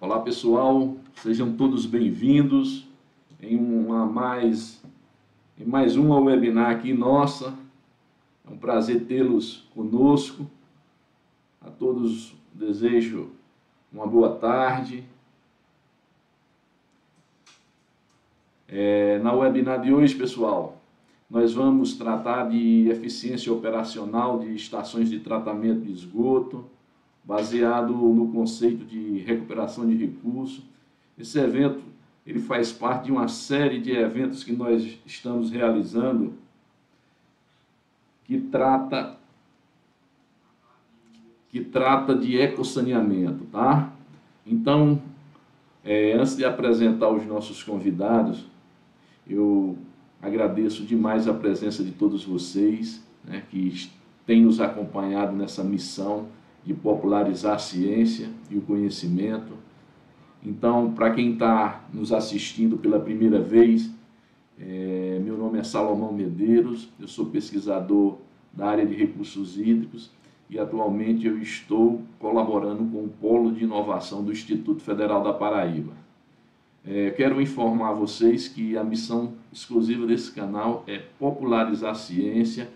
Olá pessoal, sejam todos bem-vindos em uma mais em mais uma webinar aqui nossa. É um prazer tê-los conosco. A todos desejo uma boa tarde. É, na webinar de hoje, pessoal, nós vamos tratar de eficiência operacional de estações de tratamento de esgoto baseado no conceito de recuperação de recursos. Esse evento ele faz parte de uma série de eventos que nós estamos realizando que trata que trata de ecossaneamento, tá? Então, é, antes de apresentar os nossos convidados, eu agradeço demais a presença de todos vocês né, que têm nos acompanhado nessa missão de popularizar a ciência e o conhecimento. Então, para quem está nos assistindo pela primeira vez, é, meu nome é Salomão Medeiros, eu sou pesquisador da área de recursos hídricos e atualmente eu estou colaborando com o Polo de Inovação do Instituto Federal da Paraíba. É, quero informar vocês que a missão exclusiva desse canal é popularizar a ciência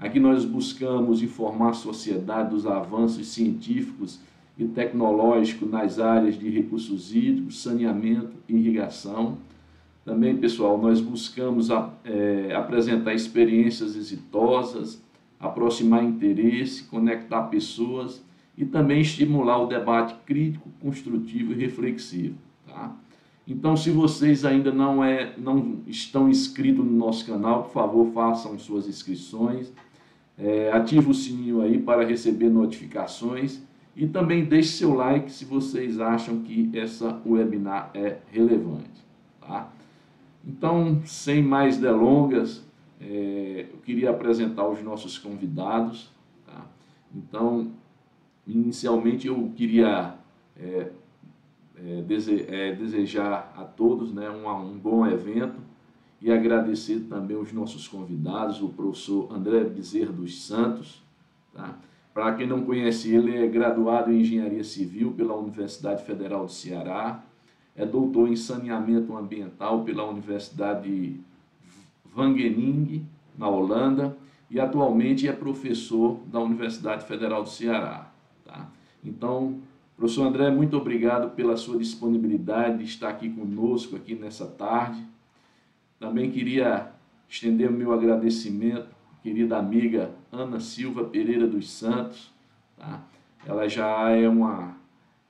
Aqui nós buscamos informar a sociedade dos avanços científicos e tecnológicos nas áreas de recursos hídricos, saneamento e irrigação. Também, pessoal, nós buscamos é, apresentar experiências exitosas, aproximar interesse, conectar pessoas e também estimular o debate crítico, construtivo e reflexivo. Tá? Então, se vocês ainda não, é, não estão inscritos no nosso canal, por favor, façam suas inscrições. É, ative o sininho aí para receber notificações e também deixe seu like se vocês acham que essa webinar é relevante. Tá? Então, sem mais delongas, é, eu queria apresentar os nossos convidados. Tá? Então, inicialmente eu queria é, é, é desejar a todos né, um, um bom evento e agradecer também os nossos convidados, o professor André Bezerra dos Santos. Tá? Para quem não conhece ele, é graduado em Engenharia Civil pela Universidade Federal do Ceará, é doutor em Saneamento Ambiental pela Universidade Wageningen, na Holanda, e atualmente é professor da Universidade Federal do Ceará. Tá? Então, professor André, muito obrigado pela sua disponibilidade de estar aqui conosco aqui nessa tarde. Também queria estender meu agradecimento à querida amiga Ana Silva Pereira dos Santos. Tá? Ela já é uma,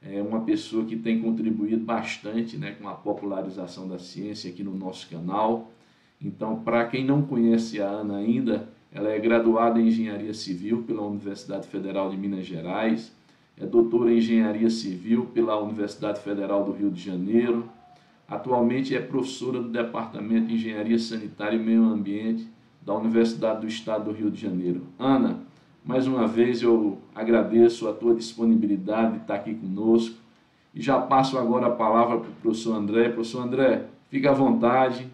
é uma pessoa que tem contribuído bastante né, com a popularização da ciência aqui no nosso canal. Então, para quem não conhece a Ana ainda, ela é graduada em Engenharia Civil pela Universidade Federal de Minas Gerais, é doutora em Engenharia Civil pela Universidade Federal do Rio de Janeiro, Atualmente é professora do Departamento de Engenharia Sanitária e Meio Ambiente da Universidade do Estado do Rio de Janeiro. Ana, mais uma vez eu agradeço a tua disponibilidade de estar aqui conosco e já passo agora a palavra para o professor André. Professor André, fique à vontade,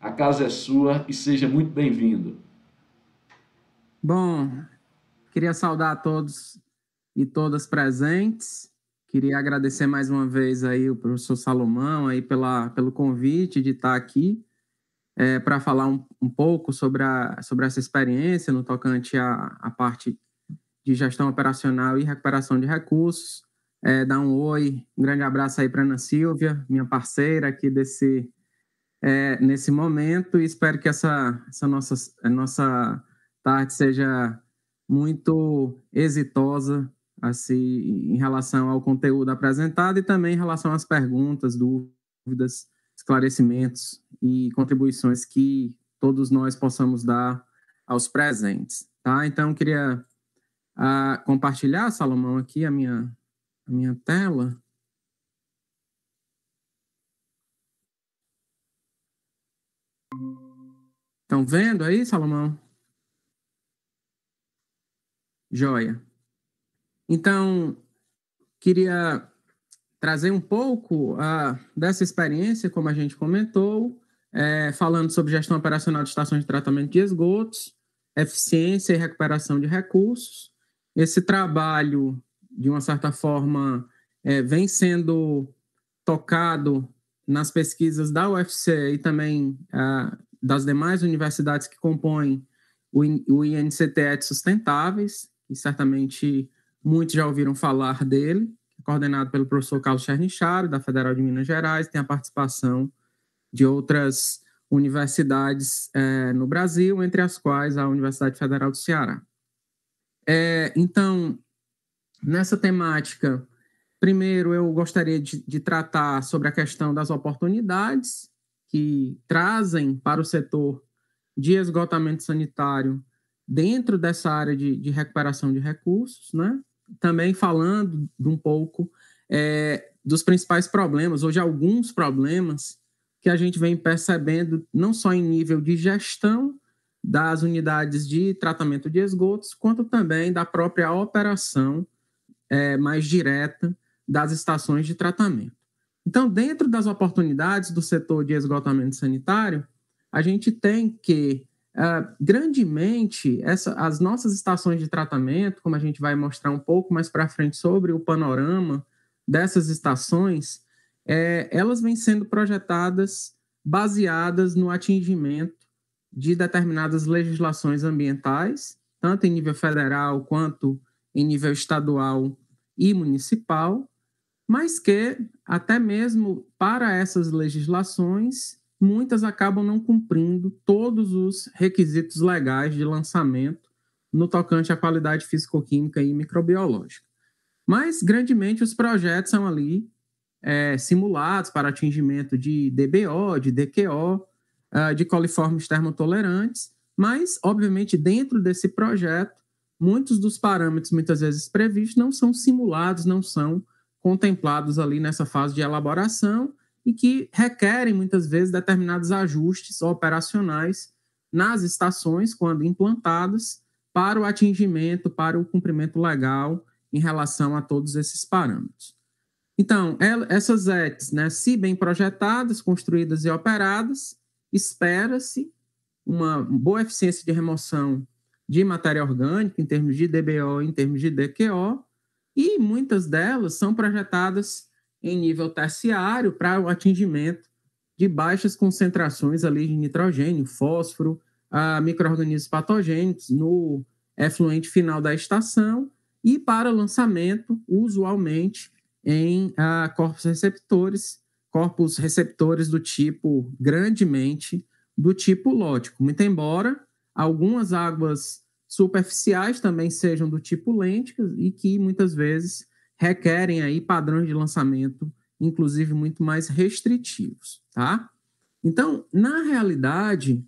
a casa é sua e seja muito bem-vindo. Bom, queria saudar a todos e todas presentes Queria agradecer mais uma vez aí o professor Salomão aí pela, pelo convite de estar aqui é, para falar um, um, pouco sobre, a, sobre essa experiência no tocante à, parte de gestão operacional e recuperação de recursos. É, dar um oi, um grande abraço aí para Ana Silvia, minha parceira aqui desse, é, nesse momento, e espero que essa, essa nossa, nossa tarde seja muito exitosa assim, em relação ao conteúdo apresentado e também em relação às perguntas, dúvidas, esclarecimentos e contribuições que todos nós possamos dar aos presentes. Tá? Então, queria ah, compartilhar, Salomão, aqui a minha, a minha tela. Estão vendo aí, Salomão? Joia. Então, queria trazer um pouco ah, dessa experiência, como a gente comentou, é, falando sobre gestão operacional de estações de tratamento de esgotos, eficiência e recuperação de recursos. Esse trabalho, de uma certa forma, é, vem sendo tocado nas pesquisas da UFC e também ah, das demais universidades que compõem o, INCTE de Sustentáveis, e certamente Muitos já ouviram falar dele, é coordenado pelo professor Carlos Chernicharo, da Federal de Minas Gerais, tem a participação de outras universidades é, no Brasil, entre as quais a Universidade Federal do Ceará. É, então, nessa temática, primeiro eu gostaria de, de tratar sobre a questão das oportunidades que trazem para o setor de esgotamento sanitário dentro dessa área de, de recuperação de recursos, né? também falando de um pouco é, dos principais problemas, hoje alguns problemas que a gente vem percebendo não só em nível de gestão das unidades de tratamento de esgotos, quanto também da própria operação é, mais direta das estações de tratamento. Então, dentro das oportunidades do setor de esgotamento sanitário, a gente tem que Uh, grandemente, essa, as nossas estações de tratamento, como a gente vai mostrar um pouco mais para frente sobre o panorama dessas estações, é, elas vêm sendo projetadas baseadas no atingimento de determinadas legislações ambientais, tanto em nível federal quanto em nível estadual e municipal, mas que até mesmo para essas legislações muitas acabam não cumprindo todos os requisitos legais de lançamento no tocante à qualidade físico-química e microbiológica. Mas, grandemente, os projetos são ali é, simulados para atingimento de DBO, de DQO, ah, de coliformes termotolerantes, mas, obviamente, dentro desse projeto, muitos dos parâmetros muitas vezes previstos não são simulados, não são contemplados ali nessa fase de elaboração, e que requerem muitas vezes determinados ajustes operacionais nas estações, quando implantadas, para o atingimento, para o cumprimento legal em relação a todos esses parâmetros. Então, essas ETs, né, se bem projetadas, construídas e operadas, espera-se uma boa eficiência de remoção de matéria orgânica, em termos de DBO, em termos de DQO, e muitas delas são projetadas em nível terciário para o atingimento de baixas concentrações ali de nitrogênio, fósforo, ah, micro-organismos patogênicos no efluente final da estação e para lançamento, usualmente, em a, ah, corpos receptores, corpos receptores do tipo, grandemente, do tipo lótico. Muito embora algumas águas superficiais também sejam do tipo lênticas e que muitas vezes requerem aí padrões de lançamento, inclusive muito mais restritivos, tá? Então, na realidade,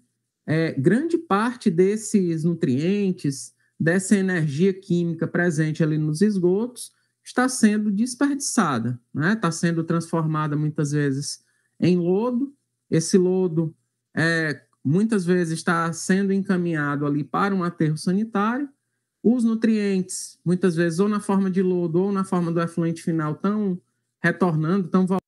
é, grande parte desses nutrientes, dessa energia química presente ali nos esgotos, está sendo desperdiçada, né? Está sendo transformada muitas vezes em lodo. Esse lodo é, muitas vezes está sendo encaminhado ali para um aterro sanitário os nutrientes, muitas vezes, ou na forma de lodo ou na forma do efluente final, estão retornando, estão voltando.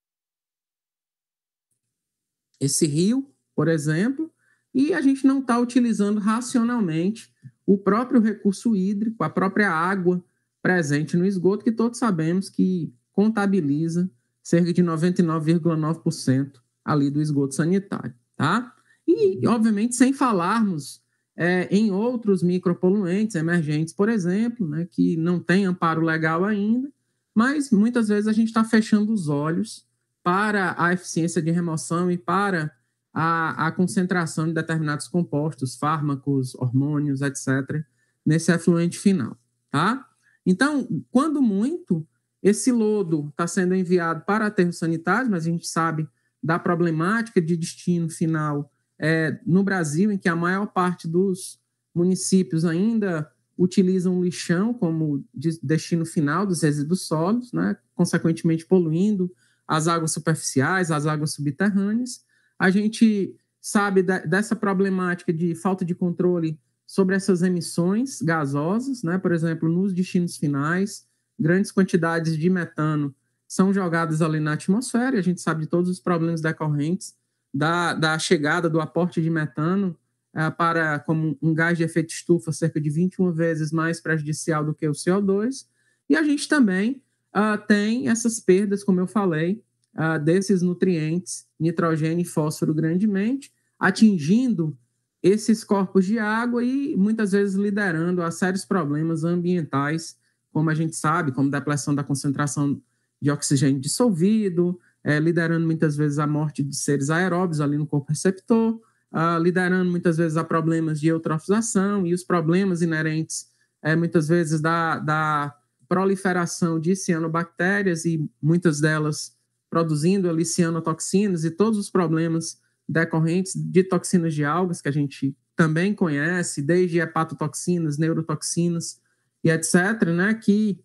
Esse rio, por exemplo, e a gente não está utilizando racionalmente o próprio recurso hídrico, a própria água presente no esgoto, que todos sabemos que contabiliza cerca de 99,9% ali do esgoto sanitário, tá? E, obviamente, sem falarmos é, em outros micropoluentes emergentes, por exemplo, né, que não tem amparo legal ainda, mas muitas vezes a gente está fechando os olhos para a eficiência de remoção e para a, a concentração de determinados compostos, fármacos, hormônios, etc., nesse efluente final. Tá? Então, quando muito, esse lodo está sendo enviado para aterros sanitários, mas a gente sabe da problemática de destino final é, no Brasil, em que a maior parte dos municípios ainda utilizam o lixão como destino final dos resíduos sólidos, né? consequentemente poluindo as águas superficiais, as águas subterrâneas. A gente sabe da, dessa problemática de falta de controle sobre essas emissões gasosas, né? por exemplo, nos destinos finais, grandes quantidades de metano são jogadas ali na atmosfera, e a gente sabe de todos os problemas decorrentes da, da chegada do aporte de metano eh, para como um gás de efeito estufa cerca de 21 vezes mais prejudicial do que o CO2. E a gente também uh, tem essas perdas, como eu falei, uh, desses nutrientes, nitrogênio e fósforo grandemente, atingindo esses corpos de água e muitas vezes liderando a sérios problemas ambientais, como a gente sabe, como depressão da concentração de oxigênio dissolvido, é, liderando muitas vezes a morte de seres aeróbios ali no corpo receptor, uh, liderando muitas vezes a problemas de eutrofização e os problemas inerentes, é, muitas vezes, da, da proliferação de cianobactérias e muitas delas produzindo ali cianotoxinas e todos os problemas decorrentes de toxinas de algas que a gente também conhece, desde hepatotoxinas, neurotoxinas e etc., né, que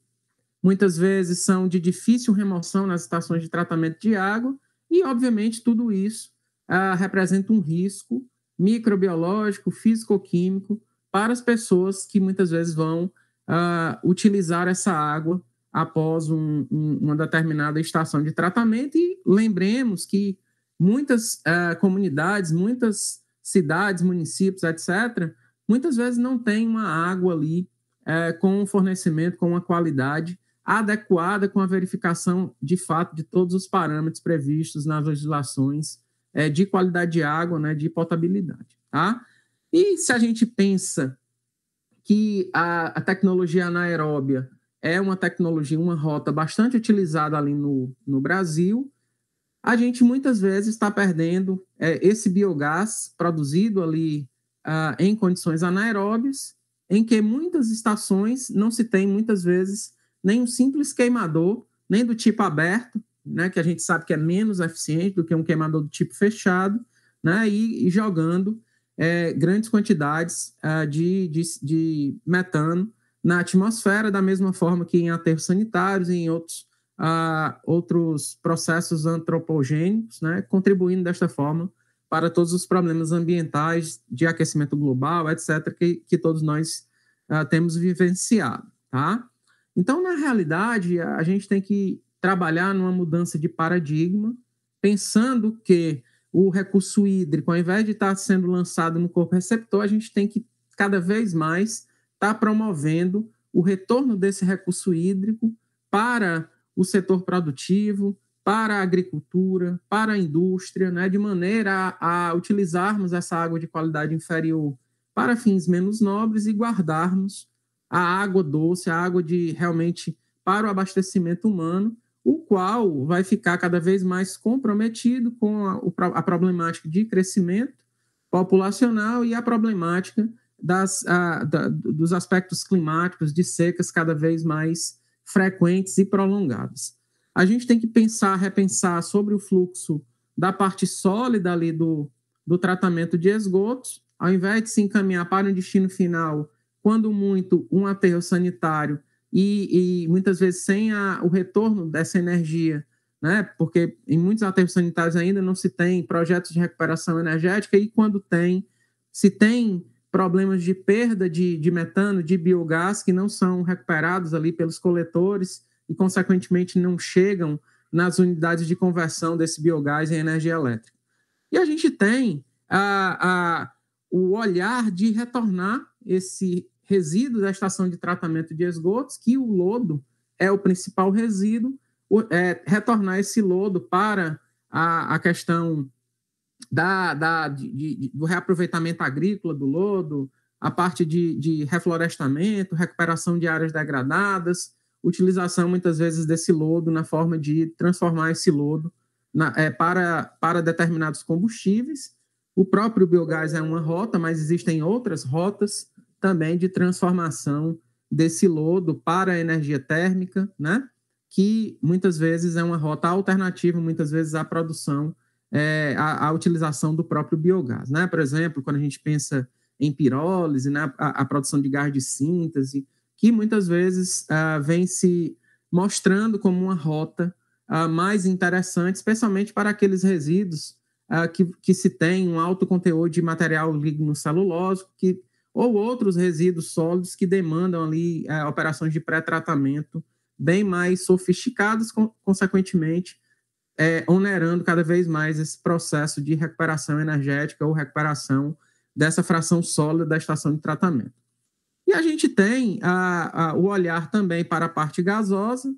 muitas vezes são de difícil remoção nas estações de tratamento de água, e, obviamente, tudo isso ah, representa um risco microbiológico, físico-químico para as pessoas que muitas vezes vão ah, utilizar essa água após um, um, uma determinada estação de tratamento. E lembremos que muitas ah, comunidades, muitas cidades, municípios, etc., muitas vezes não tem uma água ali eh, com um fornecimento, com uma qualidade adequada com a verificação de fato de todos os parâmetros previstos nas legislações é, de qualidade de água, né, de potabilidade. Tá? E se a gente pensa que a, a tecnologia anaeróbia é uma tecnologia, uma rota bastante utilizada ali no, no Brasil, a gente muitas vezes está perdendo é, esse biogás produzido ali ah, em condições anaeróbias, em que muitas estações não se tem muitas vezes nem um simples queimador, nem do tipo aberto, né, que a gente sabe que é menos eficiente do que um queimador do tipo fechado, né, e, e jogando é, grandes quantidades é, de, de, de, metano na atmosfera, da mesma forma que em aterros sanitários e em outros, uh, outros processos antropogênicos, né, contribuindo desta forma para todos os problemas ambientais de aquecimento global, etc., que, que todos nós uh, temos vivenciado. Tá? Então, na realidade, a gente tem que trabalhar numa mudança de paradigma, pensando que o recurso hídrico, ao invés de estar tá sendo lançado no corpo receptor, a gente tem que cada vez mais estar tá promovendo o retorno desse recurso hídrico para o setor produtivo, para a agricultura, para a indústria, né, de maneira a, a utilizarmos essa água de qualidade inferior para fins menos nobres e guardarmos a água doce, a água de realmente para o abastecimento humano, o qual vai ficar cada vez mais comprometido com a, a problemática de crescimento populacional e a problemática das, a, da, dos aspectos climáticos de secas cada vez mais frequentes e prolongadas. A gente tem que pensar, repensar sobre o fluxo da parte sólida ali do, do tratamento de esgotos, ao invés de se encaminhar para um destino final quando muito, um aterro sanitário, e, e muitas vezes sem a, o retorno dessa energia, né? porque em muitos aterros sanitários ainda não se tem projetos de recuperação energética, e quando tem, se tem problemas de perda de, de metano, de biogás, que não são recuperados ali pelos coletores e, consequentemente, não chegam nas unidades de conversão desse biogás em energia elétrica. E a gente tem a, a, o olhar de retornar esse resíduo da estação de tratamento de esgotos, que o lodo é o principal resíduo, é, retornar esse lodo para a, a questão da, da de, de, do reaproveitamento agrícola do lodo, a parte de, de reflorestamento, recuperação de áreas degradadas, utilização muitas vezes desse lodo na forma de transformar esse lodo na, é, para, para determinados combustíveis. O próprio biogás é uma rota, mas existem outras rotas também de transformação desse lodo para a energia térmica, né? que muitas vezes é uma rota alternativa, muitas vezes, à produção, é, à, à, utilização do próprio biogás. Né? Por exemplo, quando a gente pensa em pirólise, né? a, a produção de gás de síntese, que muitas vezes ah, vem se mostrando como uma rota ah, mais interessante, especialmente para aqueles resíduos ah, que, que se tem um alto conteúdo de material ligno que ou outros resíduos sólidos que demandam ali é, operações de pré-tratamento bem mais sofisticadas, consequentemente é, onerando cada vez mais esse processo de recuperação energética ou recuperação dessa fração sólida da estação de tratamento. E a gente tem a, a, o olhar também para a parte gasosa,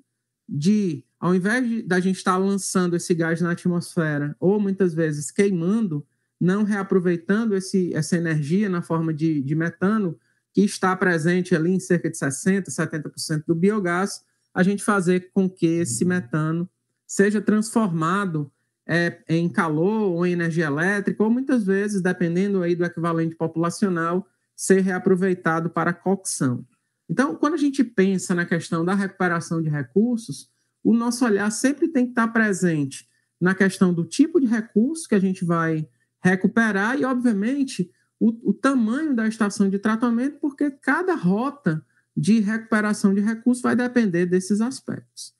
de, ao invés de, da gente estar lançando esse gás na atmosfera, ou muitas vezes queimando não reaproveitando esse, essa energia na forma de, de metano, que está presente ali em cerca de 60%, 70% do biogás, a gente fazer com que esse uhum. metano seja transformado é, em calor ou em energia elétrica, ou muitas vezes, dependendo aí do equivalente populacional, ser reaproveitado para cocção. Então, quando a gente pensa na questão da recuperação de recursos, o nosso olhar sempre tem que estar presente na questão do tipo de recurso que a gente vai recuperar e, obviamente, o, o tamanho da estação de tratamento, porque cada rota de recuperação de recursos vai depender desses aspectos.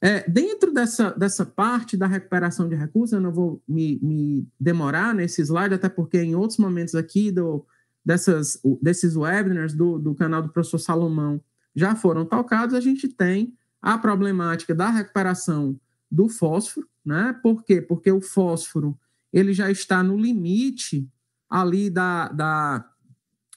É, dentro dessa, dessa parte da recuperação de recursos, eu não vou me, me demorar nesse slide, até porque em outros momentos aqui do, dessas, desses webinars do, do canal do professor Salomão já foram tocados, a gente tem a problemática da recuperação do fósforo, né? Por quê? Porque o fósforo ele já está no limite ali da, da,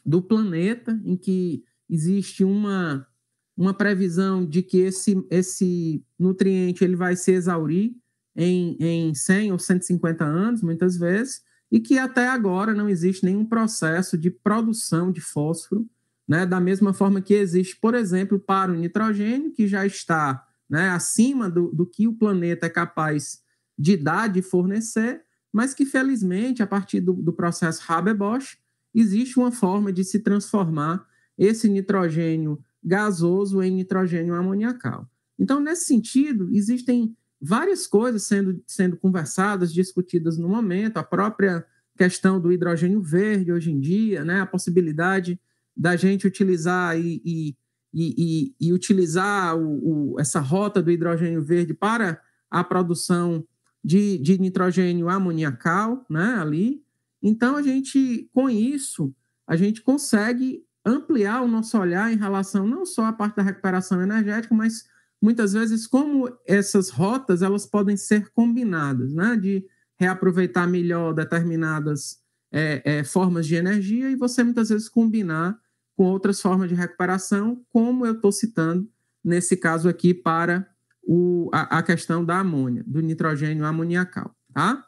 do planeta, em que existe uma, uma previsão de que esse, esse nutriente ele vai se exaurir em, em 100 ou 150 anos, muitas vezes, e que até agora não existe nenhum processo de produção de fósforo, né? da mesma forma que existe, por exemplo, para o nitrogênio, que já está né, acima do, do que o planeta é capaz de dar, de fornecer, mas que felizmente, a partir do, do processo Haber-Bosch, existe uma forma de se transformar esse nitrogênio gasoso em nitrogênio amoniacal. Então, nesse sentido, existem várias coisas sendo, sendo conversadas, discutidas no momento, a própria questão do hidrogênio verde hoje em dia, né, a possibilidade da gente utilizar e, e, e, e utilizar o, o, essa rota do hidrogênio verde para a produção de, de nitrogênio amoniacal né, ali. Então, a gente, com isso, a gente consegue ampliar o nosso olhar em relação não só à parte da recuperação energética, mas muitas vezes como essas rotas elas podem ser combinadas, né? De reaproveitar melhor determinadas é, é, formas de energia e você muitas vezes combinar com outras formas de recuperação, como eu estou citando nesse caso aqui para o, a, a, questão da amônia, do nitrogênio amoniacal, tá?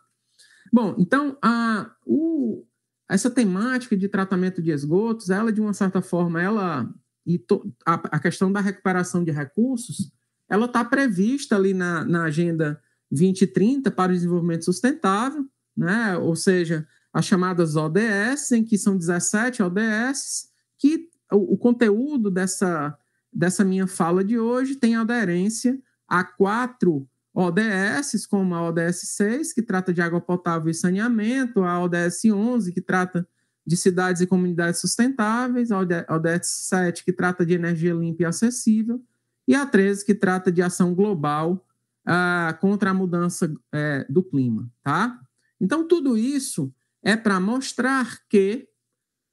Bom, então, a, o, essa temática de tratamento de esgotos, ela, de uma certa forma, ela e to, a, a, questão da recuperação de recursos, ela está prevista ali na, na Agenda 2030 para o Desenvolvimento Sustentável, né? ou seja, as chamadas ODS, em que são 17 ODS, que o, o conteúdo dessa, dessa minha fala de hoje tem aderência Há quatro ODSs como a ODS 6, que trata de água potável e saneamento, a ODS 11, que trata de cidades e comunidades sustentáveis, a ODS 7, que trata de energia limpa e acessível, e a 13, que trata de ação global ah, contra a mudança é, do clima. Tá? Então, tudo isso é para mostrar que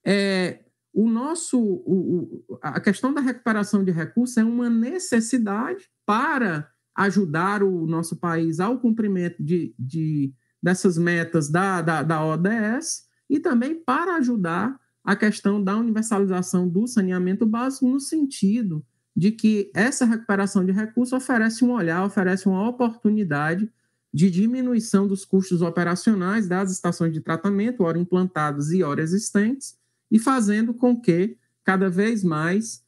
é, o nosso, o, o, a questão da recuperação de recursos é uma necessidade para ajudar o nosso país ao cumprimento de, de dessas metas da, da, da ODS e também para ajudar a questão da universalização do saneamento básico no sentido de que essa recuperação de recursos oferece um olhar, oferece uma oportunidade de diminuição dos custos operacionais das estações de tratamento, ora implantadas e ora existentes, e fazendo com que cada vez mais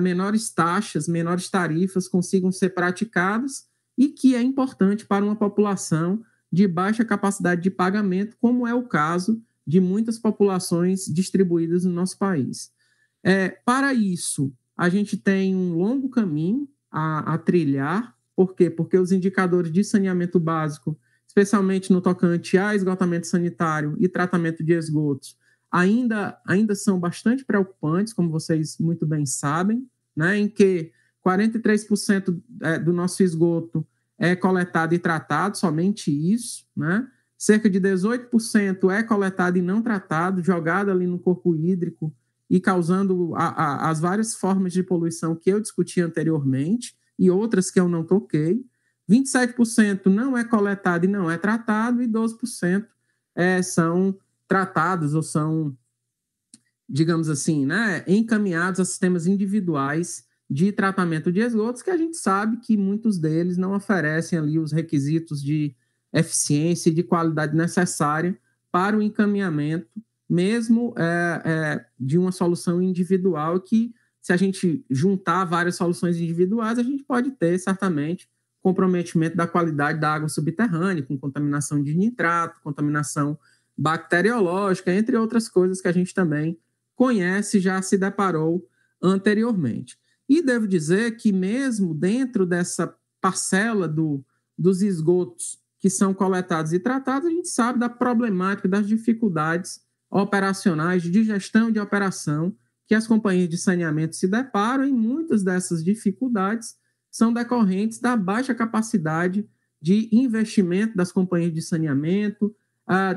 menores taxas, menores tarifas consigam ser praticadas e que é importante para uma população de baixa capacidade de pagamento, como é o caso de muitas populações distribuídas no nosso país. É, para isso, a gente tem um longo caminho a, a trilhar, por quê? Porque os indicadores de saneamento básico, especialmente no tocante a esgotamento sanitário e tratamento de esgotos, ainda, ainda são bastante preocupantes, como vocês muito bem sabem, né, em que 43% é, do nosso esgoto é coletado e tratado, somente isso, né? Cerca de 18% é coletado e não tratado, jogado ali no corpo hídrico e causando a, a, as várias formas de poluição que eu discuti anteriormente e outras que eu não toquei. 27% não é coletado e não é tratado, e 12% é, são tratados ou são, digamos assim, né, encaminhados a sistemas individuais de tratamento de esgotos, que a gente sabe que muitos deles não oferecem ali os requisitos de eficiência e de qualidade necessária para o encaminhamento, mesmo é, é, de uma solução individual que, se a gente juntar várias soluções individuais, a gente pode ter, certamente, comprometimento da qualidade da água subterrânea, com contaminação de nitrato, contaminação bacteriológica, entre outras coisas que a gente também conhece, já se deparou anteriormente. E devo dizer que, mesmo dentro dessa parcela do, dos esgotos que são coletados e tratados, a gente sabe da problemática, das dificuldades operacionais, de gestão de operação que as companhias de saneamento se deparam, e muitas dessas dificuldades são decorrentes da baixa capacidade de investimento das companhias de saneamento,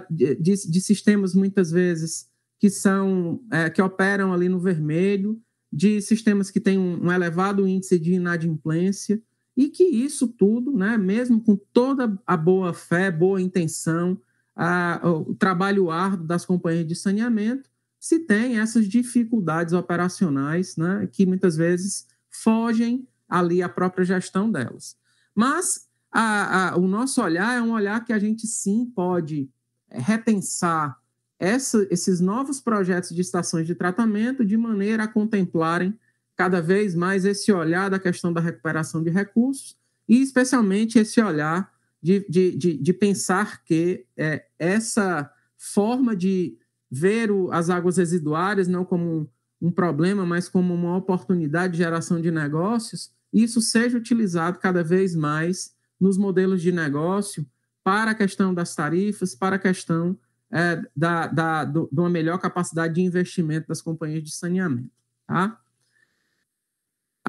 de, de, sistemas muitas vezes que são é, que operam ali no vermelho, de sistemas que têm um, um, elevado índice de inadimplência e que isso tudo, né, mesmo com toda a boa fé, boa intenção, a, o trabalho árduo das companhias de saneamento, se tem essas dificuldades operacionais, né, que muitas vezes fogem ali à própria gestão delas. Mas a, a, o nosso olhar é um olhar que a gente sim pode é repensar essa, esses novos projetos de estações de tratamento de maneira a contemplarem cada vez mais esse olhar da questão da recuperação de recursos e especialmente esse olhar de, de, de, de pensar que é, essa forma de ver o, as águas residuárias não como um, um problema, mas como uma oportunidade de geração de negócios, isso seja utilizado cada vez mais nos modelos de negócio para a questão das tarifas, para a questão é, da, da, do, de uma melhor capacidade de investimento das companhias de saneamento. Tá?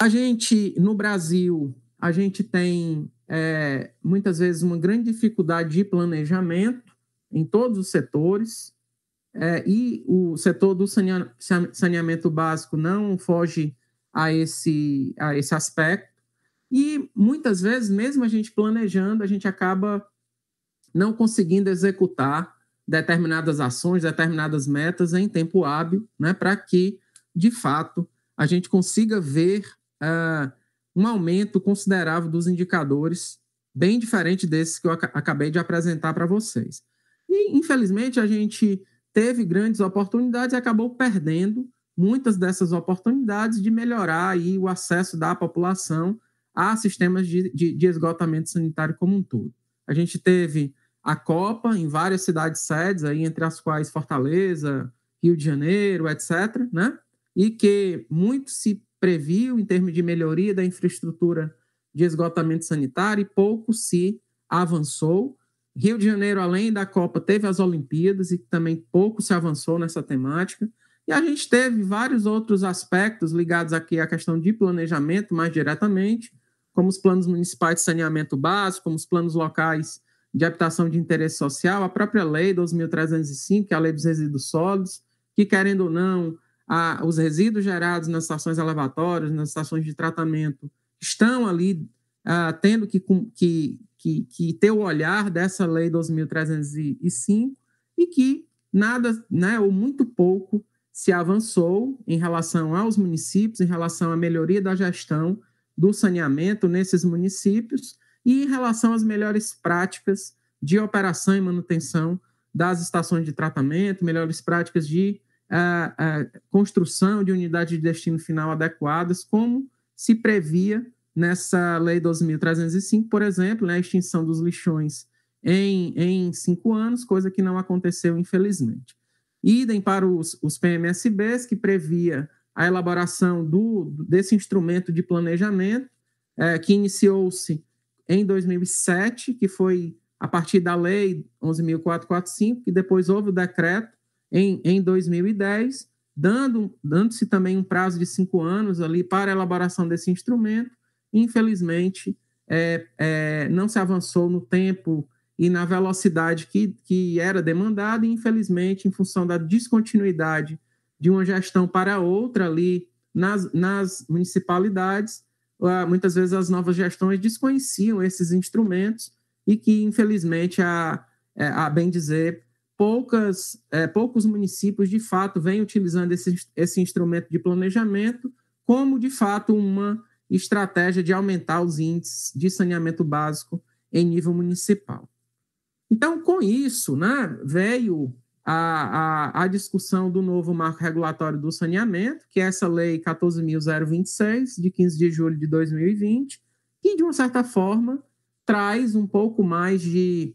A gente, no Brasil, a gente tem é, muitas vezes uma grande dificuldade de planejamento em todos os setores, é, e o setor do saneamento básico não foge a esse, a esse aspecto. E muitas vezes, mesmo a gente planejando, a gente acaba não conseguindo executar determinadas ações, determinadas metas em tempo hábil, né, para que, de fato, a gente consiga ver uh, um aumento considerável dos indicadores, bem diferente desses que eu acabei de apresentar para vocês. E, infelizmente, a gente teve grandes oportunidades e acabou perdendo muitas dessas oportunidades de melhorar aí o acesso da população a sistemas de, de, de esgotamento sanitário como um todo. A gente teve a Copa em várias cidades sedes, aí, entre as quais Fortaleza, Rio de Janeiro, etc., né? e que muito se previu em termos de melhoria da infraestrutura de esgotamento sanitário e pouco se avançou. Rio de Janeiro, além da Copa, teve as Olimpíadas e também pouco se avançou nessa temática. E a gente teve vários outros aspectos ligados aqui à questão de planejamento mais diretamente, como os planos municipais de saneamento básico, como os planos locais de habitação de interesse social, a própria Lei 2305, que é a Lei dos Resíduos Sólidos, que, querendo ou não, a, os resíduos gerados nas estações elevatórias, nas estações de tratamento, estão ali a, ah, tendo que, que, que, que, ter o olhar dessa Lei 2305 e que nada, né, ou muito pouco, se avançou em relação aos municípios, em relação à melhoria da gestão do saneamento nesses municípios, e em relação às melhores práticas de operação e manutenção das estações de tratamento, melhores práticas de uh, uh, construção de unidades de destino final adequadas, como se previa nessa Lei 12.305, por exemplo, né, a extinção dos lixões em, em cinco anos, coisa que não aconteceu, infelizmente. Idem para os, os PMSBs, que previa a elaboração do, desse instrumento de planejamento, é, que iniciou-se em 2007, que foi a partir da lei 11.445, e depois houve o decreto em, em 2010, dando, dando-se também um prazo de cinco anos ali para a elaboração desse instrumento. Infelizmente, é, é, não se avançou no tempo e na velocidade que, que era demandada, e infelizmente, em função da descontinuidade de uma gestão para outra ali nas, nas municipalidades, muitas vezes as novas gestões desconheciam esses instrumentos e que, infelizmente, a, é, a bem dizer, poucas, é, poucos municípios de fato vêm utilizando esse, esse instrumento de planejamento como, de fato, uma estratégia de aumentar os índices de saneamento básico em nível municipal. Então, com isso, né, veio a, a, a, discussão do novo marco regulatório do saneamento, que é essa lei 14.026, de 15 de julho de 2020, que, de uma certa forma, traz um pouco mais de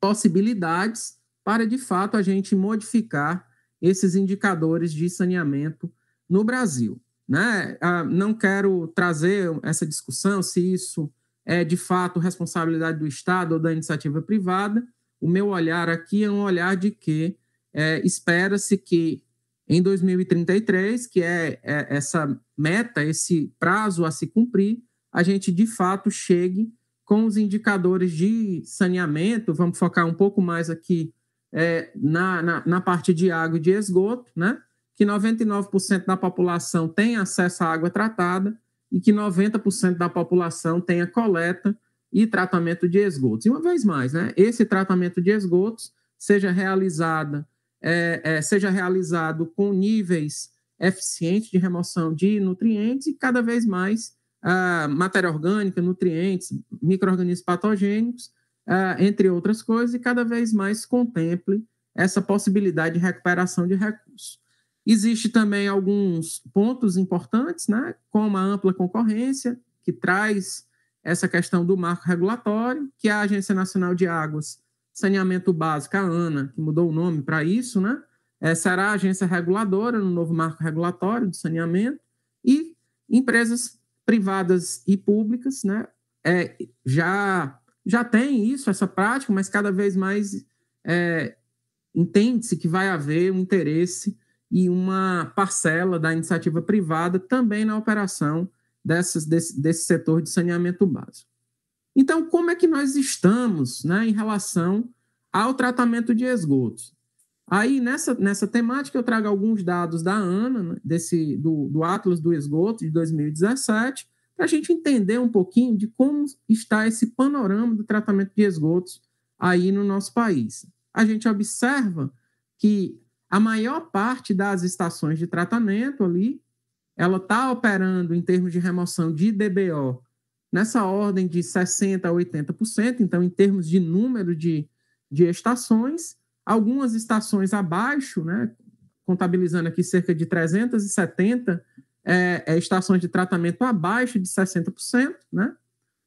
possibilidades para, de fato, a gente modificar esses indicadores de saneamento no Brasil. Né? Ah, não quero trazer essa discussão se isso é, de fato, responsabilidade do Estado ou da iniciativa privada, o meu olhar aqui é um olhar de que é, espera-se que em 2033, que é, é essa meta, esse prazo a se cumprir, a gente de fato chegue com os indicadores de saneamento. Vamos focar um pouco mais aqui é, na, na, na, parte de água e de esgoto, né? que 99% da população tem acesso à água tratada e que 90% da população tenha coleta e tratamento de esgotos. E uma vez mais, né, esse tratamento de esgotos seja realizado é, é, seja realizado com níveis eficientes de remoção de nutrientes e cada vez mais ah, matéria orgânica, nutrientes, micro-organismos patogênicos, ah, entre outras coisas, e cada vez mais contemple essa possibilidade de recuperação de recursos. Existe também alguns pontos importantes, né, como a ampla concorrência, que traz essa questão do marco regulatório, que a Agência Nacional de Águas, Saneamento Básico, a ANA, que mudou o nome para isso, né? É, será a agência reguladora no novo marco regulatório de saneamento e empresas privadas e públicas, né? É, já já tem isso, essa prática, mas cada vez mais é, entende-se que vai haver um interesse e uma parcela da iniciativa privada também na operação dessas, desse, desse setor de saneamento básico. Então, como é que nós estamos né, em relação ao tratamento de esgotos? Aí, nessa, nessa temática, eu trago alguns dados da ANA, né, desse, do, do Atlas do Esgoto de 2017, para a gente entender um pouquinho de como está esse panorama do tratamento de esgotos aí no nosso país. A gente observa que a maior parte das estações de tratamento ali ela está operando em termos de remoção de DBO nessa ordem de 60% a 80%, então, em termos de número de, de estações, algumas estações abaixo, né, contabilizando aqui cerca de 370 é, é, estações de tratamento abaixo de 60%, né,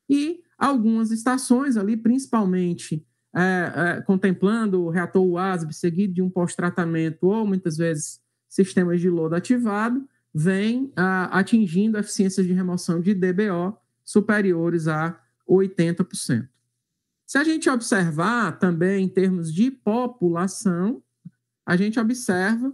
e algumas estações ali, principalmente é, é, contemplando o reator UASB seguido de um pós-tratamento ou muitas vezes sistemas de lodo ativado, vem a, ah, atingindo eficiências de remoção de DBO superiores a 80%. Se a gente observar também em termos de população, a gente observa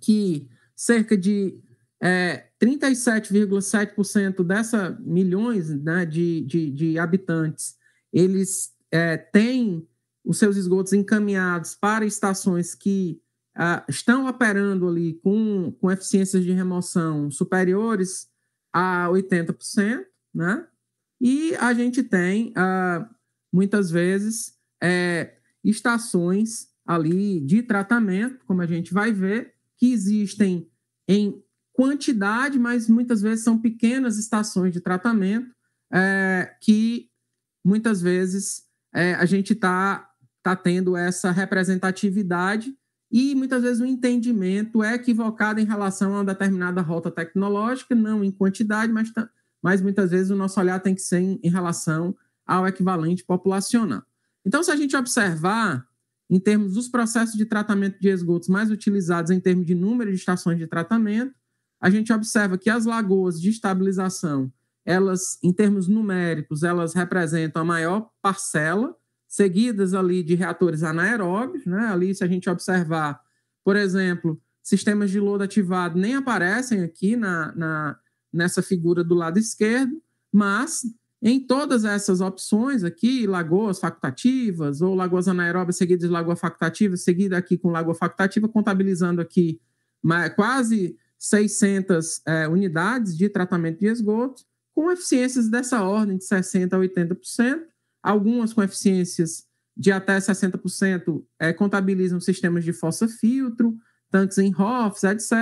que cerca de é, 37,7% dessa milhões né, de, de, de, habitantes, eles é, têm os seus esgotos encaminhados para estações que ah, estão operando ali com, com eficiências de remoção superiores a 80%, né? E a gente tem, ah, muitas vezes, é, estações ali de tratamento, como a gente vai ver, que existem em quantidade, mas muitas vezes são pequenas estações de tratamento é, que muitas vezes é, a gente está tá tendo essa representatividade e muitas vezes o entendimento é equivocado em relação a uma determinada rota tecnológica, não em quantidade, mas, mas muitas vezes o nosso olhar tem que ser em, em relação ao equivalente populacional. Então, se a gente observar, em termos dos processos de tratamento de esgotos mais utilizados em termos de número de estações de tratamento, a gente observa que as lagoas de estabilização, elas, em termos numéricos, elas representam a maior parcela, seguidas ali de reatores anaeróbios, né? Ali, se a gente observar, por exemplo, sistemas de lodo ativado nem aparecem aqui na, na, nessa figura do lado esquerdo, mas em todas essas opções aqui, lagoas facultativas ou lagoas anaeróbias seguidas de lagoa facultativa, seguida aqui com lagoa facultativa, contabilizando aqui quase 600 é, unidades de tratamento de esgoto, com eficiências dessa ordem de 60% a 80%, algumas com eficiências de até 60% é, contabilizam sistemas de fossa-filtro, tanques em ROFs, etc.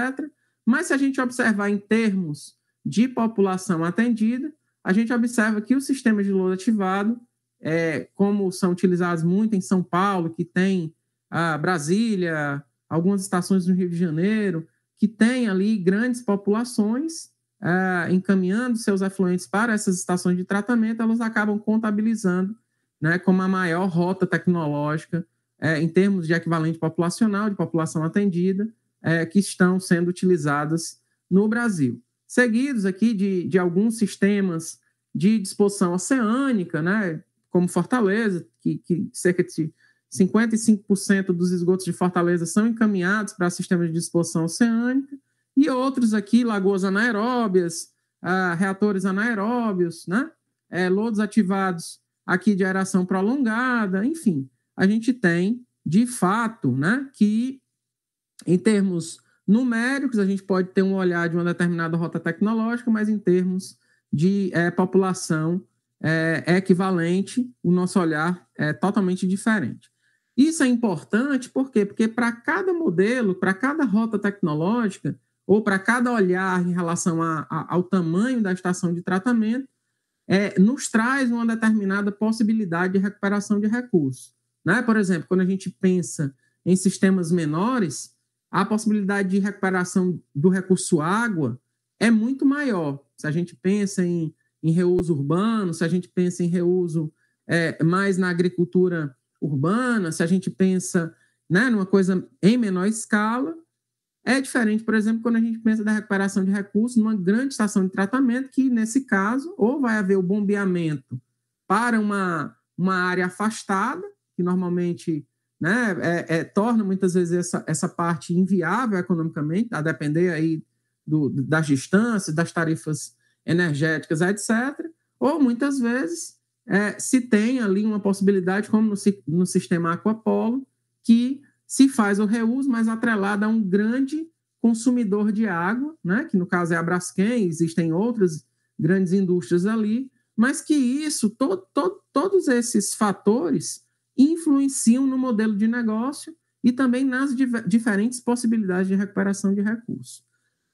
Mas se a gente observar em termos de população atendida, a gente observa que os sistemas de lodo ativado, é, como são utilizados muito em São Paulo, que tem a ah, Brasília, algumas estações no Rio de Janeiro, que tem ali grandes populações, ah, encaminhando seus afluentes para essas estações de tratamento, elas acabam contabilizando né, como a maior rota tecnológica é, em termos de equivalente populacional, de população atendida, é, que estão sendo utilizadas no Brasil. Seguidos aqui de, de alguns sistemas de disposição oceânica, né, como Fortaleza, que, que cerca de 55% dos esgotos de Fortaleza são encaminhados para sistemas de disposição oceânica, e outros aqui, lagoas anaeróbias, ah, reatores anaeróbios, né? É, lodos ativados aqui de aeração prolongada, enfim, a gente tem, de fato, né, que em termos numéricos, a gente pode ter um olhar de uma determinada rota tecnológica, mas em termos de é, população é, equivalente, o nosso olhar é totalmente diferente. Isso é importante por quê? porque para cada modelo, para cada rota tecnológica, ou para cada olhar em relação a, a, ao tamanho da estação de tratamento, é, nos traz uma determinada possibilidade de recuperação de recursos. Né? Por exemplo, quando a gente pensa em sistemas menores, a possibilidade de recuperação do recurso água é muito maior. Se a gente pensa em, em reuso urbano, se a gente pensa em reuso é, mais na agricultura urbana, se a gente pensa né, numa coisa em menor escala, é diferente, por exemplo, quando a gente pensa da recuperação de recursos numa grande estação de tratamento, que nesse caso, ou vai haver o bombeamento para uma, uma área afastada, que normalmente né, é, é, torna muitas vezes essa, essa parte inviável economicamente, a depender aí do, das distâncias, das tarifas energéticas, etc. Ou muitas vezes é, se tem ali uma possibilidade, como no, no sistema Aquapolo, que se faz o reuso, mas atrelado a um grande consumidor de água, né? que no caso é a Braskem, existem outras grandes indústrias ali, mas que isso, to, to, todos esses fatores influenciam no modelo de negócio e também nas diferentes possibilidades de recuperação de recursos.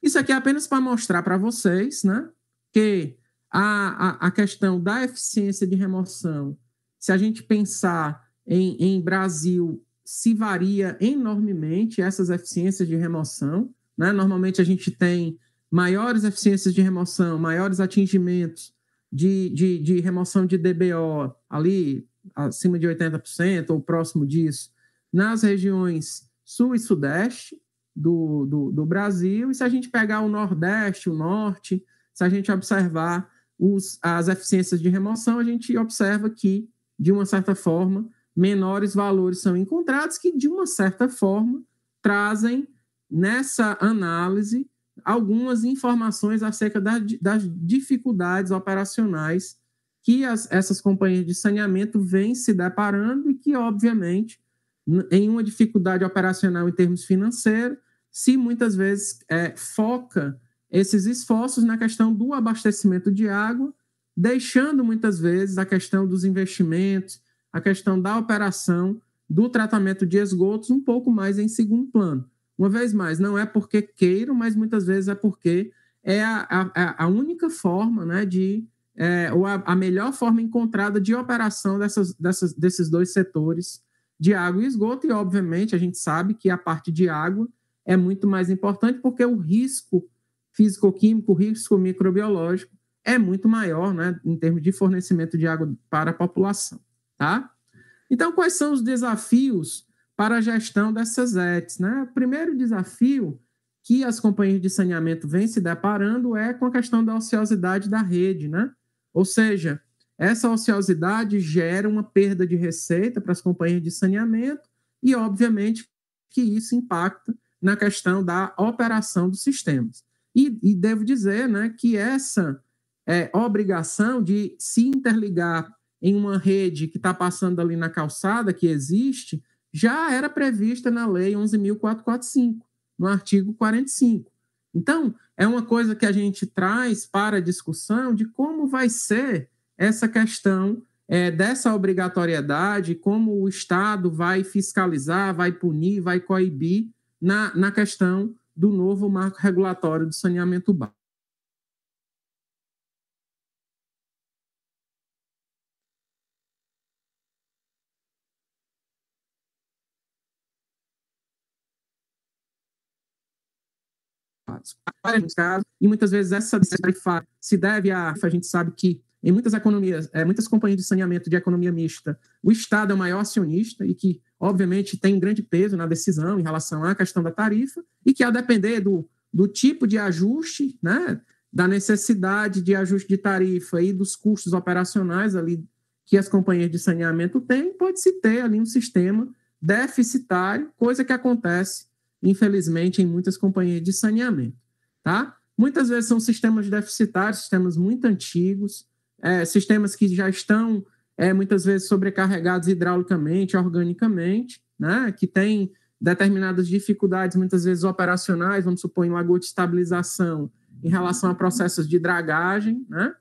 Isso aqui é apenas para mostrar para vocês né, que a, a, a, questão da eficiência de remoção, se a gente pensar em, em Brasil se varia enormemente essas eficiências de remoção. Né? Normalmente a gente tem maiores eficiências de remoção, maiores atingimentos de, de, de remoção de DBO ali acima de 80% ou próximo disso nas regiões sul e sudeste do, do, do, Brasil. E se a gente pegar o nordeste, o norte, se a gente observar os, as eficiências de remoção, a gente observa que, de uma certa forma, menores valores são encontrados que, de uma certa forma, trazem nessa análise algumas informações acerca da, das dificuldades operacionais que as, essas companhias de saneamento vêm se deparando e que, obviamente, em uma dificuldade operacional em termos financeiros, se muitas vezes é, foca esses esforços na questão do abastecimento de água, deixando muitas vezes a questão dos investimentos, a questão da operação do tratamento de esgotos um pouco mais em segundo plano. Uma vez mais, não é porque queiram, mas muitas vezes é porque é a, a, a única forma né, de, é, ou a, a, melhor forma encontrada de operação dessas, dessas, desses dois setores de água e esgoto, e obviamente a gente sabe que a parte de água é muito mais importante porque o risco físico-químico, o risco microbiológico é muito maior né, em termos de fornecimento de água para a população. Tá? Então, quais são os desafios para a gestão dessas ETs? Né? O primeiro desafio que as companhias de saneamento vêm se deparando é com a questão da ociosidade da rede. Né? Ou seja, essa ociosidade gera uma perda de receita para as companhias de saneamento e, obviamente, que isso impacta na questão da operação dos sistemas. E, e devo dizer né, que essa é, obrigação de se interligar em uma rede que está passando ali na calçada, que existe, já era prevista na Lei 11.445, no artigo 45. Então, é uma coisa que a gente traz para a discussão de como vai ser essa questão é, dessa obrigatoriedade, como o Estado vai fiscalizar, vai punir, vai coibir na, na questão do novo marco regulatório do saneamento básico. e muitas vezes essa tarifa se deve a a gente sabe que em muitas economias, é, muitas companhias de saneamento de economia mista, o Estado é o maior acionista e que, obviamente, tem um grande peso na decisão em relação à questão da tarifa, e que, a depender do, do tipo de ajuste, né, da necessidade de ajuste de tarifa e dos custos operacionais ali que as companhias de saneamento têm, pode-se ter ali um sistema deficitário, coisa que acontece infelizmente, em muitas companhias de saneamento. Tá? Muitas vezes são sistemas deficitários, sistemas muito antigos, é, sistemas que já estão é, muitas vezes sobrecarregados hidraulicamente, organicamente, né? que têm determinadas dificuldades, muitas vezes operacionais, vamos supor, em lagoa de estabilização, em relação a processos de dragagem, né?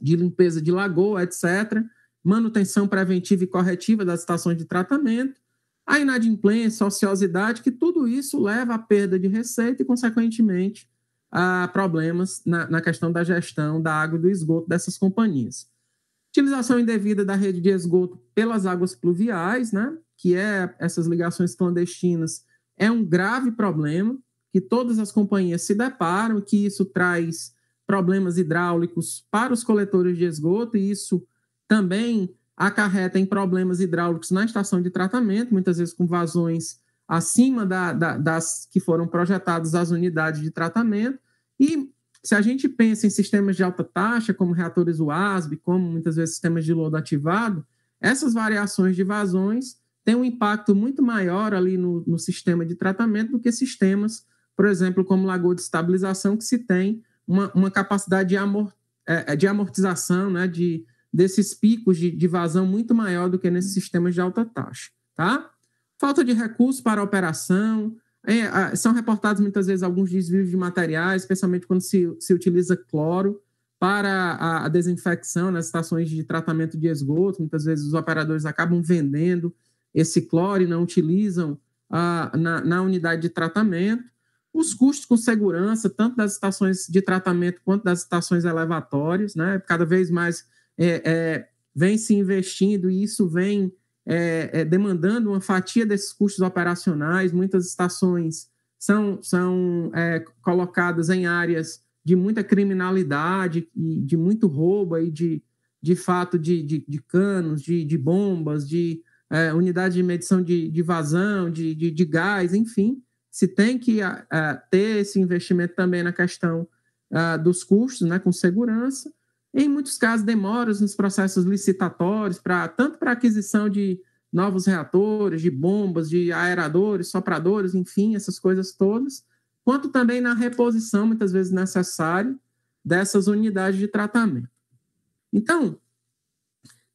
de limpeza de lagoa, etc., manutenção preventiva e corretiva das estações de tratamento, a inadimplência, a ociosidade, que tudo isso leva à perda de receita e, consequentemente, a problemas na, na questão da gestão da água e do esgoto dessas companhias. Utilização indevida da rede de esgoto pelas águas pluviais, né, que é essas ligações clandestinas, é um grave problema que todas as companhias se deparam, que isso traz problemas hidráulicos para os coletores de esgoto, e isso também acarreta em problemas hidráulicos na estação de tratamento, muitas vezes com vazões acima da, da, das que foram projetadas as unidades de tratamento. E se a gente pensa em sistemas de alta taxa, como reatores UASB, como muitas vezes sistemas de lodo ativado, essas variações de vazões têm um impacto muito maior ali no, no sistema de tratamento do que sistemas, por exemplo, como lagoa de estabilização, que se tem uma, uma capacidade de, amor, é, é, de amortização, né, de desses picos de, de vazão muito maior do que nesses sistemas de alta taxa, tá? Falta de recursos para a operação, é, são reportados muitas vezes alguns desvios de materiais, especialmente quando se, se utiliza cloro para a, a desinfecção nas estações de tratamento de esgoto. Muitas vezes os operadores acabam vendendo esse cloro e não utilizam ah, na, na unidade de tratamento. Os custos com segurança, tanto das estações de tratamento quanto das estações elevatórias, né? Cada vez mais é, é, vem se investindo e isso vem é, é, demandando uma fatia desses custos operacionais. Muitas estações são, são é, colocadas em áreas de muita criminalidade, e de muito roubo e de, de fato de, de, de canos, de, de bombas, de é, unidade de medição de, de vazão, de, de, de gás, enfim, se tem que a, é, a, ter esse investimento também na questão a, dos custos, né, com segurança, em muitos casos, demoras nos processos licitatórios, para tanto para aquisição de novos reatores, de bombas, de aeradores, sopradores, enfim, essas coisas todas, quanto também na reposição, muitas vezes necessária, dessas unidades de tratamento. Então,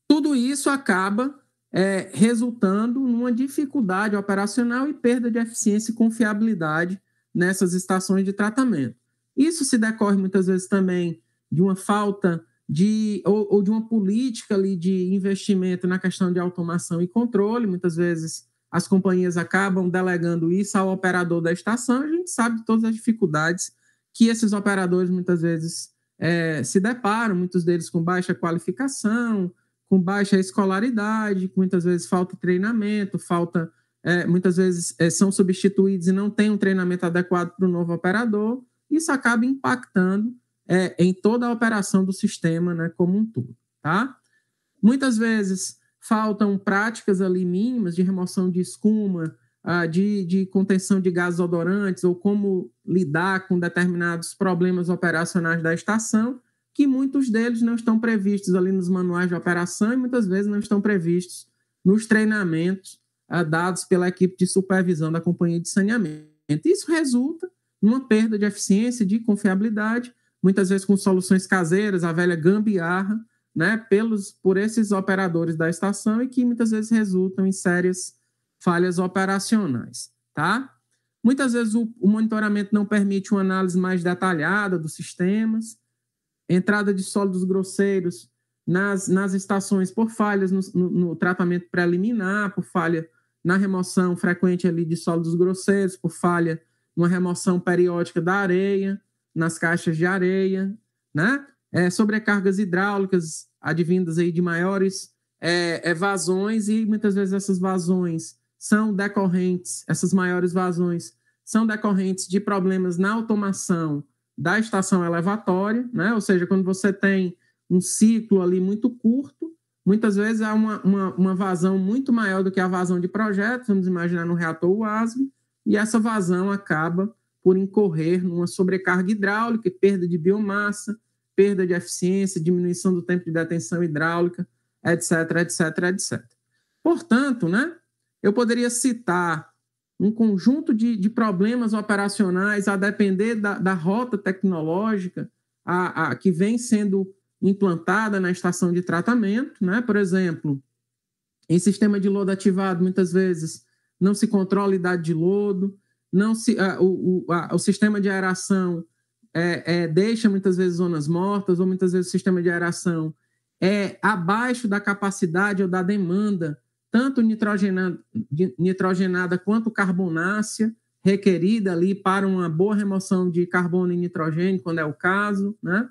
tudo isso acaba é, resultando numa dificuldade operacional e perda de eficiência e confiabilidade nessas estações de tratamento. Isso se decorre muitas vezes também de uma falta de ou, ou, de uma política ali de investimento na questão de automação e controle. Muitas vezes as companhias acabam delegando isso ao operador da estação. A gente sabe de todas as dificuldades que esses operadores muitas vezes é, se deparam, muitos deles com baixa qualificação, com baixa escolaridade, muitas vezes falta treinamento, falta é, muitas vezes é, são substituídos e não tem um treinamento adequado para o novo operador. Isso acaba impactando é, em toda a operação do sistema né, como um todo. Tá? Muitas vezes faltam práticas ali mínimas de remoção de escuma, ah, de, de, contenção de gases odorantes ou como lidar com determinados problemas operacionais da estação, que muitos deles não estão previstos ali nos manuais de operação e muitas vezes não estão previstos nos treinamentos ah, dados pela equipe de supervisão da companhia de saneamento. Isso resulta numa perda de eficiência, de confiabilidade muitas vezes com soluções caseiras, a velha gambiarra, né, pelos, por esses operadores da estação e que muitas vezes resultam em sérias falhas operacionais, tá? Muitas vezes o, o monitoramento não permite uma análise mais detalhada dos sistemas, entrada de sólidos grosseiros nas, nas estações por falhas no, no, no tratamento preliminar, por falha na remoção frequente ali de sólidos grosseiros, por falha numa remoção periódica da areia, nas caixas de areia, né? É, sobrecargas hidráulicas advindas aí de maiores é, é, vazões e muitas vezes essas vazões são decorrentes, essas maiores vazões são decorrentes de problemas na automação da estação elevatória, né? Ou seja, quando você tem um ciclo ali muito curto, muitas vezes há uma, uma, uma vazão muito maior do que a vazão de projeto, vamos imaginar no reator UASB, e essa vazão acaba por incorrer numa sobrecarga hidráulica, perda de biomassa, perda de eficiência, diminuição do tempo de detenção hidráulica, etc, etc, etc. Portanto, né, eu poderia citar um conjunto de, de problemas operacionais a depender da, da rota tecnológica a, a, que vem sendo implantada na estação de tratamento, né? Por exemplo, em sistema de lodo ativado, muitas vezes não se controla a idade de lodo, não se a, o, a, o sistema de aeração é, é, deixa muitas vezes zonas mortas, ou muitas vezes o sistema de aeração é abaixo da capacidade ou da demanda, tanto nitrogenada, nitrogenada quanto carbonácea, requerida ali para uma boa remoção de carbono e nitrogênio, quando é o caso. Né?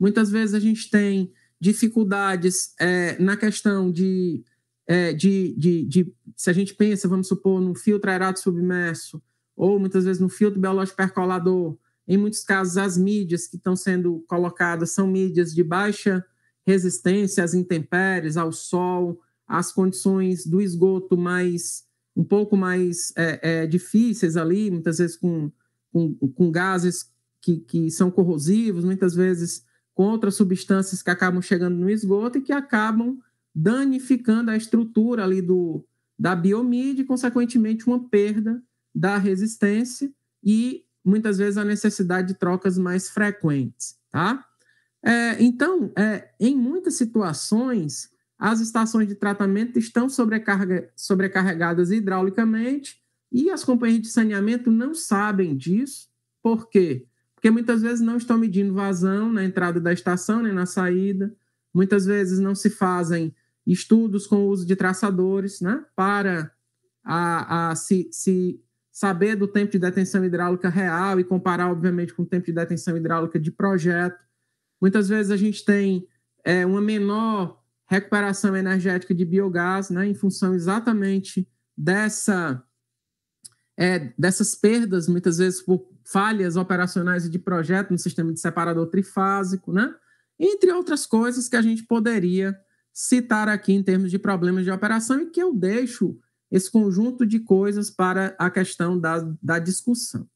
Muitas vezes a gente tem dificuldades é, na questão de, é, de, de, de, se a gente pensa, vamos supor, num filtro aerado submerso, ou muitas vezes no filtro biológico percolador. Em muitos casos, as mídias que estão sendo colocadas são mídias de baixa resistência às intempéries, ao sol, às condições do esgoto mais um pouco mais é, é, difíceis ali, muitas vezes com, com, com gases que, que são corrosivos, muitas vezes com outras substâncias que acabam chegando no esgoto e que acabam danificando a estrutura ali do, da biomídia e, consequentemente, uma perda da resistência e muitas vezes a necessidade de trocas mais frequentes, tá? É, então, é, em muitas situações, as estações de tratamento estão sobrecarregadas hidraulicamente e as companhias de saneamento não sabem disso. Por quê? Porque muitas vezes não estão medindo vazão na entrada da estação nem na saída, muitas vezes não se fazem estudos com o uso de traçadores né, para a, a se, se saber do tempo de detenção hidráulica real e comparar, obviamente, com o tempo de detenção hidráulica de projeto. Muitas vezes a gente tem é, uma menor recuperação energética de biogás, né, em função exatamente dessa, é, dessas perdas, muitas vezes por falhas operacionais e de projeto no sistema de separador trifásico, né? entre outras coisas que a gente poderia citar aqui em termos de problemas de operação e que eu deixo esse conjunto de coisas para a questão da, da discussão.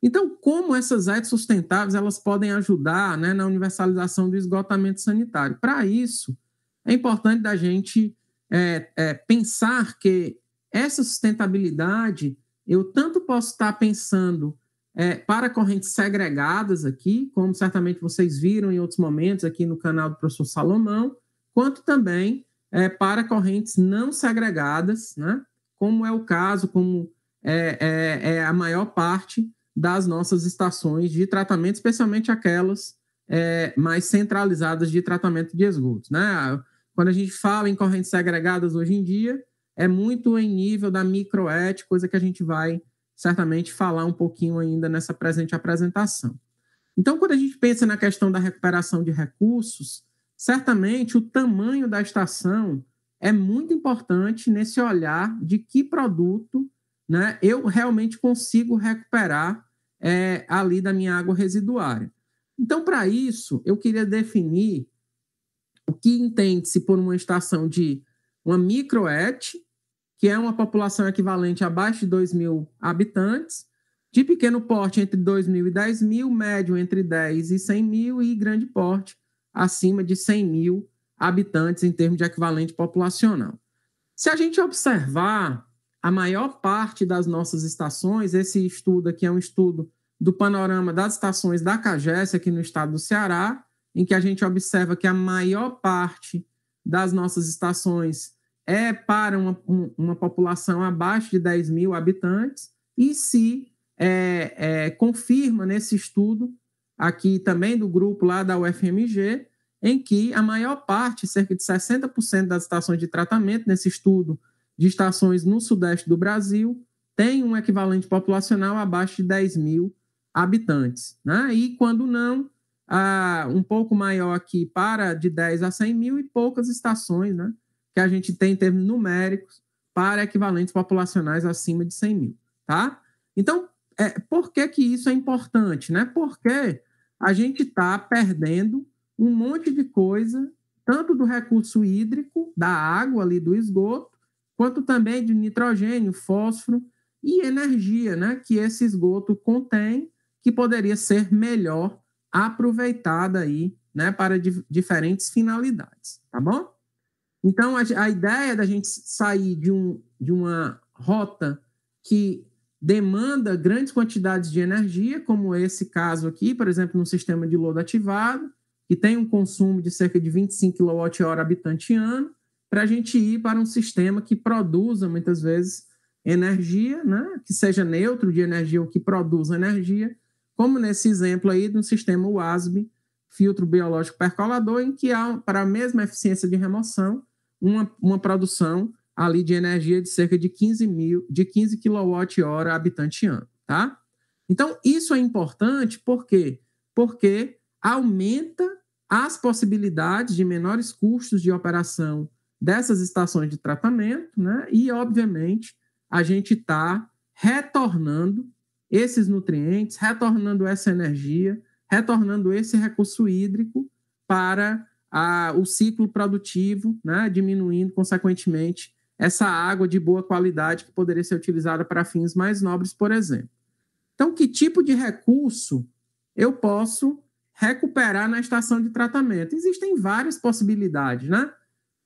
Então, como essas redes sustentáveis elas podem ajudar né, na universalização do esgotamento sanitário? Para isso, é importante da gente é, é, pensar que essa sustentabilidade eu tanto posso estar pensando é, para correntes segregadas aqui, como certamente vocês viram em outros momentos aqui no canal do professor Salomão, quanto também é, para correntes não segregadas, né? como é o caso, como é, é, é a maior parte das nossas estações de tratamento, especialmente aquelas é, mais centralizadas de tratamento de esgotos. Né? Ah, quando a gente fala em correntes segregadas hoje em dia, é muito em nível da microet, coisa que a gente vai certamente falar um pouquinho ainda nessa presente apresentação. Então, quando a gente pensa na questão da recuperação de recursos, certamente o tamanho da estação é muito importante nesse olhar de que produto né, eu realmente consigo recuperar é, ali da minha água residuária. Então, para isso, eu queria definir o que entende-se por uma estação de uma microet, que é uma população equivalente a abaixo de 2 mil habitantes, de pequeno porte entre 2 mil e 10 mil, médio entre 10 e 100 mil e grande porte acima de 100 mil habitantes em termos de equivalente populacional. Se a gente observar a maior parte das nossas estações, esse estudo aqui é um estudo do panorama das estações da CAGES aqui no estado do Ceará, em que a gente observa que a maior parte das nossas estações é para uma, uma população abaixo de 10 mil habitantes, e se é, é, confirma nesse estudo, aqui também do grupo lá da UFMG, em que a maior parte, cerca de 60% das estações de tratamento, nesse estudo de estações no sudeste do Brasil, tem um equivalente populacional abaixo de 10 mil habitantes. Né? E quando não, um pouco maior aqui para de 10 a 100 mil e poucas estações né, que a gente tem em termos numéricos para equivalentes populacionais acima de 100 mil. Tá? Então, é, por que, que isso é importante? Né? Porque a gente está perdendo um monte de coisa, tanto do recurso hídrico, da água ali do esgoto, quanto também de nitrogênio, fósforo e energia, né, que esse esgoto contém, que poderia ser melhor aproveitada aí, né, para di diferentes finalidades, tá bom? Então a, a ideia da gente sair de, um, de uma rota que demanda grandes quantidades de energia, como esse caso aqui, por exemplo, no sistema de lodo ativado, que tem um consumo de cerca de 25 kWh habitante ano, para a gente ir para um sistema que produza muitas vezes energia, né? que seja neutro de energia ou que produza energia, como nesse exemplo aí de um sistema WASB, filtro biológico percolador, em que há, para a mesma eficiência de remoção, uma, uma produção ali de energia de cerca de 15 mil, de 15 kWh habitante ano, tá? Então, isso é importante por quê? Porque aumenta as possibilidades de menores custos de operação dessas estações de tratamento, né? E, obviamente, a gente está retornando esses nutrientes, retornando essa energia, retornando esse recurso hídrico para a, o ciclo produtivo, né? Diminuindo, consequentemente, essa água de boa qualidade que poderia ser utilizada para fins mais nobres, por exemplo. Então, que tipo de recurso eu posso recuperar na estação de tratamento. Existem várias possibilidades, né?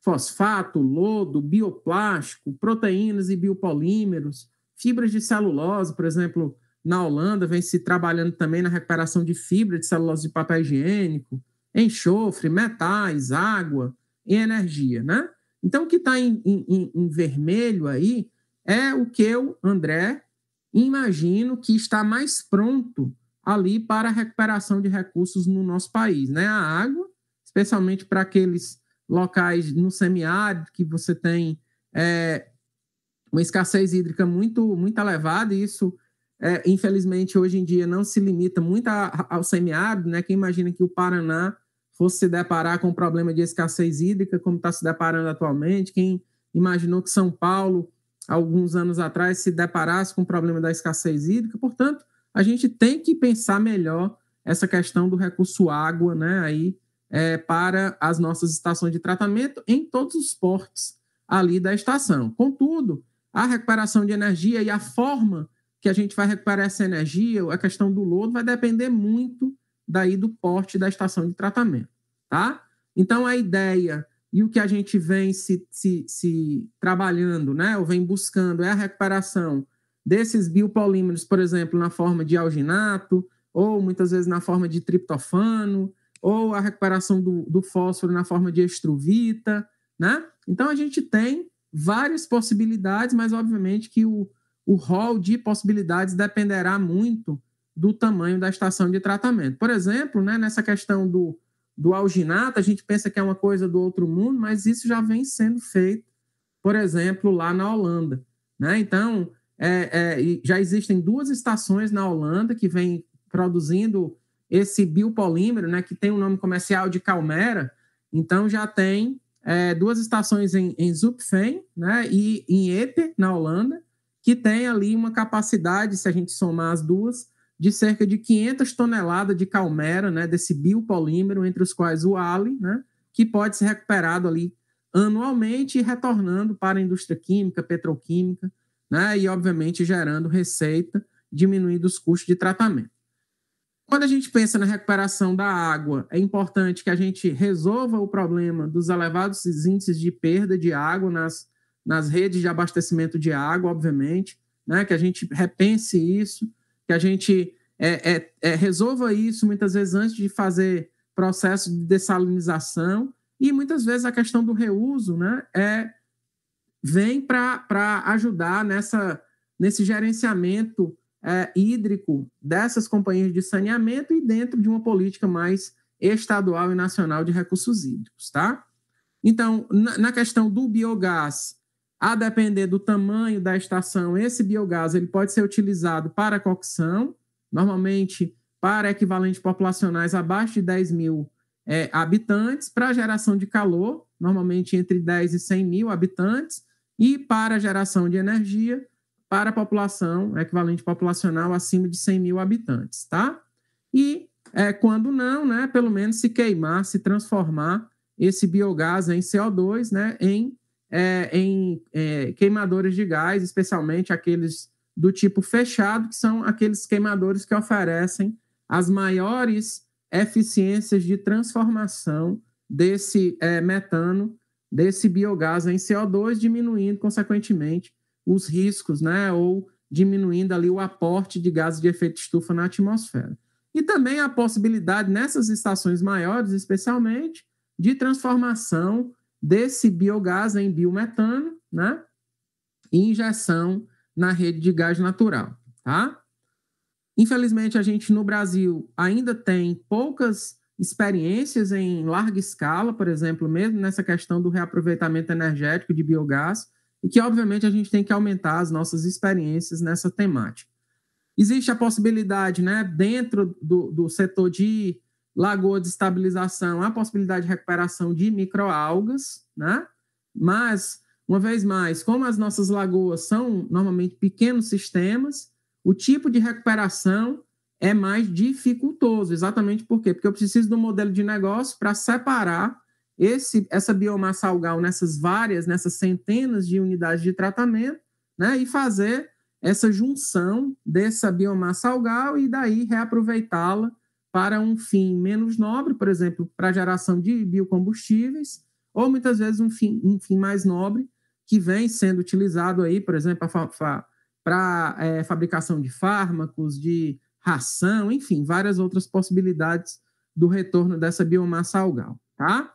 Fosfato, lodo, bioplástico, proteínas e biopolímeros, fibras de celulose, por exemplo, na Holanda vem se trabalhando também na recuperação de fibra de celulose de papel higiênico, enxofre, metais, água e energia, né? Então, o que está em, em, em vermelho aí é o que eu, André, imagino que está mais pronto ali para a recuperação de recursos no nosso país, né? A água, especialmente para aqueles locais no semiárido que você tem é, uma escassez hídrica muito muito elevada e isso é, infelizmente hoje em dia não se limita muito a, ao semiárido, né? Quem imagina que o Paraná fosse se deparar com o problema de escassez hídrica como está se deparando atualmente? Quem imaginou que São Paulo alguns anos atrás se deparasse com o problema da escassez hídrica? Portanto, a gente tem que pensar melhor essa questão do recurso água, né? Aí é, para as nossas estações de tratamento em todos os portes ali da estação. Contudo, a recuperação de energia e a forma que a gente vai recuperar essa energia, a questão do lodo, vai depender muito daí do porte da estação de tratamento, tá? Então, a ideia e o que a gente vem se, se, se trabalhando, né, ou vem buscando, é a recuperação desses biopolímeros, por exemplo, na forma de alginato, ou muitas vezes na forma de triptofano, ou a recuperação do, do fósforo na forma de estruvita, né? Então a gente tem várias possibilidades, mas obviamente que o, o rol de possibilidades dependerá muito do tamanho da estação de tratamento. Por exemplo, né, nessa questão do, do alginato, a gente pensa que é uma coisa do outro mundo, mas isso já vem sendo feito, por exemplo, lá na Holanda. Né? Então, é, é, já existem duas estações na Holanda que vêm produzindo esse biopolímero, né, que tem o um nome comercial de Calmera. Então já tem é, duas estações em, em Zupfen né, e em Epe, na Holanda, que tem ali uma capacidade, se a gente somar as duas, de cerca de 500 toneladas de calmera, né, desse biopolímero, entre os quais o ALI, né, que pode ser recuperado ali anualmente e retornando para a indústria química, petroquímica, né? e, obviamente, gerando receita, diminuindo os custos de tratamento. Quando a gente pensa na recuperação da água, é importante que a gente resolva o problema dos elevados índices de perda de água nas, nas redes de abastecimento de água, obviamente, né? que a gente repense isso, que a gente é, é, é, resolva isso muitas vezes antes de fazer processo de dessalinização e muitas vezes a questão do reuso né, é vem para ajudar nessa, nesse gerenciamento é, hídrico dessas companhias de saneamento e dentro de uma política mais estadual e nacional de recursos hídricos, tá? Então, na questão do biogás, a depender do tamanho da estação, esse biogás ele pode ser utilizado para cocção, normalmente para equivalentes populacionais abaixo de 10 mil é, habitantes, para geração de calor, normalmente entre 10 e 100 mil habitantes, e para geração de energia para a população, equivalente populacional acima de 100 mil habitantes, tá? E é, quando não, né, pelo menos se queimar, se transformar esse biogás em CO2, né, em, é, em é, queimadores de gás, especialmente aqueles do tipo fechado, que são aqueles queimadores que oferecem as maiores eficiências de transformação desse é, metano desse biogás em CO2, diminuindo, consequentemente, os riscos, né? Ou diminuindo ali o aporte de gases de efeito estufa na atmosfera. E também a possibilidade, nessas estações maiores, especialmente, de transformação desse biogás em biometano, né? E injeção na rede de gás natural, tá? Infelizmente, a gente no Brasil ainda tem poucas experiências em larga escala, por exemplo, mesmo nessa questão do reaproveitamento energético de biogás, e que, obviamente, a gente tem que aumentar as nossas experiências nessa temática. Existe a possibilidade, né, dentro do, do setor de lagoa de estabilização, a possibilidade de recuperação de microalgas, né? Mas, uma vez mais, como as nossas lagoas são normalmente pequenos sistemas, o tipo de recuperação é mais dificultoso, exatamente por quê? Porque eu preciso de um modelo de negócio para separar esse, essa biomassa algal nessas várias, nessas centenas de unidades de tratamento, né, e fazer essa junção dessa biomassa algal e daí reaproveitá-la para um fim menos nobre, por exemplo, para geração de biocombustíveis, ou muitas vezes um fim, um fim mais nobre, que vem sendo utilizado aí, por exemplo, para é, eh, fabricação de fármacos, de ração, enfim, várias outras possibilidades do retorno dessa biomassa algal, tá?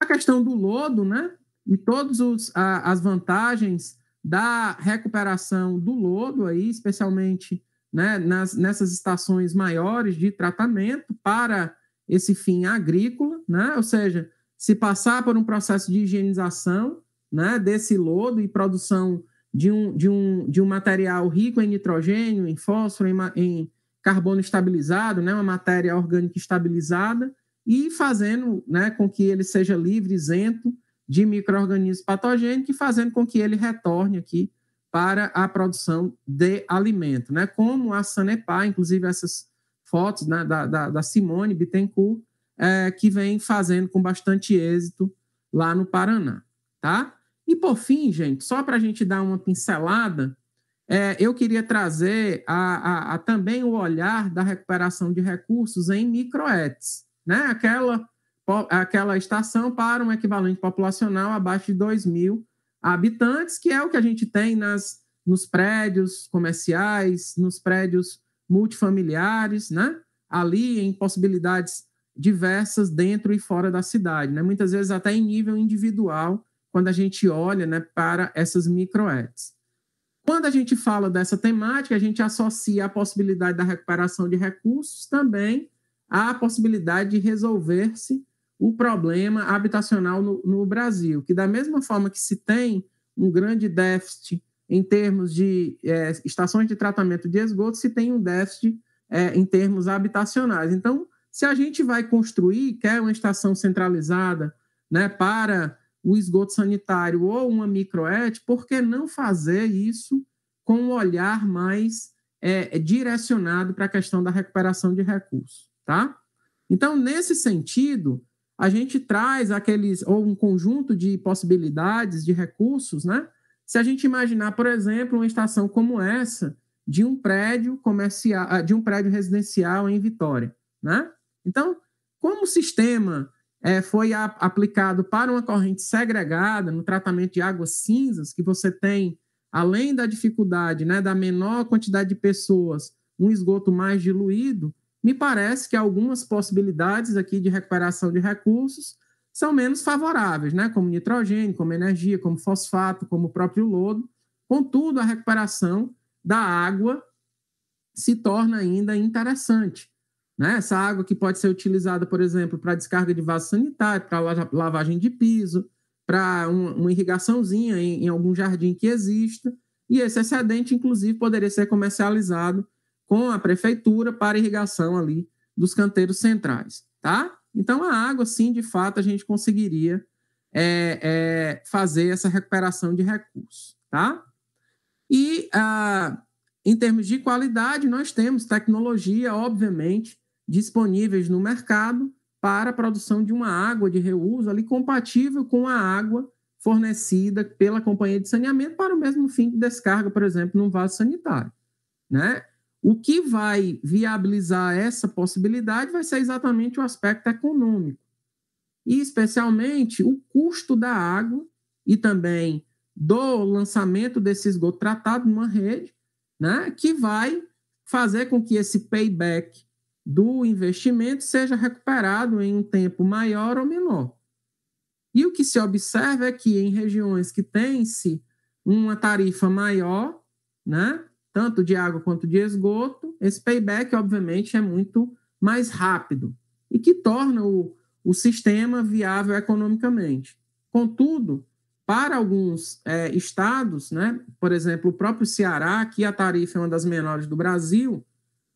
A questão do lodo, né? E todas as vantagens da recuperação do lodo aí, especialmente né, nas, nessas estações maiores de tratamento para esse fim agrícola, né? Ou seja, se passar por um processo de higienização, né, desse lodo e produção de um, de um, de um material rico em nitrogênio, em fósforo, em, em carbono estabilizado, né, uma matéria orgânica estabilizada, e fazendo né, com que ele seja livre, isento de micro-organismos patogênicos e fazendo com que ele retorne aqui para a produção de alimento. Né? Como a Sanepar, inclusive essas fotos né, da, da, da, Simone Bittencourt, é, que vem fazendo com bastante êxito lá no Paraná. Tá? E por fim, gente, só para a gente dar uma pincelada, é, eu queria trazer a, a, a, também o olhar da recuperação de recursos em microetes, né? Aquela, aquela estação para um equivalente populacional abaixo de 2 mil habitantes, que é o que a gente tem nas, nos prédios comerciais, nos prédios multifamiliares, né? Ali em possibilidades diversas dentro e fora da cidade, né? Muitas vezes até em nível individual quando a gente olha né, para essas microetes. Quando a gente fala dessa temática, a gente associa a possibilidade da recuperação de recursos também à possibilidade de resolver-se o problema habitacional no, no, Brasil, que da mesma forma que se tem um grande déficit em termos de é, estações de tratamento de esgoto, se tem um déficit é, em termos habitacionais. Então, se a gente vai construir, quer uma estação centralizada né, para o esgoto sanitário ou uma microet, por que não fazer isso com um olhar mais é, é, direcionado para a questão da recuperação de recursos, tá? Então, nesse sentido, a gente traz aqueles, ou um conjunto de possibilidades de recursos, né? Se a gente imaginar, por exemplo, uma estação como essa, de um prédio comercial, de um prédio residencial em Vitória, né? Então, como o sistema é, foi a, aplicado para uma corrente segregada no tratamento de águas cinzas, que você tem, além da dificuldade né, da menor quantidade de pessoas, um esgoto mais diluído, me parece que algumas possibilidades aqui de recuperação de recursos são menos favoráveis, né, como nitrogênio, como energia, como fosfato, como o próprio lodo. Contudo, a recuperação da água se torna ainda interessante. Né? Essa água que pode ser utilizada, por exemplo, para descarga de vaso sanitário, para lavagem de piso, para um, uma irrigaçãozinha em, em, algum jardim que exista. E esse excedente, inclusive, poderia ser comercializado com a prefeitura para irrigação ali dos canteiros centrais, tá? Então, a água, sim, de fato, a gente conseguiria é, é, fazer essa recuperação de recursos, tá? E, ah, em termos de qualidade, nós temos tecnologia, obviamente, disponíveis no mercado para a produção de uma água de reuso ali compatível com a água fornecida pela companhia de saneamento para o mesmo fim de descarga, por exemplo, num vaso sanitário, né? O que vai viabilizar essa possibilidade vai ser exatamente o aspecto econômico. E especialmente o custo da água e também do lançamento desse esgoto tratado numa rede, né, que vai fazer com que esse payback do investimento seja recuperado em um tempo maior ou menor. E o que se observa é que em regiões que tem-se uma tarifa maior, né, tanto de água quanto de esgoto, esse payback, obviamente, é muito mais rápido e que torna o, o sistema viável economicamente. Contudo, para alguns é, estados, né, por exemplo, o próprio Ceará, que a tarifa é uma das menores do Brasil,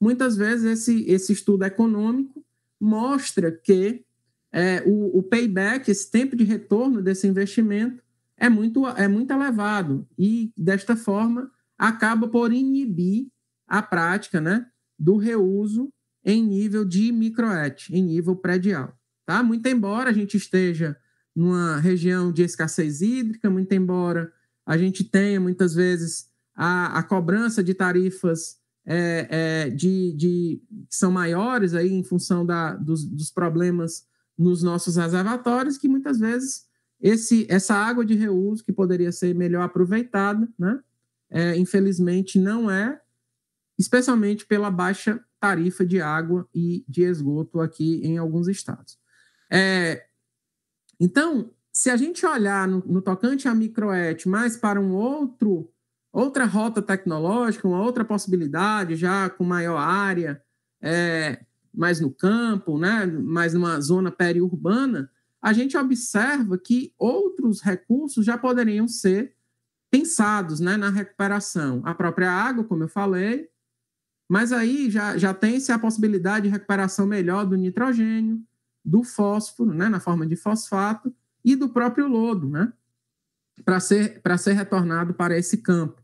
muitas vezes esse, esse estudo econômico mostra que é, o, o, payback, esse tempo de retorno desse investimento, é muito, é muito elevado e, desta forma, acaba por inibir a prática né, do reuso em nível de microet, em nível predial. Tá? Muito embora a gente esteja numa região de escassez hídrica, muito embora a gente tenha muitas vezes a, a cobrança de tarifas é, é, de, de, são maiores aí em função da, dos, dos, problemas nos nossos reservatórios, que muitas vezes esse, essa água de reuso, que poderia ser melhor aproveitada, né, é, infelizmente não é, especialmente pela baixa tarifa de água e de esgoto aqui em alguns estados. É, então, se a gente olhar no, no tocante à microet mais para um outro outra rota tecnológica, uma outra possibilidade, já com maior área, é, mais no campo, né, mais numa zona periurbana, a gente observa que outros recursos já poderiam ser pensados né, na recuperação. A própria água, como eu falei, mas aí já, já tem-se a possibilidade de recuperação melhor do nitrogênio, do fósforo, né, na forma de fosfato, e do próprio lodo, né, para ser, ser retornado para esse campo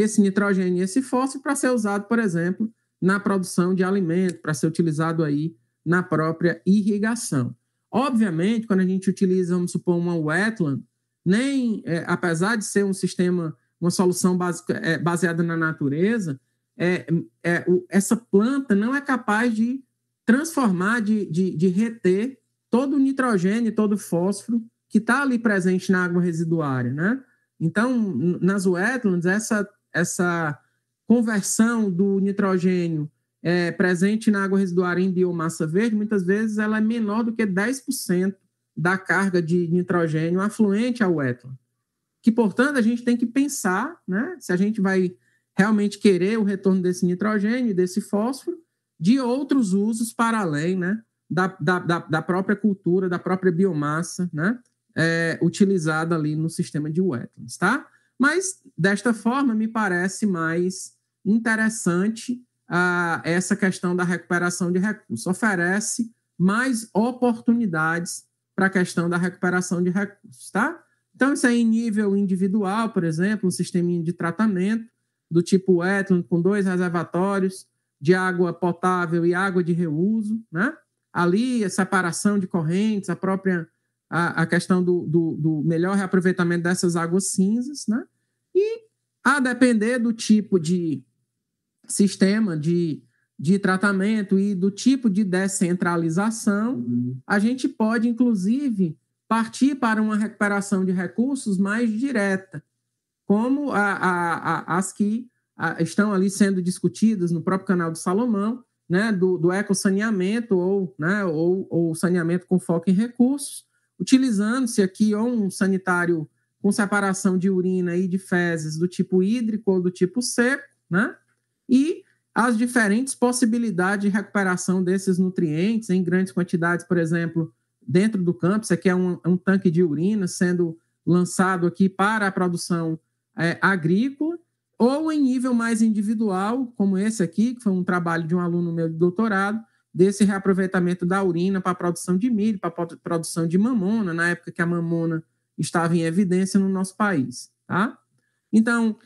esse nitrogênio e esse fósforo para ser usado, por exemplo, na produção de alimento, para ser utilizado aí na própria irrigação. Obviamente, quando a gente utiliza, vamos supor, uma wetland, nem, é, apesar de ser um sistema, uma solução básica, é, baseada na natureza, é, é o, essa planta não é capaz de transformar, de, de, de reter todo o nitrogênio, todo o fósforo que está ali presente na água residuária, né? Então, nas wetlands, essa essa conversão do nitrogênio é, presente na água residual em biomassa verde, muitas vezes ela é menor do que 10% da carga de nitrogênio afluente ao wetland. Que, portanto, a gente tem que pensar né, se a gente vai realmente querer o retorno desse nitrogênio, desse fósforo, de outros usos para além né, da, da, da própria cultura, da própria biomassa né, é, utilizada ali no sistema de wetlands. Tá? Mas, desta forma, me parece mais interessante ah, essa questão da recuperação de recursos. Oferece mais oportunidades para a questão da recuperação de recursos, tá? Então, isso aí em nível individual, por exemplo, um sisteminha de tratamento do tipo Wetland, com dois reservatórios de água potável e água de reuso, né? Ali, a separação de correntes, a própria a, a questão do, do, do melhor reaproveitamento dessas águas cinzas, né? E a depender do tipo de sistema de, de tratamento e do tipo de descentralização, uhum. a gente pode, inclusive, partir para uma recuperação de recursos mais direta, como a, a, a, as que estão ali sendo discutidas no próprio canal do Salomão, né, do, do ecossaneamento ou, né, ou, ou saneamento com foco em recursos, utilizando-se aqui ou um sanitário com separação de urina e de fezes do tipo hídrico ou do tipo seco, né? E as diferentes possibilidades de recuperação desses nutrientes em grandes quantidades, por exemplo, dentro do campo. Isso aqui é um, é um tanque de urina sendo lançado aqui para a produção é, agrícola, ou em nível mais individual, como esse aqui, que foi um trabalho de um aluno meu de doutorado, desse reaproveitamento da urina para a produção de milho, para a produção de mamona, na época que a mamona estava em evidência no nosso país, tá? Então,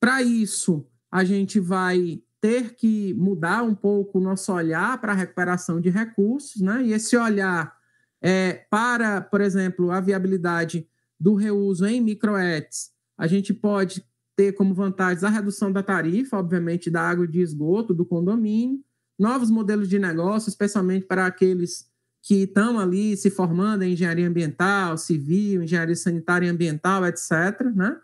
para isso, a gente vai ter que mudar um pouco o nosso olhar para a recuperação de recursos, né? E esse olhar é, para, por exemplo, a viabilidade do reuso em microetes, a gente pode ter como vantagens a redução da tarifa, obviamente, da água de esgoto, do condomínio, novos modelos de negócio, especialmente para aqueles que estão ali se formando em engenharia ambiental, civil, engenharia sanitária e ambiental, etc., né?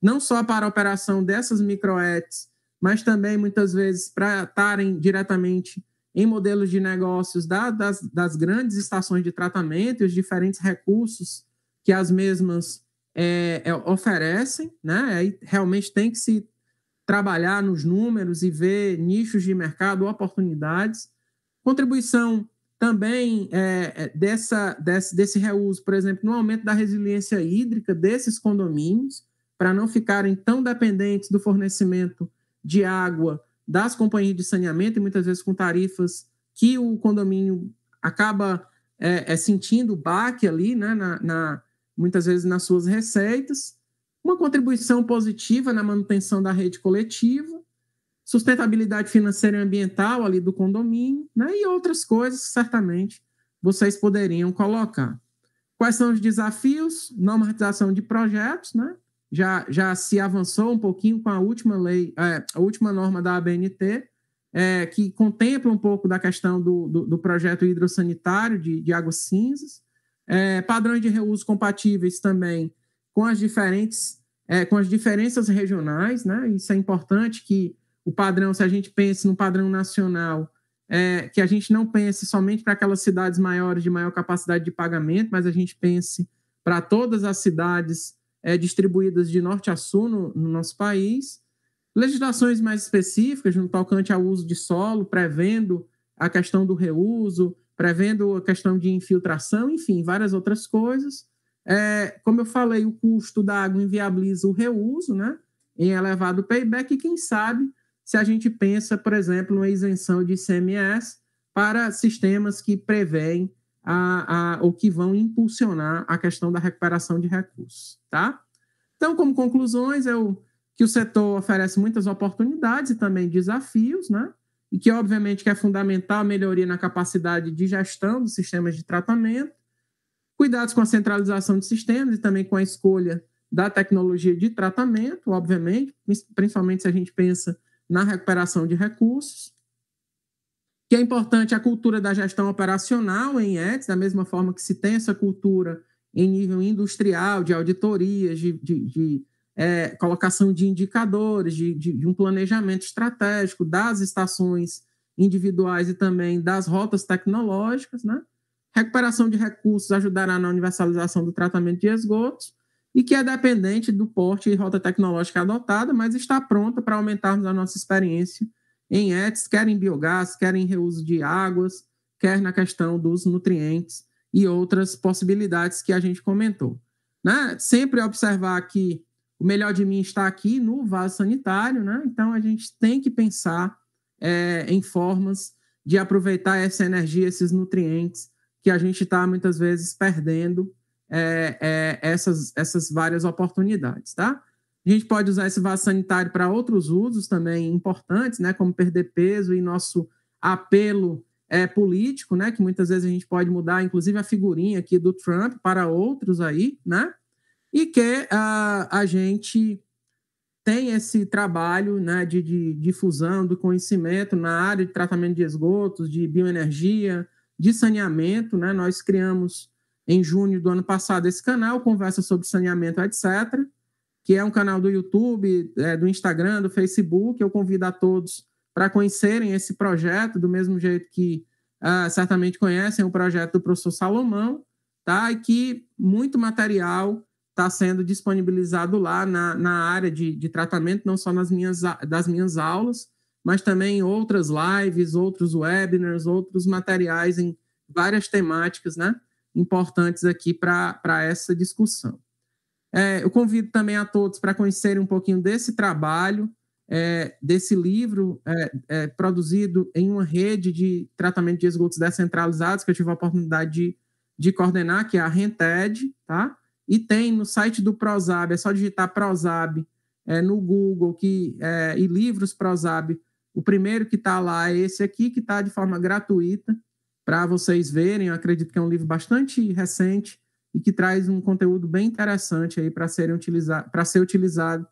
não só para a operação dessas microetes, mas também muitas vezes para estarem diretamente em modelos de negócios da, das, das, grandes estações de tratamento e os diferentes recursos que as mesmas é, é oferecem, né? Aí realmente tem que se trabalhar nos números e ver nichos de mercado, oportunidades. Contribuição também é, é, dessa, desse, desse reuso, por exemplo, no aumento da resiliência hídrica desses condomínios, para não ficarem tão dependentes do fornecimento de água das companhias de saneamento, e muitas vezes com tarifas que o condomínio acaba é, é, sentindo o baque ali, né, na, na, muitas vezes nas suas receitas. Uma contribuição positiva na manutenção da rede coletiva sustentabilidade financeira e ambiental ali do condomínio, né? E outras coisas, certamente, vocês poderiam colocar. Quais são os desafios? Normatização de projetos, né? Já, já se avançou um pouquinho com a última lei, é, a última norma da ABNT, é, que contempla um pouco da questão do, do, do projeto hidrossanitário de, de águas cinzas, é, padrões de reuso compatíveis também com as diferentes, é, com as diferenças regionais, né? Isso é importante que o padrão, se a gente pensa no padrão nacional, é, que a gente não pense somente para aquelas cidades maiores de maior capacidade de pagamento, mas a gente pense para todas as cidades é, distribuídas de norte a sul no, no, nosso país, legislações mais específicas no tocante ao uso de solo, prevendo a questão do reuso, prevendo a questão de infiltração, enfim, várias outras coisas. É, como eu falei, o custo da água inviabiliza o reuso, né? Em elevado payback, e quem sabe se a gente pensa, por exemplo, uma isenção de ICMS para sistemas que preveem a, a, ou que vão impulsionar a questão da recuperação de recursos, tá? Então, como conclusões, eu o, que o setor oferece muitas oportunidades e também desafios, né? E que, obviamente, que é fundamental a melhoria na capacidade de gestão dos sistemas de tratamento, cuidados com a centralização de sistemas e também com a escolha da tecnologia de tratamento, obviamente, principalmente se a gente pensa na recuperação de recursos. Que é importante a cultura da gestão operacional em ETS, da mesma forma que se tem essa cultura em nível industrial, de auditorias, de, de, de é, colocação de indicadores, de, de, um planejamento estratégico das estações individuais e também das rotas tecnológicas, né? Recuperação de recursos ajudará na universalização do tratamento de esgotos e que é dependente do porte e rota tecnológica adotada, mas está pronta para aumentarmos a nossa experiência em ETS, quer em biogás, quer em reuso de águas, quer na questão dos nutrientes e outras possibilidades que a gente comentou. Né? Sempre observar que o melhor de mim está aqui no vaso sanitário, né? então a gente tem que pensar é, em formas de aproveitar essa energia, esses nutrientes que a gente está muitas vezes perdendo é, é, essas, essas várias oportunidades, tá? A gente pode usar esse vaso sanitário para outros usos também importantes, né? Como perder peso e nosso apelo é, político, né? Que muitas vezes a gente pode mudar, inclusive a figurinha aqui do Trump para outros aí, né? E que uh, a gente tem esse trabalho né, de, de difusão do conhecimento na área de tratamento de esgotos, de bioenergia, de saneamento. Né? Nós criamos em junho do ano passado esse canal, Conversa sobre Saneamento, etc., que é um canal do YouTube, é, do Instagram, do Facebook. Eu convido a todos para conhecerem esse projeto, do mesmo jeito que ah, certamente conhecem o é projeto do professor Salomão, tá? e que muito material está sendo disponibilizado lá na, na área de, de tratamento, não só nas minhas, das minhas aulas, mas também outras lives, outros webinars, outros materiais em várias temáticas, né? importantes aqui para essa discussão. É, eu convido também a todos para conhecerem um pouquinho desse trabalho, é, desse livro é, é, produzido em uma rede de tratamento de esgotos descentralizados que eu tive a oportunidade de, de coordenar, que é a Rented, tá? E tem no site do Prozab, é só digitar Prozab é, no Google que, é, e livros Prozab. O primeiro que está lá é esse aqui, que está de forma gratuita para vocês verem. Eu acredito que é um livro bastante recente e que traz um conteúdo bem interessante aí para ser utilizado, para ser utilizado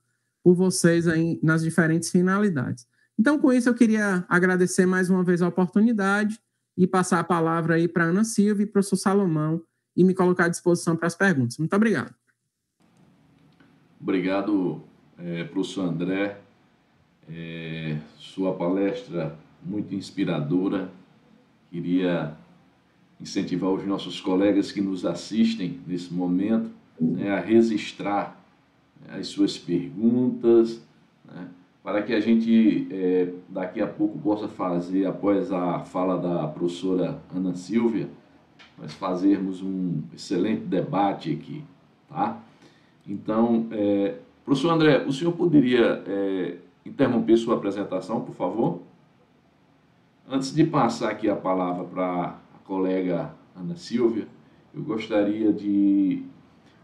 por vocês aí nas diferentes finalidades. Então, com isso, eu queria agradecer mais uma vez a oportunidade e passar a palavra aí para Ana Silva e para o professor Salomão e me colocar à disposição para as perguntas. Muito obrigado. Obrigado, é, professor André. É, sua palestra muito inspiradora, Queria incentivar os nossos colegas que nos assistem nesse momento né, a registrar né, as suas perguntas, né, para que a gente é, daqui a pouco possa fazer, após a fala da professora Ana Silvia, nós fazermos um excelente debate aqui, tá? Então, é, professor André, o senhor poderia é, interromper sua apresentação, por favor? Antes de passar aqui a palavra para a colega Ana Silvia, eu gostaria de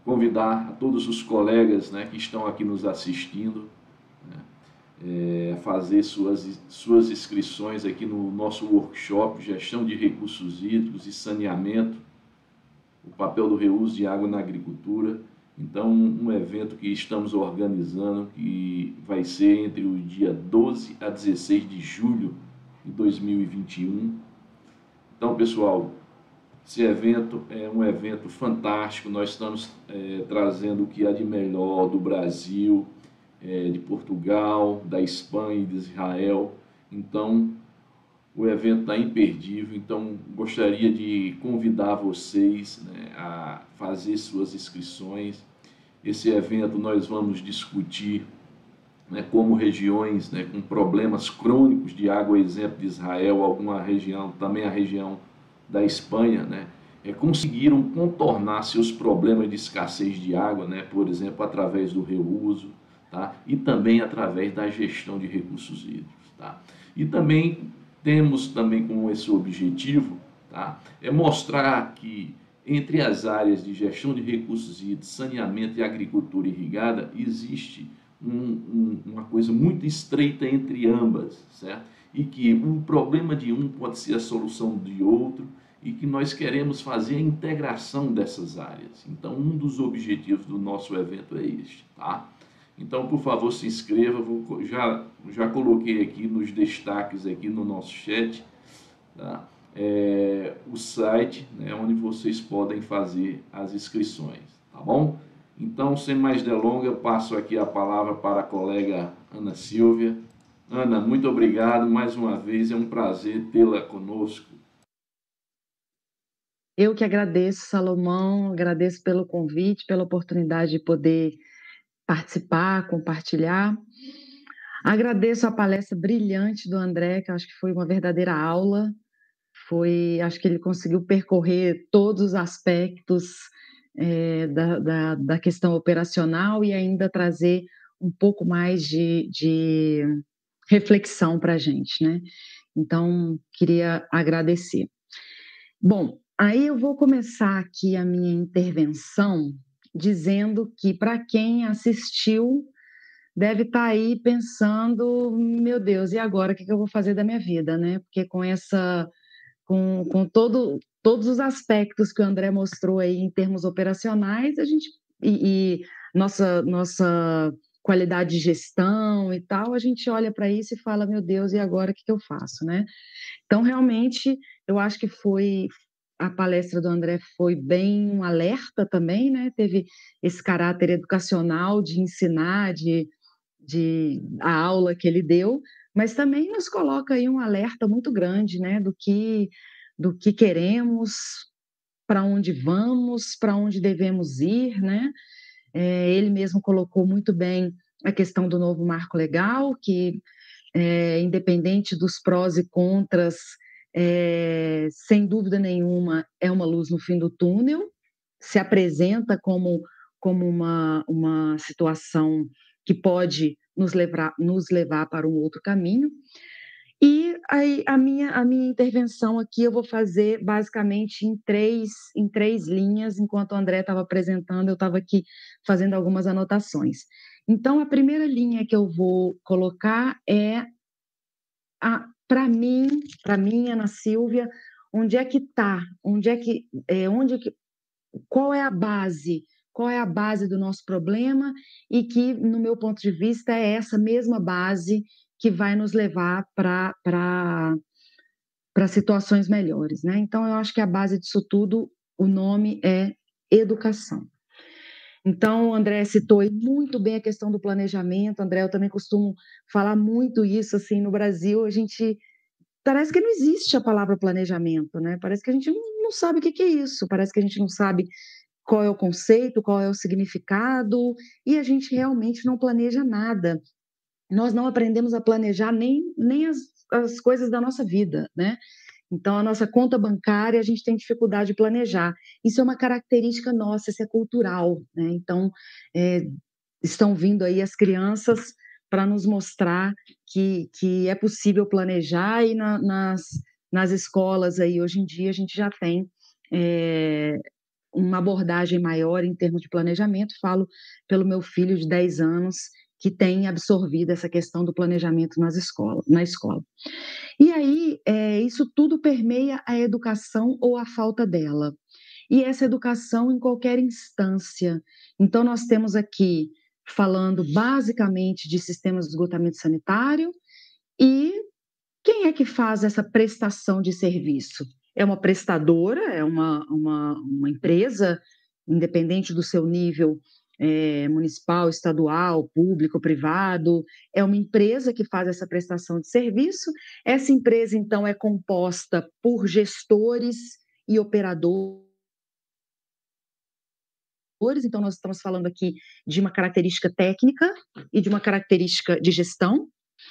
convidar a todos os colegas né, que estão aqui nos assistindo né, é, a fazer suas, suas inscrições aqui no nosso workshop Gestão de Recursos Hídricos e Saneamento, o papel do reuso de água na agricultura. Então, um evento que estamos organizando que vai ser entre o dia 12 a 16 de julho de 2021. Então, pessoal, esse evento é um evento fantástico. Nós estamos é, trazendo o que há de melhor do Brasil, é, de Portugal, da Espanha e de Israel. Então, o evento está imperdível. Então, gostaria de convidar vocês né, a fazer suas inscrições. Esse evento nós vamos discutir né, como regiões né, com problemas crônicos de água, exemplo de Israel, alguma região, também a região da Espanha, né, é, conseguiram contornar seus problemas de escassez de água, né, por exemplo, através do reuso tá, e também através da gestão de recursos hídricos. Tá. E também temos também como esse objetivo tá, é mostrar que entre as áreas de gestão de recursos hídricos, saneamento e agricultura irrigada existe um, um, uma coisa muito estreita entre ambas, certo? E que o um problema de um pode ser a solução de outro e que nós queremos fazer a integração dessas áreas. Então, um dos objetivos do nosso evento é este, tá? Então, por favor, se inscreva. Vou, já, já coloquei aqui nos destaques aqui no nosso chat tá? é, o site né, onde vocês podem fazer as inscrições, tá bom? Então, sem mais delongas, eu passo aqui a palavra para a colega Ana Silvia. Ana, muito obrigado mais uma vez, é um prazer tê-la conosco. Eu que agradeço, Salomão, agradeço pelo convite, pela oportunidade de poder participar, compartilhar. Agradeço a palestra brilhante do André, que acho que foi uma verdadeira aula. Foi, acho que ele conseguiu percorrer todos os aspectos é, da, da, da, questão operacional e ainda trazer um pouco mais de, de reflexão para a gente, né? Então, queria agradecer. Bom, aí eu vou começar aqui a minha intervenção dizendo que para quem assistiu deve estar tá aí pensando, meu Deus, e agora o que, eu vou fazer da minha vida, né? Porque com essa, com, com todo, todos os aspectos que o André mostrou aí em termos operacionais, a gente e, e nossa nossa qualidade de gestão e tal, a gente olha para isso e fala, meu Deus, e agora o que, que eu faço, né? Então, realmente, eu acho que foi a palestra do André foi bem um alerta também, né? Teve esse caráter educacional de ensinar, de, de a aula que ele deu, mas também nos coloca aí um alerta muito grande, né? Do que do que queremos, para onde vamos, para onde devemos ir, né? É, ele mesmo colocou muito bem a questão do novo marco legal, que é, independente dos prós e contras, é, sem dúvida nenhuma é uma luz no fim do túnel, se apresenta como, como uma, uma situação que pode nos levar, nos levar para um outro caminho, a, a, minha, a minha intervenção aqui eu vou fazer basicamente em três, em três linhas, enquanto o André estava apresentando, eu estava aqui fazendo algumas anotações. Então, a primeira linha que eu vou colocar é, para mim, para mim, Ana Silvia, onde é que está, onde é que, é, onde é que, qual é a base, qual é a base do nosso problema e que, no meu ponto de vista, é essa mesma base que vai nos levar para situações melhores. Né? Então, eu acho que a base disso tudo, o nome é educação. Então, o André citou muito bem a questão do planejamento. André, eu também costumo falar muito isso assim no Brasil. A gente parece que não existe a palavra planejamento, né? Parece que a gente não sabe o que é isso. Parece que a gente não sabe qual é o conceito, qual é o significado e a gente realmente não planeja nada nós não aprendemos a planejar nem, nem as, as coisas da nossa vida, né? Então, a nossa conta bancária, a gente tem dificuldade de planejar. Isso é uma característica nossa, isso é cultural, né? Então, é, estão vindo aí as crianças para nos mostrar que, que é possível planejar e na, nas, nas escolas aí, hoje em dia, a gente já tem é, uma abordagem maior em termos de planejamento. Falo pelo meu filho de 10 anos, que tem absorvido essa questão do planejamento nas escola, na escola. E aí, é, isso tudo permeia a educação ou a falta dela. E essa educação em qualquer instância. Então, nós temos aqui falando basicamente de sistemas de esgotamento sanitário e quem é que faz essa prestação de serviço? É uma prestadora, é uma, uma, uma empresa, independente do seu nível, é, municipal, estadual, público, privado, é uma empresa que faz essa prestação de serviço. Essa empresa, então, é composta por gestores e operadores. Então, nós estamos falando aqui de uma característica técnica e de uma característica de gestão,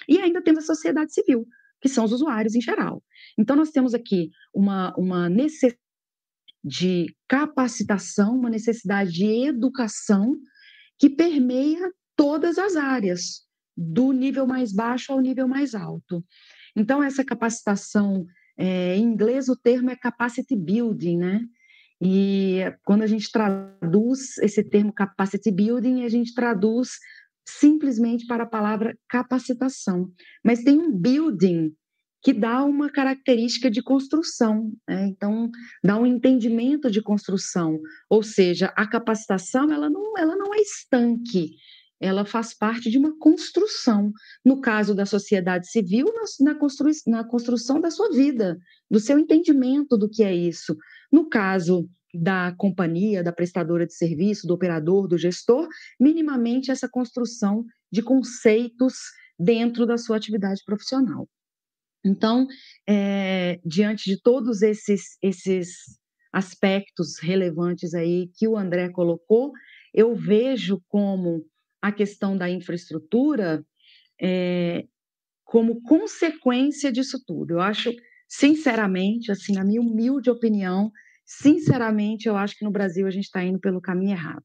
e ainda temos a sociedade civil, que são os usuários em geral. Então, nós temos aqui uma, uma necessidade de capacitação, uma necessidade de educação que permeia todas as áreas, do nível mais baixo ao nível mais alto. Então, essa capacitação, é, em inglês o termo é capacity building, né? E quando a gente traduz esse termo capacity building, a gente traduz simplesmente para a palavra capacitação. Mas tem um building que dá uma característica de construção, né? então dá um entendimento de construção, ou seja, a capacitação ela não, ela não é estanque, ela faz parte de uma construção. No caso da sociedade civil, na, constru, na construção da sua vida, do seu entendimento do que é isso. No caso da companhia, da prestadora de serviço, do operador, do gestor, minimamente essa construção de conceitos dentro da sua atividade profissional. Então, é, diante de todos esses, esses aspectos relevantes aí que o André colocou, eu vejo como a questão da infraestrutura é, como consequência disso tudo. Eu acho, sinceramente, assim, na minha humilde opinião, sinceramente, eu acho que no Brasil a gente está indo pelo caminho errado.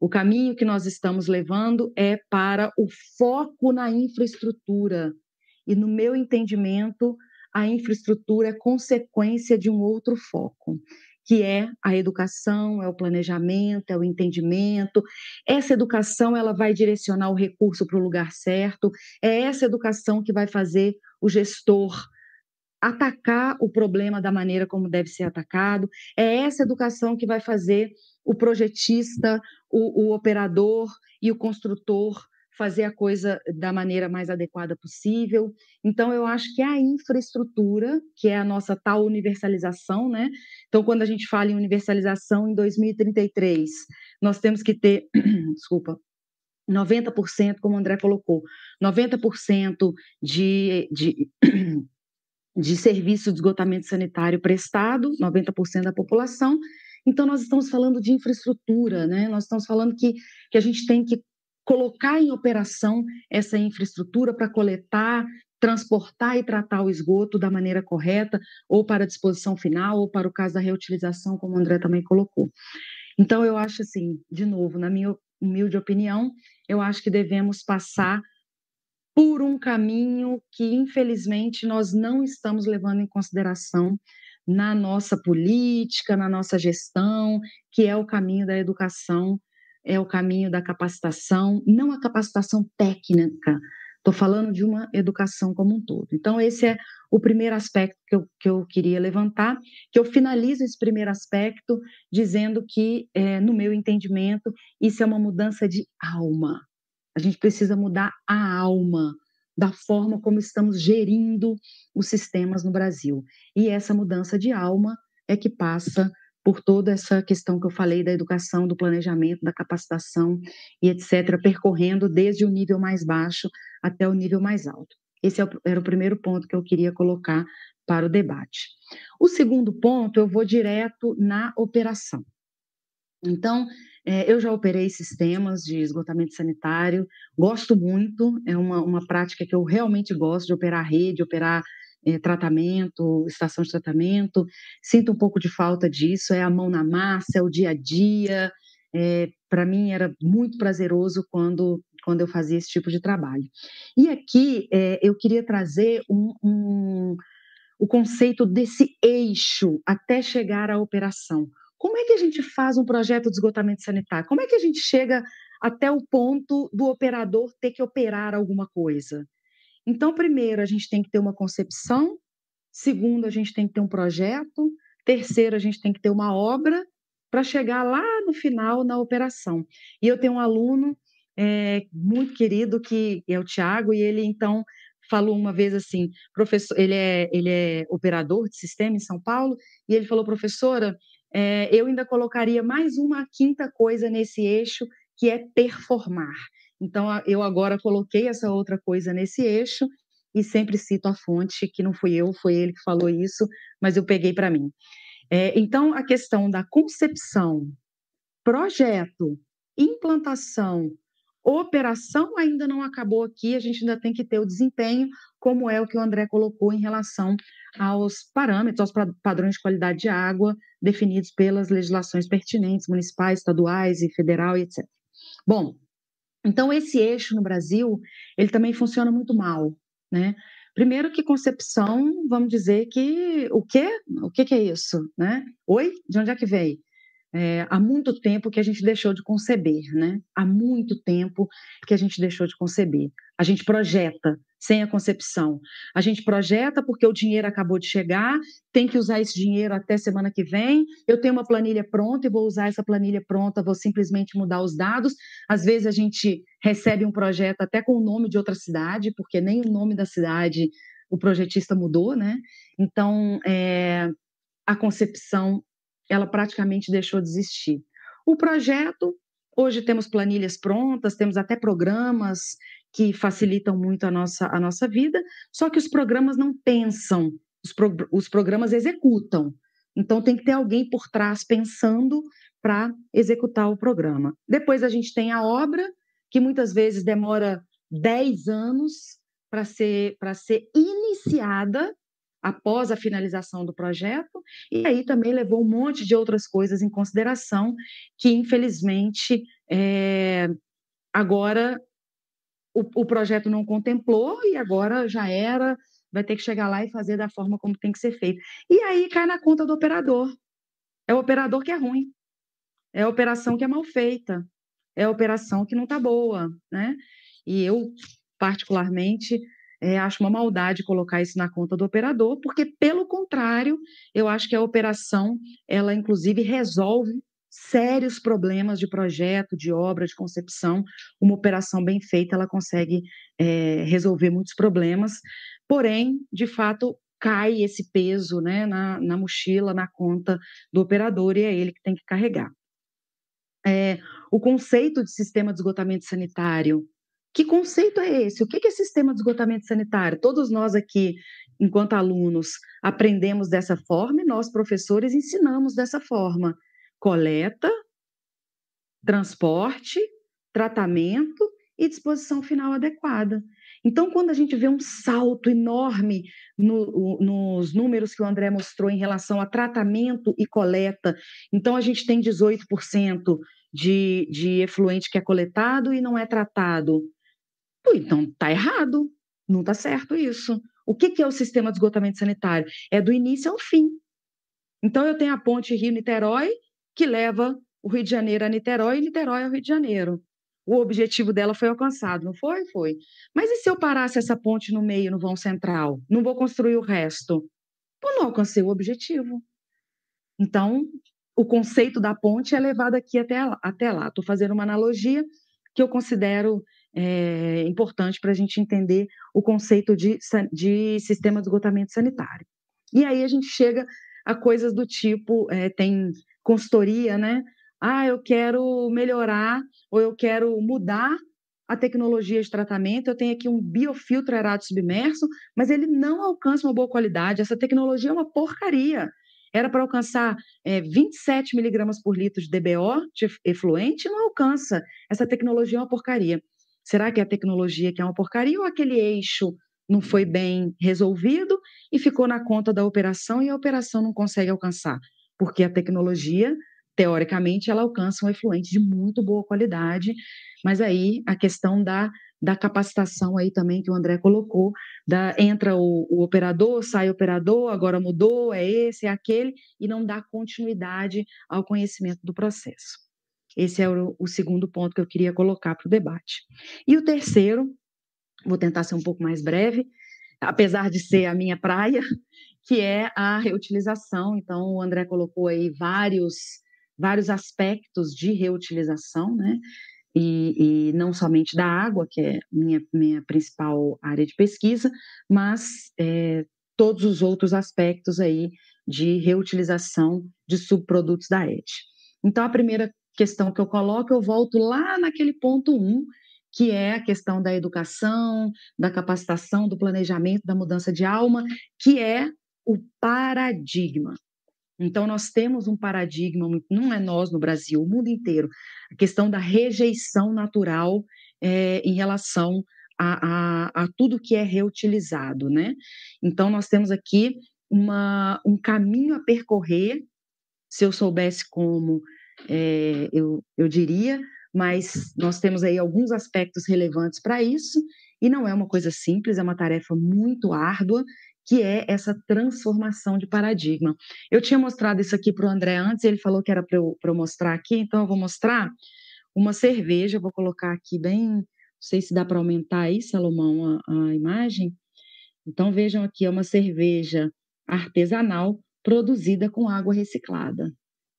O caminho que nós estamos levando é para o foco na infraestrutura, e, no meu entendimento, a infraestrutura é consequência de um outro foco, que é a educação, é o planejamento, é o entendimento. Essa educação ela vai direcionar o recurso para o lugar certo. É essa educação que vai fazer o gestor atacar o problema da maneira como deve ser atacado. É essa educação que vai fazer o projetista, o, o operador e o construtor fazer a coisa da maneira mais adequada possível. Então, eu acho que a infraestrutura, que é a nossa tal universalização, né? Então, quando a gente fala em universalização em 2033, nós temos que ter, desculpa, 90%, como o André colocou, 90% de, de, de serviço de esgotamento sanitário prestado, 90% da população. Então, nós estamos falando de infraestrutura, né? Nós estamos falando que, que a gente tem que colocar em operação essa infraestrutura para coletar, transportar e tratar o esgoto da maneira correta, ou para a disposição final, ou para o caso da reutilização, como o André também colocou. Então, eu acho assim, de novo, na minha humilde opinião, eu acho que devemos passar por um caminho que, infelizmente, nós não estamos levando em consideração na nossa política, na nossa gestão, que é o caminho da educação é o caminho da capacitação, não a capacitação técnica, estou falando de uma educação como um todo. Então, esse é o primeiro aspecto que eu, que eu queria levantar, que eu finalizo esse primeiro aspecto dizendo que, é, no meu entendimento, isso é uma mudança de alma. A gente precisa mudar a alma da forma como estamos gerindo os sistemas no Brasil. E essa mudança de alma é que passa por toda essa questão que eu falei da educação, do planejamento, da capacitação e etc., percorrendo desde o nível mais baixo até o nível mais alto. Esse é era o primeiro ponto que eu queria colocar para o debate. O segundo ponto, eu vou direto na operação. Então, é, eu já operei sistemas de esgotamento sanitário, gosto muito, é uma, uma prática que eu realmente gosto de operar rede, operar é, tratamento, estação de tratamento. Sinto um pouco de falta disso, é a mão na massa, é o dia a dia. É, eh, Para mim era muito prazeroso quando, quando eu fazia esse tipo de trabalho. E aqui é, eu queria trazer um, um, o conceito desse eixo até chegar à operação. Como é que a gente faz um projeto de esgotamento sanitário? Como é que a gente chega até o ponto do operador ter que operar alguma coisa? Então, primeiro, a gente tem que ter uma concepção, segundo, a gente tem que ter um projeto, terceiro, a gente tem que ter uma obra para chegar lá no final na operação. E eu tenho um aluno é, muito querido que é o Tiago, e ele então falou uma vez assim, professor, ele é, ele é operador de sistema em São Paulo, e ele falou, professora, é, eu ainda colocaria mais uma quinta coisa nesse eixo, que é performar. Então, eu agora coloquei essa outra coisa nesse eixo e sempre cito a fonte, que não fui eu, foi ele que falou isso, mas eu peguei para mim. É, então, a questão da concepção, projeto, implantação, operação ainda não acabou aqui, a gente ainda tem que ter o desempenho, como é o que o André colocou em relação aos parâmetros, aos padrões de qualidade de água definidos pelas legislações pertinentes, municipais, estaduais e federal, etc. Bom, então, esse eixo no Brasil, ele também funciona muito mal, né? Primeiro que concepção, vamos dizer que o quê? O que, que é isso, né? Oi, de onde é que veio? É, há muito tempo que a gente deixou de conceber, né? Há muito tempo que a gente deixou de conceber. A gente projeta sem a concepção. A gente projeta porque o dinheiro acabou de chegar, tem que usar esse dinheiro até semana que vem. Eu tenho uma planilha pronta e vou usar essa planilha pronta, vou simplesmente mudar os dados. Às vezes a gente recebe um projeto até com o nome de outra cidade, porque nem o nome da cidade o projetista mudou, né? Então, é, a concepção ela praticamente deixou de existir. O projeto, hoje temos planilhas prontas, temos até programas que facilitam muito a nossa, a nossa vida, só que os programas não pensam, os, pro, os programas executam. Então tem que ter alguém por trás pensando para executar o programa. Depois a gente tem a obra, que muitas vezes demora 10 anos para ser, ser iniciada, após a finalização do projeto, e aí também levou um monte de outras coisas em consideração que, infelizmente, é, agora o, o, projeto não contemplou e agora já era, vai ter que chegar lá e fazer da forma como tem que ser feito. E aí cai na conta do operador. É o operador que é ruim, é a operação que é mal feita, é a operação que não está boa, né? E eu, particularmente, é, acho uma maldade colocar isso na conta do operador, porque, pelo contrário, eu acho que a operação, ela inclusive resolve sérios problemas de projeto, de obra, de concepção. Uma operação bem feita, ela consegue é, resolver muitos problemas, porém, de fato, cai esse peso né, na, na mochila, na conta do operador, e é ele que tem que carregar. É, o conceito de sistema de esgotamento sanitário que conceito é esse? O que é sistema de esgotamento sanitário? Todos nós aqui, enquanto alunos, aprendemos dessa forma e nós, professores, ensinamos dessa forma: coleta, transporte, tratamento e disposição final adequada. Então, quando a gente vê um salto enorme no, nos números que o André mostrou em relação a tratamento e coleta, então a gente tem 18% de, de efluente que é coletado e não é tratado. Então, está errado, não está certo isso. O que, que é o sistema de esgotamento sanitário? É do início ao fim. Então, eu tenho a ponte Rio-Niterói, que leva o Rio de Janeiro a Niterói e Niterói ao Rio de Janeiro. O objetivo dela foi alcançado, não foi? Foi. Mas e se eu parasse essa ponte no meio, no vão central? Não vou construir o resto? Pô, não alcancei o objetivo. Então, o conceito da ponte é levado aqui até lá. Até lá. Estou fazendo uma analogia que eu considero é, importante para a gente entender o conceito de, de sistema de esgotamento sanitário. E aí a gente chega a coisas do tipo, é, tem consultoria, né? Ah, eu quero melhorar ou eu quero mudar a tecnologia de tratamento, eu tenho aqui um biofiltro aerado submerso, mas ele não alcança uma boa qualidade, essa tecnologia é uma porcaria. Era para alcançar é, eh, 27 miligramas por litro de DBO, de efluente, não alcança. Essa tecnologia é uma porcaria. Será que é a tecnologia que é uma porcaria ou aquele eixo não foi bem resolvido e ficou na conta da operação e a operação não consegue alcançar? Porque a tecnologia, teoricamente, ela alcança um efluente de muito boa qualidade, mas aí a questão da, da capacitação aí também que o André colocou, da, entra o, o operador, sai o operador, agora mudou, é esse, é aquele, e não dá continuidade ao conhecimento do processo. Esse é o, o segundo ponto que eu queria colocar para o debate. E o terceiro, vou tentar ser um pouco mais breve, apesar de ser a minha praia, que é a reutilização. Então, o André colocou aí vários, vários aspectos de reutilização, né? E, e, não somente da água, que é minha, minha principal área de pesquisa, mas é, todos os outros aspectos aí de reutilização de subprodutos da ET. Então, a primeira questão que eu coloco, eu volto lá naquele ponto 1, um, que é a questão da educação, da capacitação, do planejamento, da mudança de alma, que é o paradigma. Então, nós temos um paradigma, não é nós no Brasil, o mundo inteiro, a questão da rejeição natural é, em relação a, a, a, tudo que é reutilizado, né? Então, nós temos aqui uma, um caminho a percorrer, se eu soubesse como é, eu, eu diria, mas nós temos aí alguns aspectos relevantes para isso, e não é uma coisa simples, é uma tarefa muito árdua, que é essa transformação de paradigma. Eu tinha mostrado isso aqui para o André antes, ele falou que era para eu, eu mostrar aqui, então eu vou mostrar uma cerveja, vou colocar aqui bem, não sei se dá para aumentar aí, Salomão, a, a imagem. Então vejam aqui, é uma cerveja artesanal produzida com água reciclada.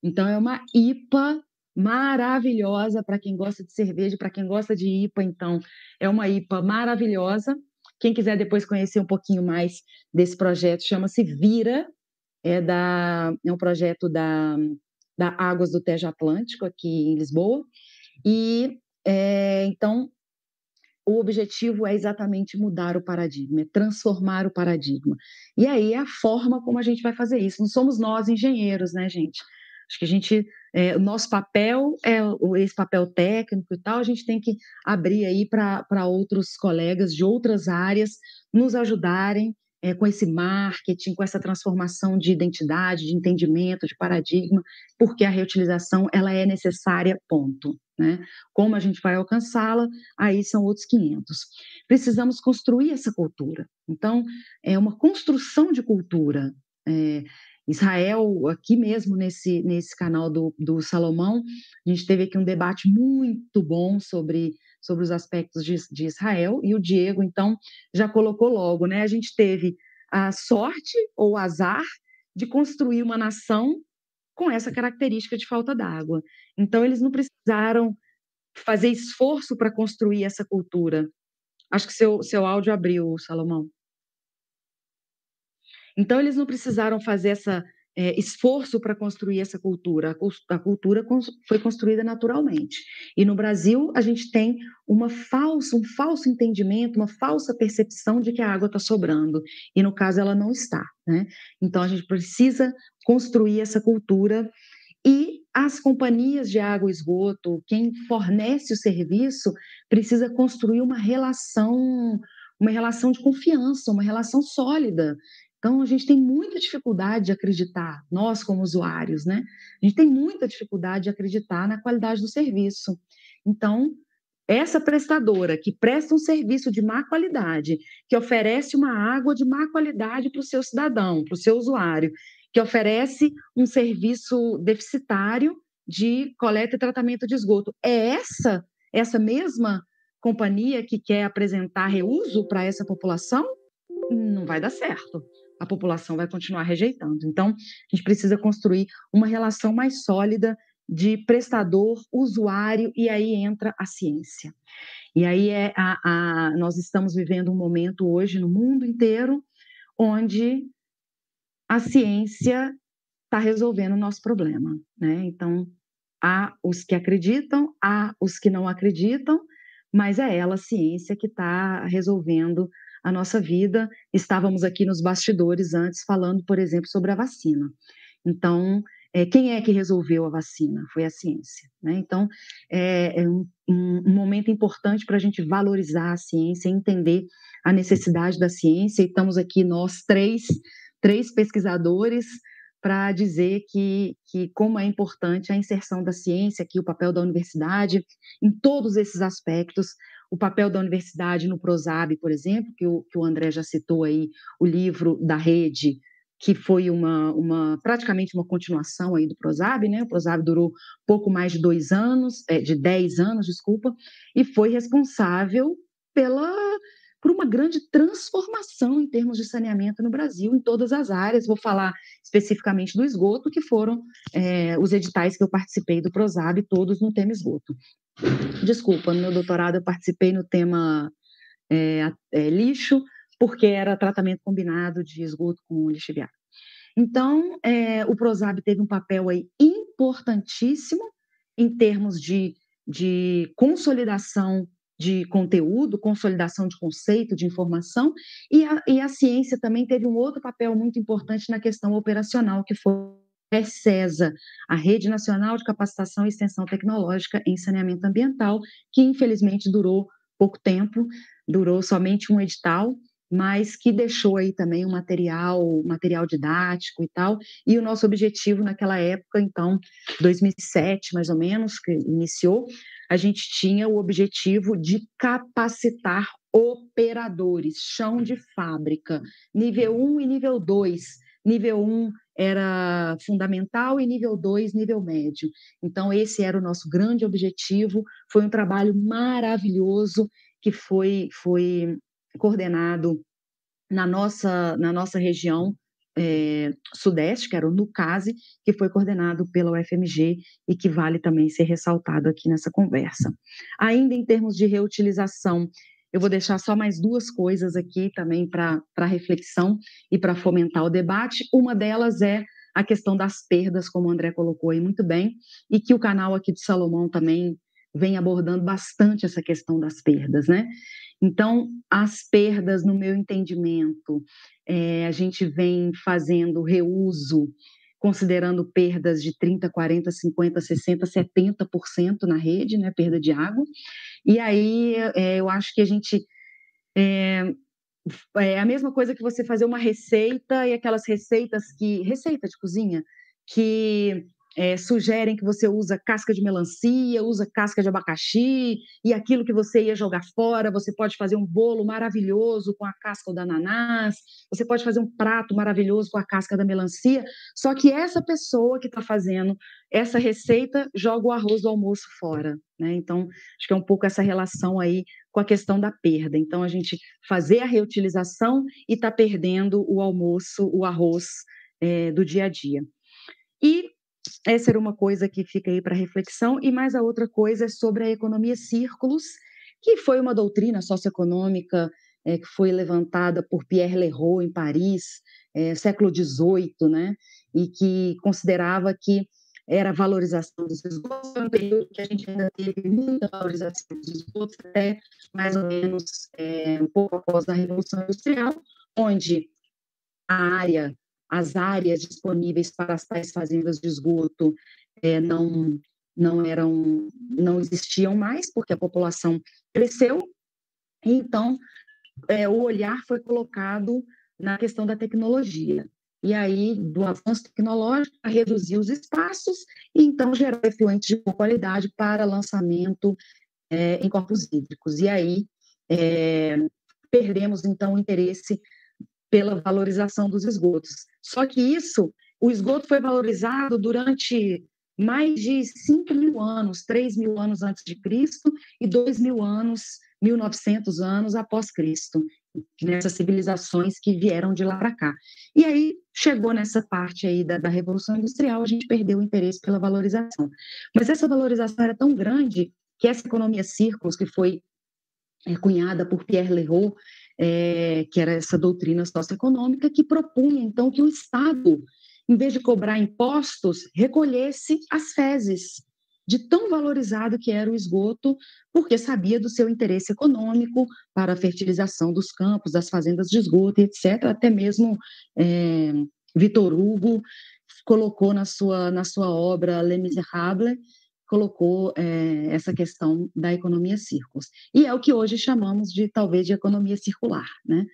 Então, é uma IPA maravilhosa para quem gosta de cerveja, para quem gosta de IPA. Então, é uma IPA maravilhosa. Quem quiser depois conhecer um pouquinho mais desse projeto, chama-se Vira, é, da, é um projeto da, da Águas do Tejo Atlântico, aqui em Lisboa. E, é, então, o objetivo é exatamente mudar o paradigma, é transformar o paradigma. E aí é a forma como a gente vai fazer isso. Não somos nós engenheiros, né, gente? Acho que a gente, é, o nosso papel é esse papel técnico e tal, a gente tem que abrir aí para outros colegas de outras áreas nos ajudarem é, com esse marketing, com essa transformação de identidade, de entendimento, de paradigma, porque a reutilização ela é necessária, ponto. Né? Como a gente vai alcançá-la, aí são outros 500. Precisamos construir essa cultura. Então, é uma construção de cultura. É, Israel, aqui mesmo nesse, nesse canal do, do Salomão, a gente teve aqui um debate muito bom sobre, sobre os aspectos de, de Israel, e o Diego, então, já colocou logo, né? A gente teve a sorte ou azar de construir uma nação com essa característica de falta d'água. Então, eles não precisaram fazer esforço para construir essa cultura. Acho que seu, seu áudio abriu, Salomão. Então, eles não precisaram fazer esse eh, é, esforço para construir essa cultura. A, cultura foi construída naturalmente. E no Brasil, a gente tem uma falsa, um falso entendimento, uma falsa percepção de que a água está sobrando. E, no caso, ela não está. Né? Então, a gente precisa construir essa cultura e as companhias de água e esgoto, quem fornece o serviço, precisa construir uma relação, uma relação de confiança, uma relação sólida então, a gente tem muita dificuldade de acreditar, nós como usuários, né? A gente tem muita dificuldade de acreditar na qualidade do serviço. Então, essa prestadora que presta um serviço de má qualidade, que oferece uma água de má qualidade para o seu cidadão, para o seu usuário, que oferece um serviço deficitário de coleta e tratamento de esgoto, é essa, essa mesma companhia que quer apresentar reuso para essa população? Não vai dar certo a população vai continuar rejeitando. Então, a gente precisa construir uma relação mais sólida de prestador, usuário, e aí entra a ciência. E aí é a, a, nós estamos vivendo um momento hoje no mundo inteiro onde a ciência está resolvendo o nosso problema. Né? Então, há os que acreditam, há os que não acreditam, mas é ela, a ciência, que está resolvendo a nossa vida. Estávamos aqui nos bastidores antes falando, por exemplo, sobre a vacina. Então, é, quem é que resolveu a vacina? Foi a ciência. Né? Então, é, é um, um, momento importante para a gente valorizar a ciência, entender a necessidade da ciência. E estamos aqui nós três, três pesquisadores, para dizer que, que como é importante a inserção da ciência aqui, o papel da universidade, em todos esses aspectos o papel da universidade no PROSAB, por exemplo, que o, que o André já citou aí, o livro da rede, que foi uma, uma praticamente uma continuação aí do Prosab, né? O Prosab durou pouco mais de dois anos, é, de dez anos, desculpa, e foi responsável pela por uma grande transformação em termos de saneamento no Brasil, em todas as áreas. Vou falar especificamente do esgoto, que foram é, os editais que eu participei do PROSAB, todos no tema esgoto. Desculpa, no meu doutorado eu participei no tema é, é, lixo, porque era tratamento combinado de esgoto com lixiviado. Então, o PROSAB teve um papel aí importantíssimo em termos de, de consolidação de conteúdo, consolidação de conceito, de informação, e a, e a ciência também teve um outro papel muito importante na questão operacional, que foi a CESA, a Rede Nacional de Capacitação e Extensão Tecnológica em Saneamento Ambiental, que infelizmente durou pouco tempo, durou somente um edital, mas que deixou aí também um material, material didático e tal. E o nosso objetivo naquela época, então, 2007 mais ou menos, que iniciou, a gente tinha o objetivo de capacitar operadores, chão de fábrica, nível 1 e nível 2. Nível 1 era fundamental e nível 2, nível médio. Então, esse era o nosso grande objetivo. Foi um trabalho maravilhoso que foi, foi coordenado na nossa, na nossa região é, Sudeste, que era o NUCASE, que foi coordenado pela UFMG e que vale também ser ressaltado aqui nessa conversa. Ainda em termos de reutilização, eu vou deixar só mais duas coisas aqui também para reflexão e para fomentar o debate. Uma delas é a questão das perdas, como o André colocou aí muito bem, e que o canal aqui de Salomão também vem abordando bastante essa questão das perdas, né? Então, as perdas, no meu entendimento, é, a gente vem fazendo reuso, considerando perdas de 30, 40, 50, 60, 70% na rede, né? Perda de água. E aí, é, eu acho que a gente é, é a mesma coisa que você fazer uma receita e aquelas receitas que receita de cozinha que é, sugerem que você usa casca de melancia, usa casca de abacaxi, e aquilo que você ia jogar fora, você pode fazer um bolo maravilhoso com a casca do ananás, você pode fazer um prato maravilhoso com a casca da melancia. Só que essa pessoa que está fazendo essa receita joga o arroz do almoço fora. Né? Então, acho que é um pouco essa relação aí com a questão da perda. Então, a gente fazer a reutilização e está perdendo o almoço, o arroz é, do dia a dia. E essa era uma coisa que fica aí para reflexão, e mais a outra coisa é sobre a economia círculos, que foi uma doutrina socioeconômica é, que foi levantada por Pierre Leroux em Paris, é, século XVIII, né? e que considerava que era a valorização dos esgotos, foi um período que a gente ainda teve muita valorização dos esgotos, até mais ou menos é, um pouco após a Revolução Industrial, onde a área as áreas disponíveis para as tais fazendas de esgoto é, não não eram não existiam mais porque a população cresceu então é, o olhar foi colocado na questão da tecnologia e aí do avanço tecnológico a reduzir os espaços e então gerar efluentes de boa qualidade para lançamento é, em corpos hídricos e aí é, perdemos então o interesse pela valorização dos esgotos. Só que isso, o esgoto foi valorizado durante mais de 5 mil anos, 3 mil anos antes de Cristo e 2 mil anos, 1900 anos após Cristo, nessas civilizações que vieram de lá para cá. E aí chegou nessa parte aí da, da Revolução Industrial, a gente perdeu o interesse pela valorização. Mas essa valorização era tão grande que essa economia círculos, que foi é, cunhada por Pierre Leroux, é, que era essa doutrina socioeconômica, que propunha, então, que o Estado, em vez de cobrar impostos, recolhesse as fezes de tão valorizado que era o esgoto, porque sabia do seu interesse econômico para a fertilização dos campos, das fazendas de esgoto, etc. Até mesmo é, Vitor Hugo colocou na sua, na sua obra Les Miserables colocou é, essa questão da economia círculos. E é o que hoje chamamos de, talvez, de economia circular, né?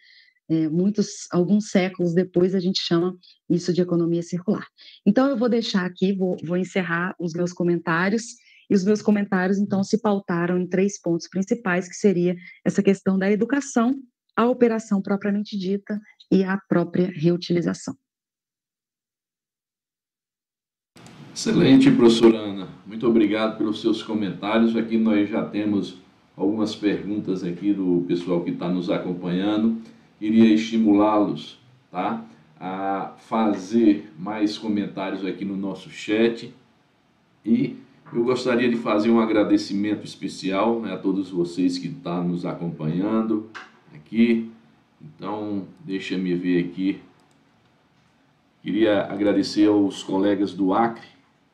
É, muitos, alguns séculos depois a gente chama isso de economia circular. Então eu vou deixar aqui, vou, vou encerrar os meus comentários, e os meus comentários então se pautaram em três pontos principais, que seria essa questão da educação, a operação propriamente dita e a própria reutilização. Excelente, professora Ana. Muito obrigado pelos seus comentários. Aqui nós já temos algumas perguntas aqui do pessoal que está nos acompanhando. Iria estimulá-los tá, a fazer mais comentários aqui no nosso chat. E eu gostaria de fazer um agradecimento especial né, a todos vocês que estão tá nos acompanhando aqui. Então, deixa me ver aqui. Queria agradecer aos colegas do Acre,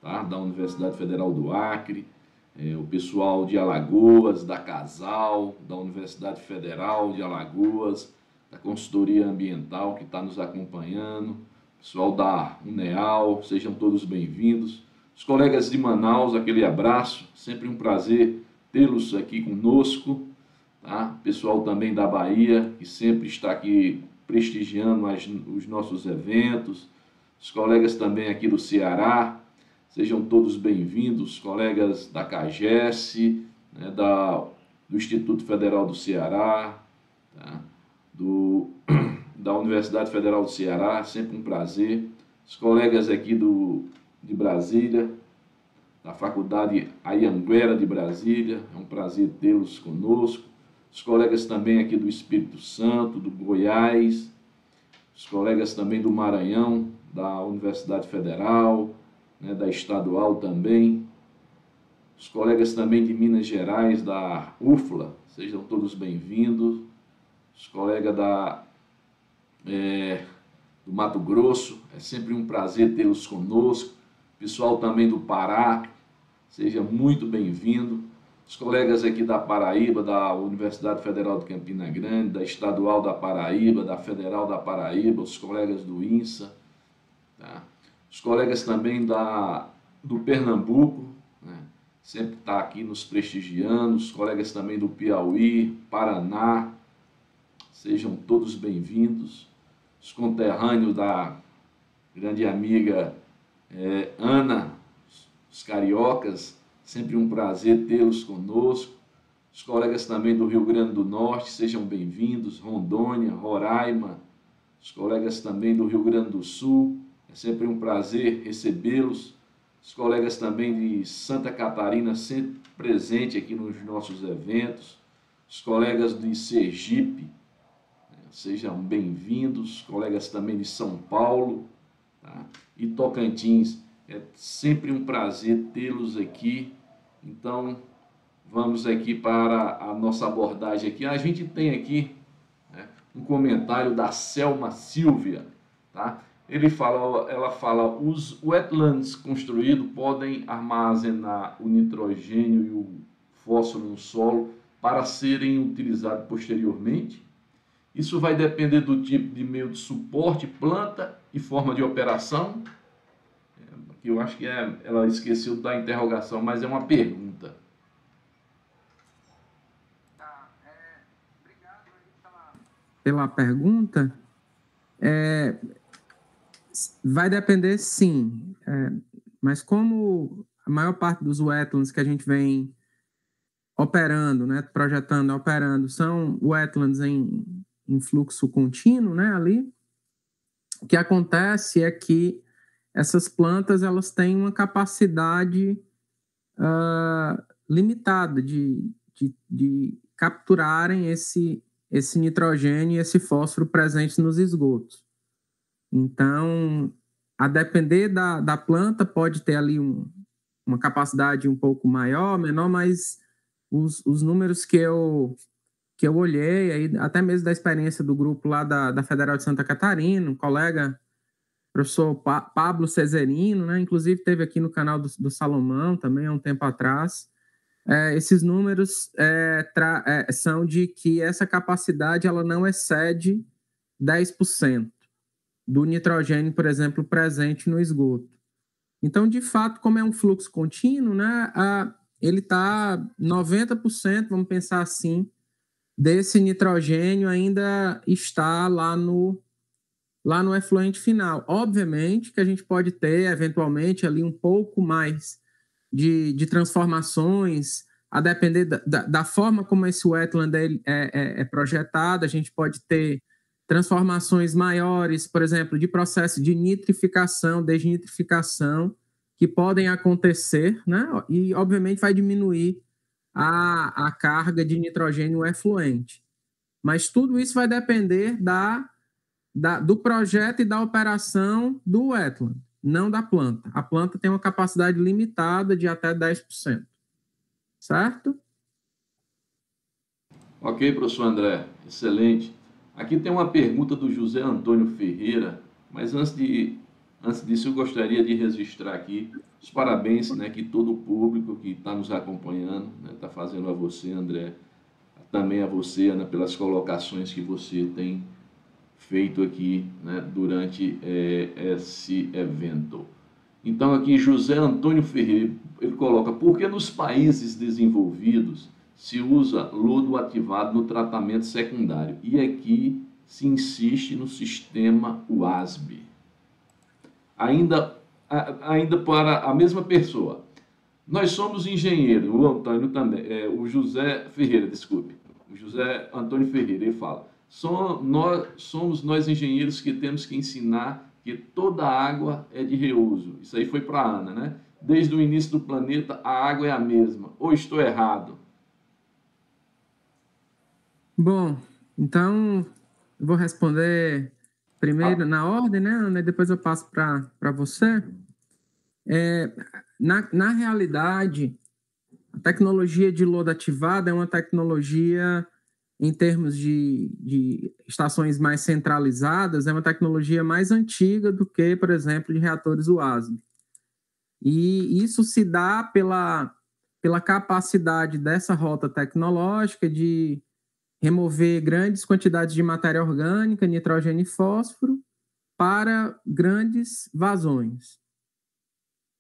tá? da Universidade Federal do Acre, é, o pessoal de Alagoas, da Casal, da Universidade Federal de Alagoas, da consultoria ambiental que está nos acompanhando, pessoal da UNEAL, sejam todos bem-vindos. Os colegas de Manaus, aquele abraço, sempre um prazer tê-los aqui conosco. Tá? Pessoal também da Bahia, que sempre está aqui prestigiando as, os nossos eventos. Os colegas também aqui do Ceará, Sejam todos bem-vindos, colegas da CAGES, né, da, do Instituto Federal do Ceará, tá? do, da Universidade Federal do Ceará, sempre um prazer. Os colegas aqui do, de Brasília, da Faculdade Ayanguera de Brasília, é um prazer tê-los conosco. Os colegas também aqui do Espírito Santo, do Goiás, os colegas também do Maranhão, da Universidade Federal, né, da estadual também, os colegas também de Minas Gerais, da UFLA, sejam todos bem-vindos, os colegas da, é, do Mato Grosso, é sempre um prazer tê-los conosco, pessoal também do Pará, seja muito bem-vindo, os colegas aqui da Paraíba, da Universidade Federal de Campina Grande, da Estadual da Paraíba, da Federal da Paraíba, os colegas do INSA, tá? os colegas também da, do Pernambuco, né? sempre está aqui nos prestigiando, os colegas também do Piauí, Paraná, sejam todos bem-vindos, os conterrâneos da grande amiga é, Ana, os cariocas, sempre um prazer tê-los conosco, os colegas também do Rio Grande do Norte, sejam bem-vindos, Rondônia, Roraima, os colegas também do Rio Grande do Sul, é sempre um prazer recebê-los. Os colegas também de Santa Catarina, sempre presente aqui nos nossos eventos. Os colegas de Sergipe, né, sejam bem-vindos. Os colegas também de São Paulo tá? e Tocantins. É sempre um prazer tê-los aqui. Então, vamos aqui para a nossa abordagem aqui. A gente tem aqui né, um comentário da Selma Silvia, tá? Ele fala, ela fala, os wetlands construídos podem armazenar o nitrogênio e o fósforo no solo para serem utilizados posteriormente. Isso vai depender do tipo de meio de suporte, planta e forma de operação. É, eu acho que é, ela esqueceu da interrogação, mas é uma pergunta. Tá, é, pela pergunta, é, Vai depender, sim. É, mas como a maior parte dos wetlands que a gente vem operando, né, projetando, operando, são wetlands em, em fluxo contínuo, né, ali, o que acontece é que essas plantas elas têm uma capacidade uh, limitada de, de, de capturarem esse, esse nitrogênio e esse fósforo presentes nos esgotos. Então, a depender da, da planta, pode ter ali um, uma capacidade um pouco maior, menor, mas os, os números que eu, que eu olhei, aí, até mesmo da experiência do grupo lá da, da Federal de Santa Catarina, um colega, professor pa Pablo Cesarino, né, inclusive teve aqui no canal do, do Salomão também há um tempo atrás, é, esses números é, é, são de que essa capacidade ela não excede 10% do nitrogênio, por exemplo, presente no esgoto. Então, de fato, como é um fluxo contínuo, né, a, ele está 90%, vamos pensar assim, desse nitrogênio ainda está lá no lá no efluente final. Obviamente que a gente pode ter eventualmente ali um pouco mais de, de transformações a depender da, da, da forma como esse wetland é, é, é projetado, a gente pode ter transformações maiores, por exemplo, de processo de nitrificação, desnitrificação, que podem acontecer, né? E, obviamente, vai diminuir a, a carga de nitrogênio efluente. Mas tudo isso vai depender da, da, do projeto e da operação do wetland, não da planta. A planta tem uma capacidade limitada de até 10%. Certo? Ok, professor André. Excelente. Aqui tem uma pergunta do José Antônio Ferreira, mas antes, de, antes disso eu gostaria de registrar aqui os parabéns né, que todo o público que está nos acompanhando, está né, tá fazendo a você, André, também a você, Ana, pelas colocações que você tem feito aqui né, durante é, esse evento. Então aqui José Antônio Ferreira, ele coloca, por que nos países desenvolvidos se usa lodo ativado no tratamento secundário. E aqui se insiste no sistema UASB. Ainda, ainda para a mesma pessoa. Nós somos engenheiros, o Antônio também, é, o José Ferreira, desculpe. O José Antônio Ferreira, ele fala. nós, somos nós engenheiros que temos que ensinar que toda água é de reuso. Isso aí foi para a Ana, né? Desde o início do planeta, a água é a mesma. Ou estou errado? Bom, então vou responder primeiro ah. na ordem, né, Ana? Depois eu passo para você. É, na, na realidade, a tecnologia de loda ativada é uma tecnologia, em termos de, de estações mais centralizadas, é uma tecnologia mais antiga do que, por exemplo, de reatores UASB. E isso se dá pela, pela capacidade dessa rota tecnológica de remover grandes quantidades de matéria orgânica, nitrogênio e fósforo, para grandes vazões.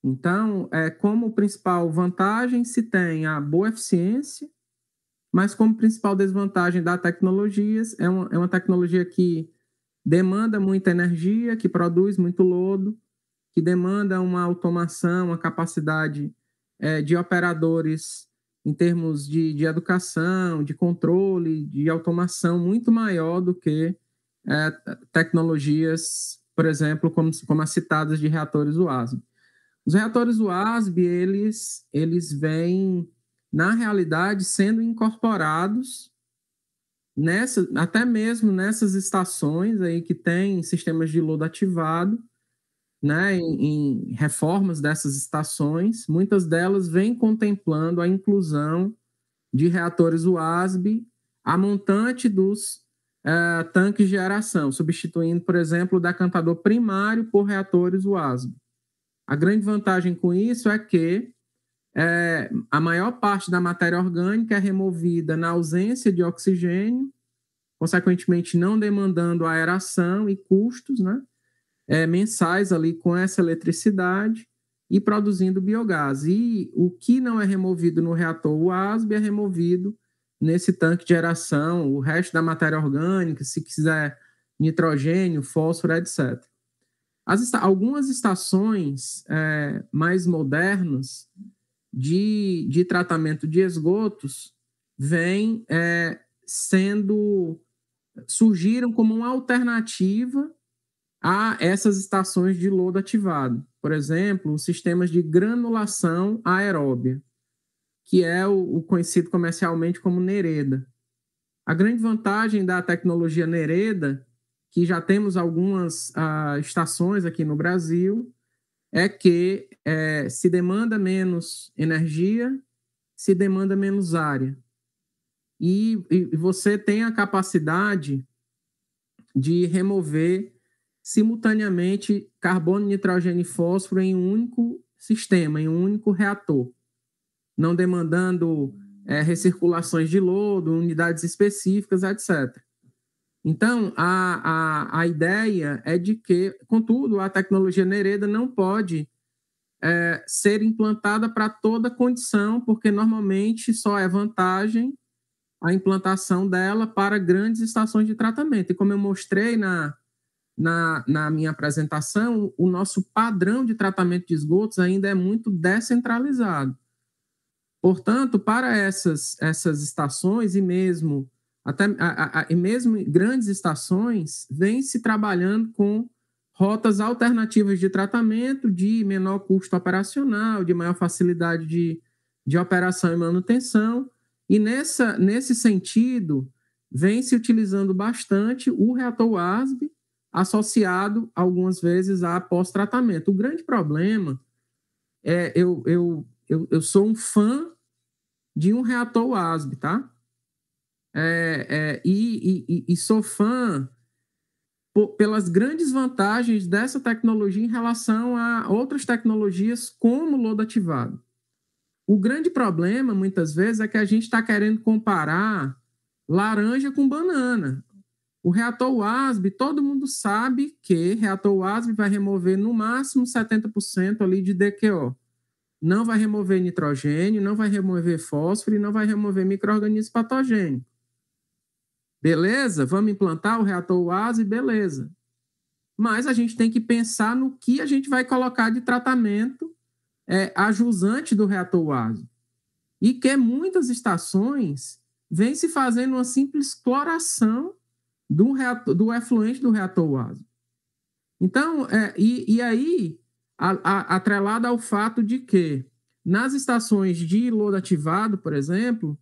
Então, é, como principal vantagem se tem a boa eficiência, mas como principal desvantagem da tecnologia, é uma, é uma tecnologia que demanda muita energia, que produz muito lodo, que demanda uma automação, uma capacidade é, de operadores em termos de, de educação, de controle, de automação muito maior do que é, tecnologias, por exemplo, como, como as citadas de reatores UASM. Os reatores UASB, eles, eles vêm, na realidade, sendo incorporados nessa, até mesmo nessas estações aí que tem sistemas de lodo ativado, né, em, em reformas dessas estações, muitas delas vêm contemplando a inclusão de reatores UASB a montante dos uh, tanques de aeração, substituindo, por exemplo, o decantador primário por reatores UASB. A grande vantagem com isso é que é, a maior parte da matéria orgânica é removida na ausência de oxigênio, consequentemente não demandando aeração e custos, né? é, mensais ali com essa eletricidade e produzindo biogás. E o que não é removido no reator UASB é removido nesse tanque de geração, o resto da matéria orgânica, se quiser nitrogênio, fósforo, etc. As, algumas estações é, mais modernas de, de tratamento de esgotos vêm é, sendo surgiram como uma alternativa a essas estações de lodo ativado. Por exemplo, sistemas de granulação aeróbia, que é o, conhecido comercialmente como Nereda. A grande vantagem da tecnologia Nereda, que já temos algumas ah, estações aqui no Brasil, é que é, se demanda menos energia, se demanda menos área. E, e você tem a capacidade de remover simultaneamente carbono, nitrogênio e fósforo em um único sistema, em um único reator, não demandando é, recirculações de lodo, unidades específicas, etc. Então, a, a, a ideia é de que, contudo, a tecnologia Nereda não pode é, ser implantada para toda condição, porque normalmente só é vantagem a implantação dela para grandes estações de tratamento. E como eu mostrei na, na, na minha apresentação, o nosso padrão de tratamento de esgotos ainda é muito descentralizado. Portanto, para essas, essas estações e mesmo até a, a, e mesmo grandes estações vem se trabalhando com rotas alternativas de tratamento de menor custo operacional, de maior facilidade de, de operação e manutenção. E nessa, nesse sentido, vem se utilizando bastante o reator ASB associado algumas vezes a pós-tratamento. O grande problema é eu, eu, eu, eu sou um fã de um reator ASB, tá? É, é, e, e, e, sou fã pelas grandes vantagens dessa tecnologia em relação a outras tecnologias como lodo ativado. O grande problema, muitas vezes, é que a gente está querendo comparar laranja com banana, o reator WASB, todo mundo sabe que reator WASB vai remover no máximo 70% ali de DQO. Não vai remover nitrogênio, não vai remover fósforo e não vai remover microorganismo patogênico. Beleza? Vamos implantar o reator WASB, beleza. Mas a gente tem que pensar no que a gente vai colocar de tratamento é, ajusante do reator WASB. E que muitas estações vêm se fazendo uma simples cloração do, reator, do efluente do reator Waso. Então, é, e, e aí, a, a, atrelado ao fato de que nas estações de lodo ativado, por exemplo,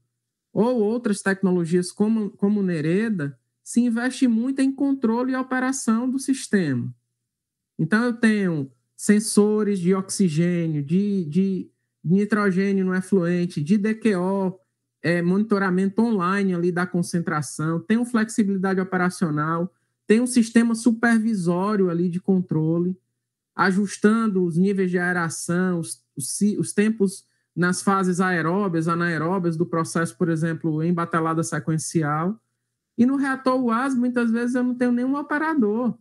ou outras tecnologias como, como Nereda, se investe muito em controle e operação do sistema. Então, eu tenho sensores de oxigênio, de, de nitrogênio no efluente, de DQO, é, monitoramento online ali da concentração, tem flexibilidade operacional, tem um sistema supervisório ali de controle, ajustando os níveis de aeração, os, os, os tempos nas fases aeróbias, anaeróbias do processo, por exemplo, em batelada sequencial. E no reator UAS, muitas vezes eu não tenho nenhum operador,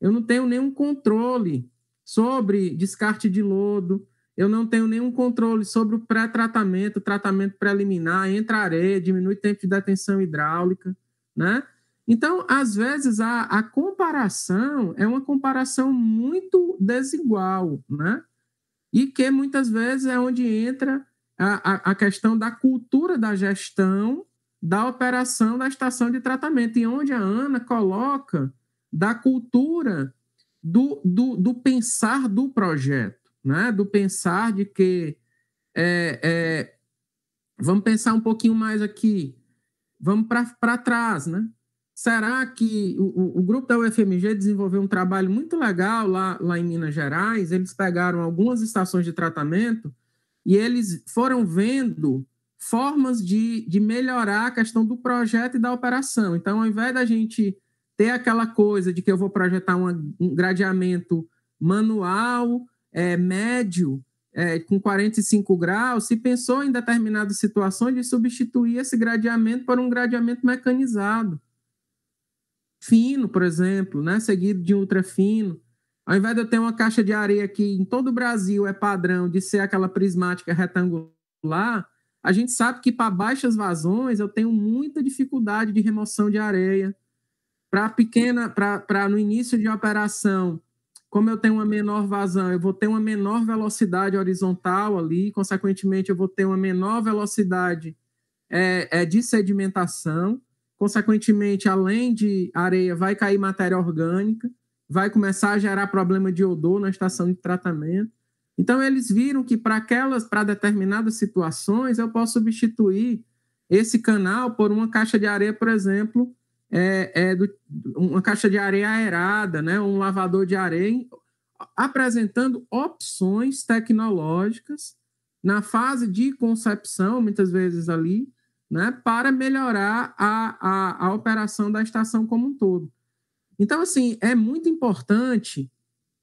eu não tenho nenhum controle sobre descarte de lodo, eu não tenho nenhum controle sobre o pré-tratamento, tratamento preliminar, entra areia, diminui o tempo de detenção hidráulica, né? Então, às vezes, a, a comparação é uma comparação muito desigual, né? E que muitas vezes é onde entra a, a, a questão da cultura da gestão da operação da estação de tratamento, e onde a Ana coloca da cultura do, do, do pensar do projeto né? do pensar de que é, é, vamos pensar um pouquinho mais aqui, vamos para trás, né? Será que o, o, grupo da UFMG desenvolveu um trabalho muito legal lá, lá em Minas Gerais? Eles pegaram algumas estações de tratamento e eles foram vendo formas de, de melhorar a questão do projeto e da operação. Então, ao invés da gente ter aquela coisa de que eu vou projetar um, um gradeamento manual é, médio, é, com 45 graus, se pensou em determinadas situações de substituir esse gradeamento por um gradeamento mecanizado. Fino, por exemplo, né? seguido de ultrafino. Ao invés de eu ter uma caixa de areia que em todo o Brasil é padrão de ser aquela prismática retangular, a gente sabe que para baixas vazões eu tenho muita dificuldade de remoção de areia. Para pequena, para no início de operação, como eu tenho uma menor vazão, eu vou ter uma menor velocidade horizontal ali, consequentemente, eu vou ter uma menor velocidade é, é, de sedimentação, consequentemente, além de areia, vai cair matéria orgânica, vai começar a gerar problema de odor na estação de tratamento. Então, eles viram que para aquelas, para determinadas situações, eu posso substituir esse canal por uma caixa de areia, por exemplo, é, é do, uma caixa de areia aerada, né? um lavador de areia, apresentando opções tecnológicas na fase de concepção, muitas vezes ali, né? para melhorar a, a, a operação da estação como um todo. Então, assim, é muito importante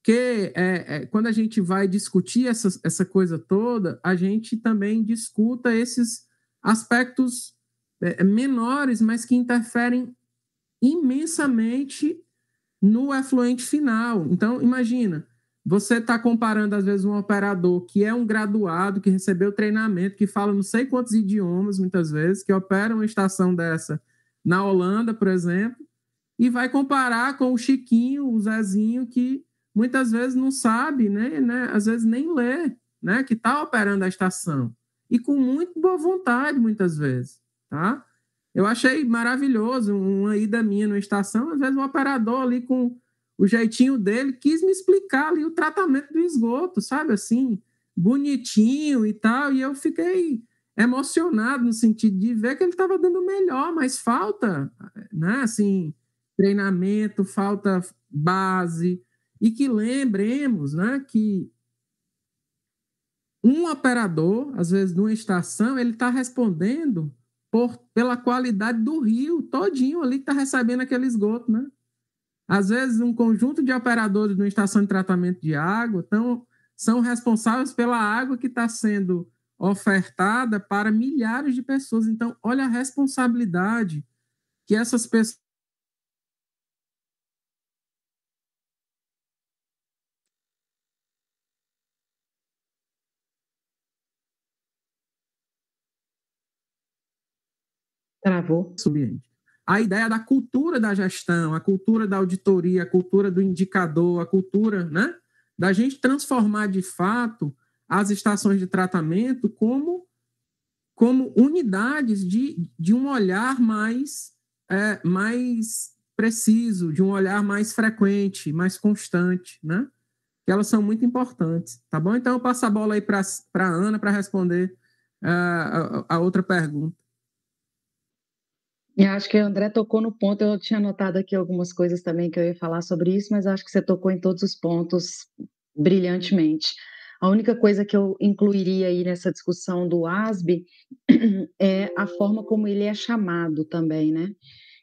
que é, é, quando a gente vai discutir essa, essa coisa toda, a gente também discuta esses aspectos é, menores, mas que interferem imensamente no efluente final. Então, imagina, você está comparando, às vezes, um operador que é um graduado, que recebeu treinamento, que fala não sei quantos idiomas, muitas vezes, que opera uma estação dessa na Holanda, por exemplo, e vai comparar com o Chiquinho, o Zezinho, que muitas vezes não sabe, né, né às vezes nem lê, né, que está operando a estação. E com muito boa vontade, muitas vezes, tá? Eu achei maravilhoso uma ida minha numa estação, às vezes o um operador ali com o jeitinho dele quis me explicar ali o tratamento do esgoto, sabe assim, bonitinho e tal, e eu fiquei emocionado no sentido de ver que ele estava dando melhor, mas falta, né, assim, treinamento, falta base, e que lembremos, né, que um operador, às vezes numa estação, ele está respondendo por, pela qualidade do rio todinho ali que está recebendo aquele esgoto, né? Às vezes, um conjunto de operadores de uma estação de tratamento de água tão, são responsáveis pela água que está sendo ofertada para milhares de pessoas. Então, olha a responsabilidade que essas pessoas Travou. A ideia da cultura da gestão, a cultura da auditoria, a cultura do indicador, a cultura, né? Da gente transformar de fato as estações de tratamento como, como unidades de, de um olhar mais, é, mais preciso, de um olhar mais frequente, mais constante, né? Que elas são muito importantes, tá bom? Então eu passo a bola aí para é, a Ana para responder uh, a, a outra pergunta. Eu acho que o André tocou no ponto, eu tinha anotado aqui algumas coisas também que eu ia falar sobre isso, mas acho que você tocou em todos os pontos brilhantemente. A única coisa que eu incluiria aí nessa discussão do ASB é a forma como ele é chamado também, né?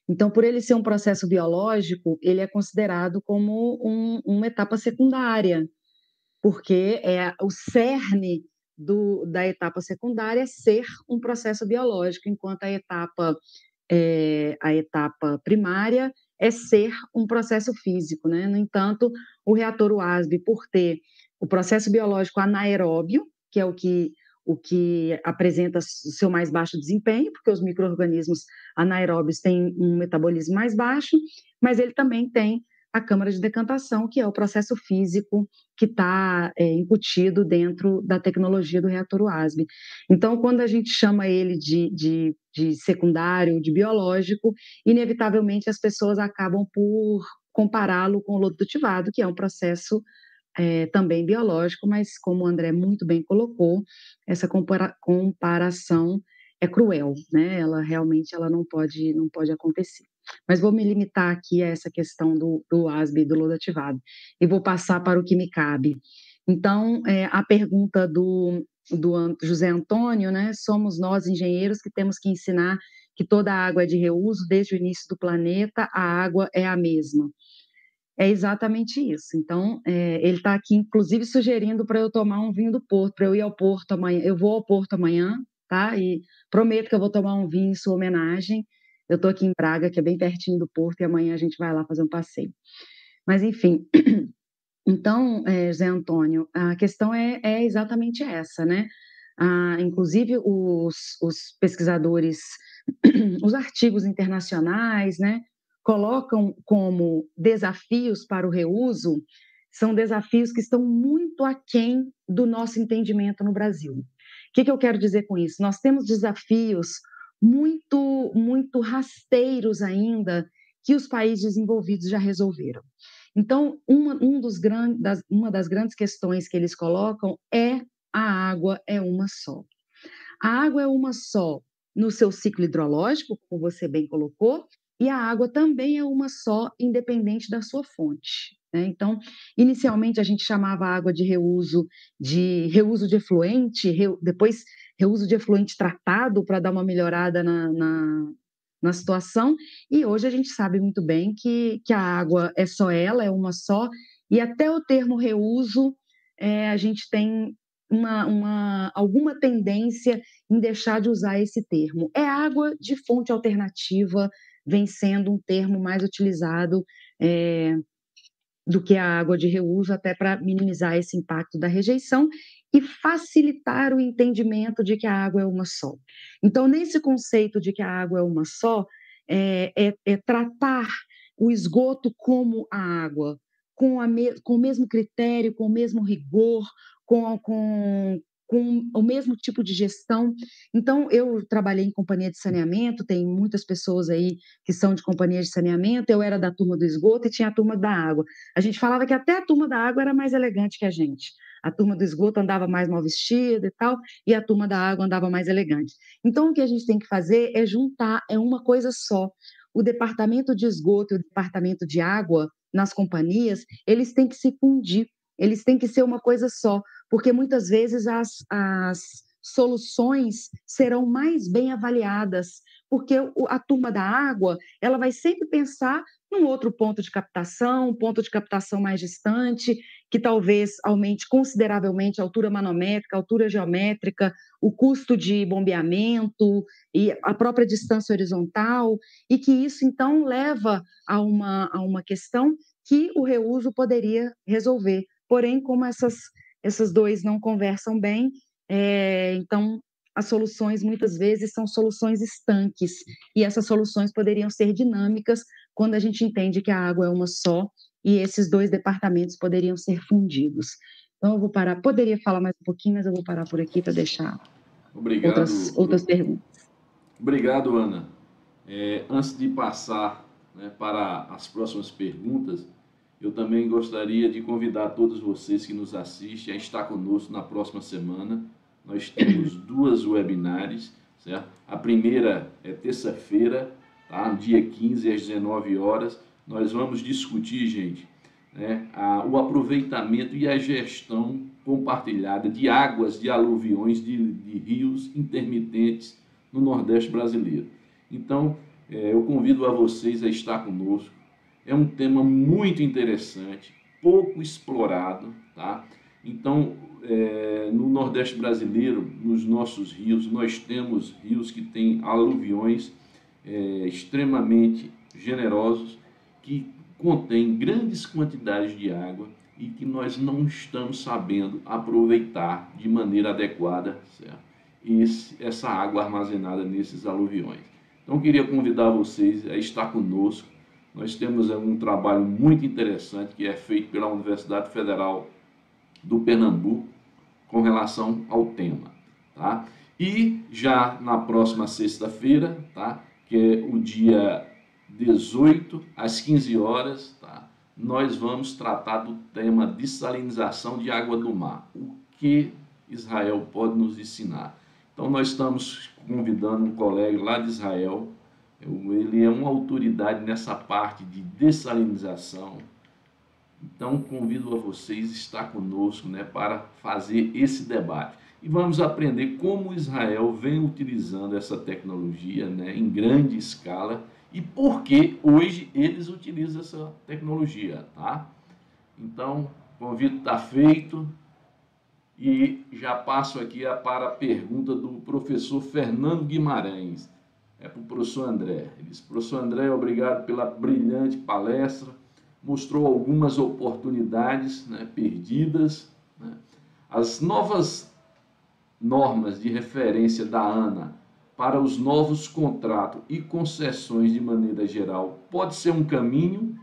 Então, por ele ser um processo biológico, ele é considerado como um, uma etapa secundária, porque é o cerne do, da etapa secundária é ser um processo biológico, enquanto a etapa é, a etapa primária é ser um processo físico, né? No entanto, o reator UASB, por ter o processo biológico anaeróbio, que é o que o que apresenta o seu mais baixo desempenho, porque os micro-organismos anaeróbios têm um metabolismo mais baixo, mas ele também tem a câmara de decantação, que é o processo físico que está é, incutido dentro da tecnologia do reator UASB. Então, quando a gente chama ele de, de, de secundário, de biológico, inevitavelmente as pessoas acabam por compará-lo com o lodo que é um processo é, também biológico, mas como o André muito bem colocou, essa compara comparação é cruel, né? Ela realmente ela não pode não pode acontecer. Mas vou me limitar aqui a essa questão do, do ASB, do lodo ativado, e vou passar para o que me cabe. Então, é, a pergunta do, do José Antônio, né? Somos nós, engenheiros, que temos que ensinar que toda água é de reuso, desde o início do planeta, a água é a mesma. É exatamente isso. Então, é, ele está aqui, inclusive, sugerindo para eu tomar um vinho do Porto, para eu ir ao Porto amanhã. Eu vou ao Porto amanhã, tá? E prometo que eu vou tomar um vinho em sua homenagem. Eu estou aqui em Braga, que é bem pertinho do Porto, e amanhã a gente vai lá fazer um passeio. Mas, enfim. Então, é, Zé Antônio, a questão é, é exatamente essa, né? Ah, inclusive, os, os pesquisadores, os artigos internacionais, né? Colocam como desafios para o reuso são desafios que estão muito aquém do nosso entendimento no Brasil. O que, que eu quero dizer com isso? Nós temos desafios muito, muito rasteiros ainda que os países desenvolvidos já resolveram. Então, uma, um dos grandes das, uma das grandes questões que eles colocam é a água é uma só. A água é uma só no seu ciclo hidrológico, como você bem colocou, e a água também é uma só, independente da sua fonte. Né? Então, inicialmente a gente chamava a água de reuso, de reuso de efluente, re, depois Reuso de efluente tratado para dar uma melhorada na, na, na, situação. E hoje a gente sabe muito bem que, que a água é só ela, é uma só. E até o termo reuso, é, a gente tem uma, uma, alguma tendência em deixar de usar esse termo. É água de fonte alternativa, vem sendo um termo mais utilizado. É, do que a água de reuso, até para minimizar esse impacto da rejeição e facilitar o entendimento de que a água é uma só. Então, nesse conceito de que a água é uma só, é, é, é tratar o esgoto como a água, com, a me, com o mesmo critério, com o mesmo rigor, com, com, com o mesmo tipo de gestão. Então, eu trabalhei em companhia de saneamento, tem muitas pessoas aí que são de companhia de saneamento, eu era da turma do esgoto e tinha a turma da água. A gente falava que até a turma da água era mais elegante que a gente, a turma do esgoto andava mais mal vestida e tal, e a turma da água andava mais elegante. Então, o que a gente tem que fazer é juntar, é uma coisa só. O departamento de esgoto e o departamento de água nas companhias, eles têm que se fundir, eles têm que ser uma coisa só, porque muitas vezes as, as soluções serão mais bem avaliadas, porque a turma da água ela vai sempre pensar num outro ponto de captação, um ponto de captação mais distante, que talvez aumente consideravelmente a altura manométrica, a altura geométrica, o custo de bombeamento e a própria distância horizontal, e que isso então leva a uma, a uma questão que o reuso poderia resolver. Porém, como essas, essas dois não conversam bem, é, então as soluções muitas vezes são soluções estanques, e essas soluções poderiam ser dinâmicas quando a gente entende que a água é uma só e esses dois departamentos poderiam ser fundidos. Então, eu vou parar. Poderia falar mais um pouquinho, mas eu vou parar por aqui para deixar Obrigado, outras, outras perguntas. Obrigado, Ana. É, antes de passar né, para as próximas perguntas, eu também gostaria de convidar todos vocês que nos assistem a estar conosco na próxima semana. Nós temos duas webinars, certo? A primeira é terça-feira, tá? dia 15 às 19 horas nós vamos discutir, gente, né, a, o aproveitamento e a gestão compartilhada de águas, de aluviões, de, de rios intermitentes no Nordeste brasileiro. Então, é, eu convido a vocês a estar conosco. É um tema muito interessante, pouco explorado, tá? Então, é, no Nordeste brasileiro, nos nossos rios, nós temos rios que têm aluviões é, extremamente generosos que contém grandes quantidades de água e que nós não estamos sabendo aproveitar de maneira adequada Esse, essa água armazenada nesses aluviões. Então, queria convidar vocês a estar conosco. Nós temos um trabalho muito interessante que é feito pela Universidade Federal do Pernambuco com relação ao tema. Tá? E já na próxima sexta-feira, tá? que é o dia 18 às 15 horas, tá? nós vamos tratar do tema dessalinização de água do mar. O que Israel pode nos ensinar? Então, nós estamos convidando um colega lá de Israel, ele é uma autoridade nessa parte de dessalinização. Então, convido a vocês a estar conosco né, para fazer esse debate. E vamos aprender como Israel vem utilizando essa tecnologia né, em grande escala e por que hoje eles utilizam essa tecnologia, tá? Então, o convite está feito e já passo aqui a, para a pergunta do professor Fernando Guimarães. É para o professor André. Ele disse, professor André, obrigado pela brilhante palestra, mostrou algumas oportunidades né, perdidas. Né? As novas normas de referência da ANA para os novos contratos e concessões de maneira geral pode ser um caminho?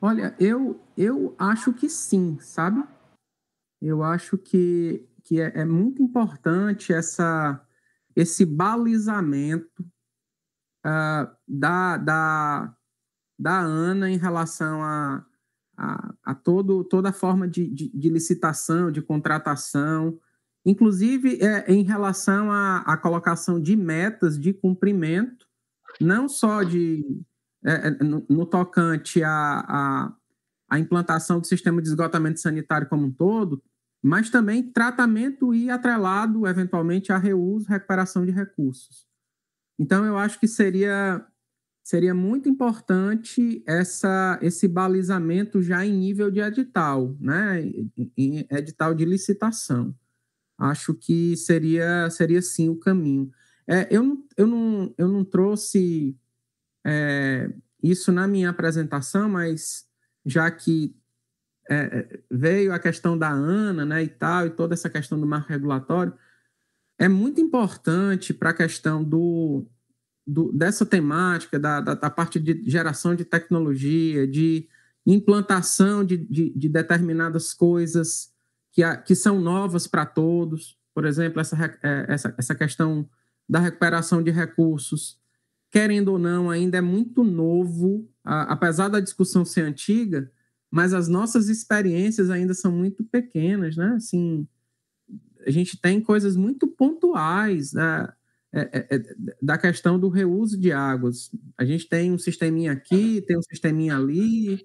Olha, eu, eu acho que sim, sabe? Eu acho que, que é, é muito importante essa, esse balizamento uh, da, da, da Ana em relação a, a, a todo, toda forma de, de, de, licitação, de contratação, inclusive é, em relação à, colocação de metas de cumprimento, não só de é, é no, no, tocante à, à implantação do sistema de esgotamento sanitário como um todo, mas também tratamento e atrelado, eventualmente, a reuso, recuperação de recursos. Então, eu acho que seria seria muito importante essa, esse balizamento já em nível de edital, né? em edital de licitação. Acho que seria, seria sim o caminho. É, eu, não, eu, não, eu não trouxe é, isso na minha apresentação, mas já que é, é veio a questão da ANA né, e tal, e toda essa questão do marco regulatório, é muito importante para a questão do, do, dessa temática, da, da, da, parte de geração de tecnologia, de implantação de, de, de determinadas coisas que, a, que são novas para todos, por exemplo, essa, é, essa, essa questão da recuperação de recursos, querendo ou não, ainda é muito novo, a, apesar da discussão ser antiga, mas as nossas experiências ainda são muito pequenas, né? Assim, a gente tem coisas muito pontuais, né? É, é, é, da questão do reuso de águas. A gente tem um sisteminha aqui, tem um sisteminha ali,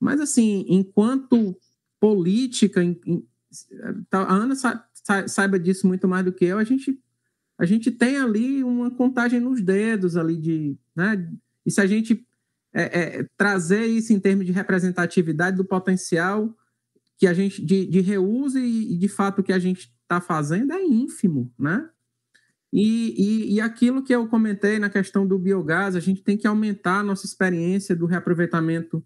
mas assim, enquanto política, em, em, tá, a Ana sa, sa, saiba disso muito mais do que eu, a gente, a gente tem ali uma contagem nos dedos ali de. Né? E se a gente é, trazer isso em termos de representatividade do potencial que a gente de, de reuso e, e de fato o que a gente está fazendo é ínfimo, né? E, e, e, aquilo que eu comentei na questão do biogás, a gente tem que aumentar a nossa experiência do reaproveitamento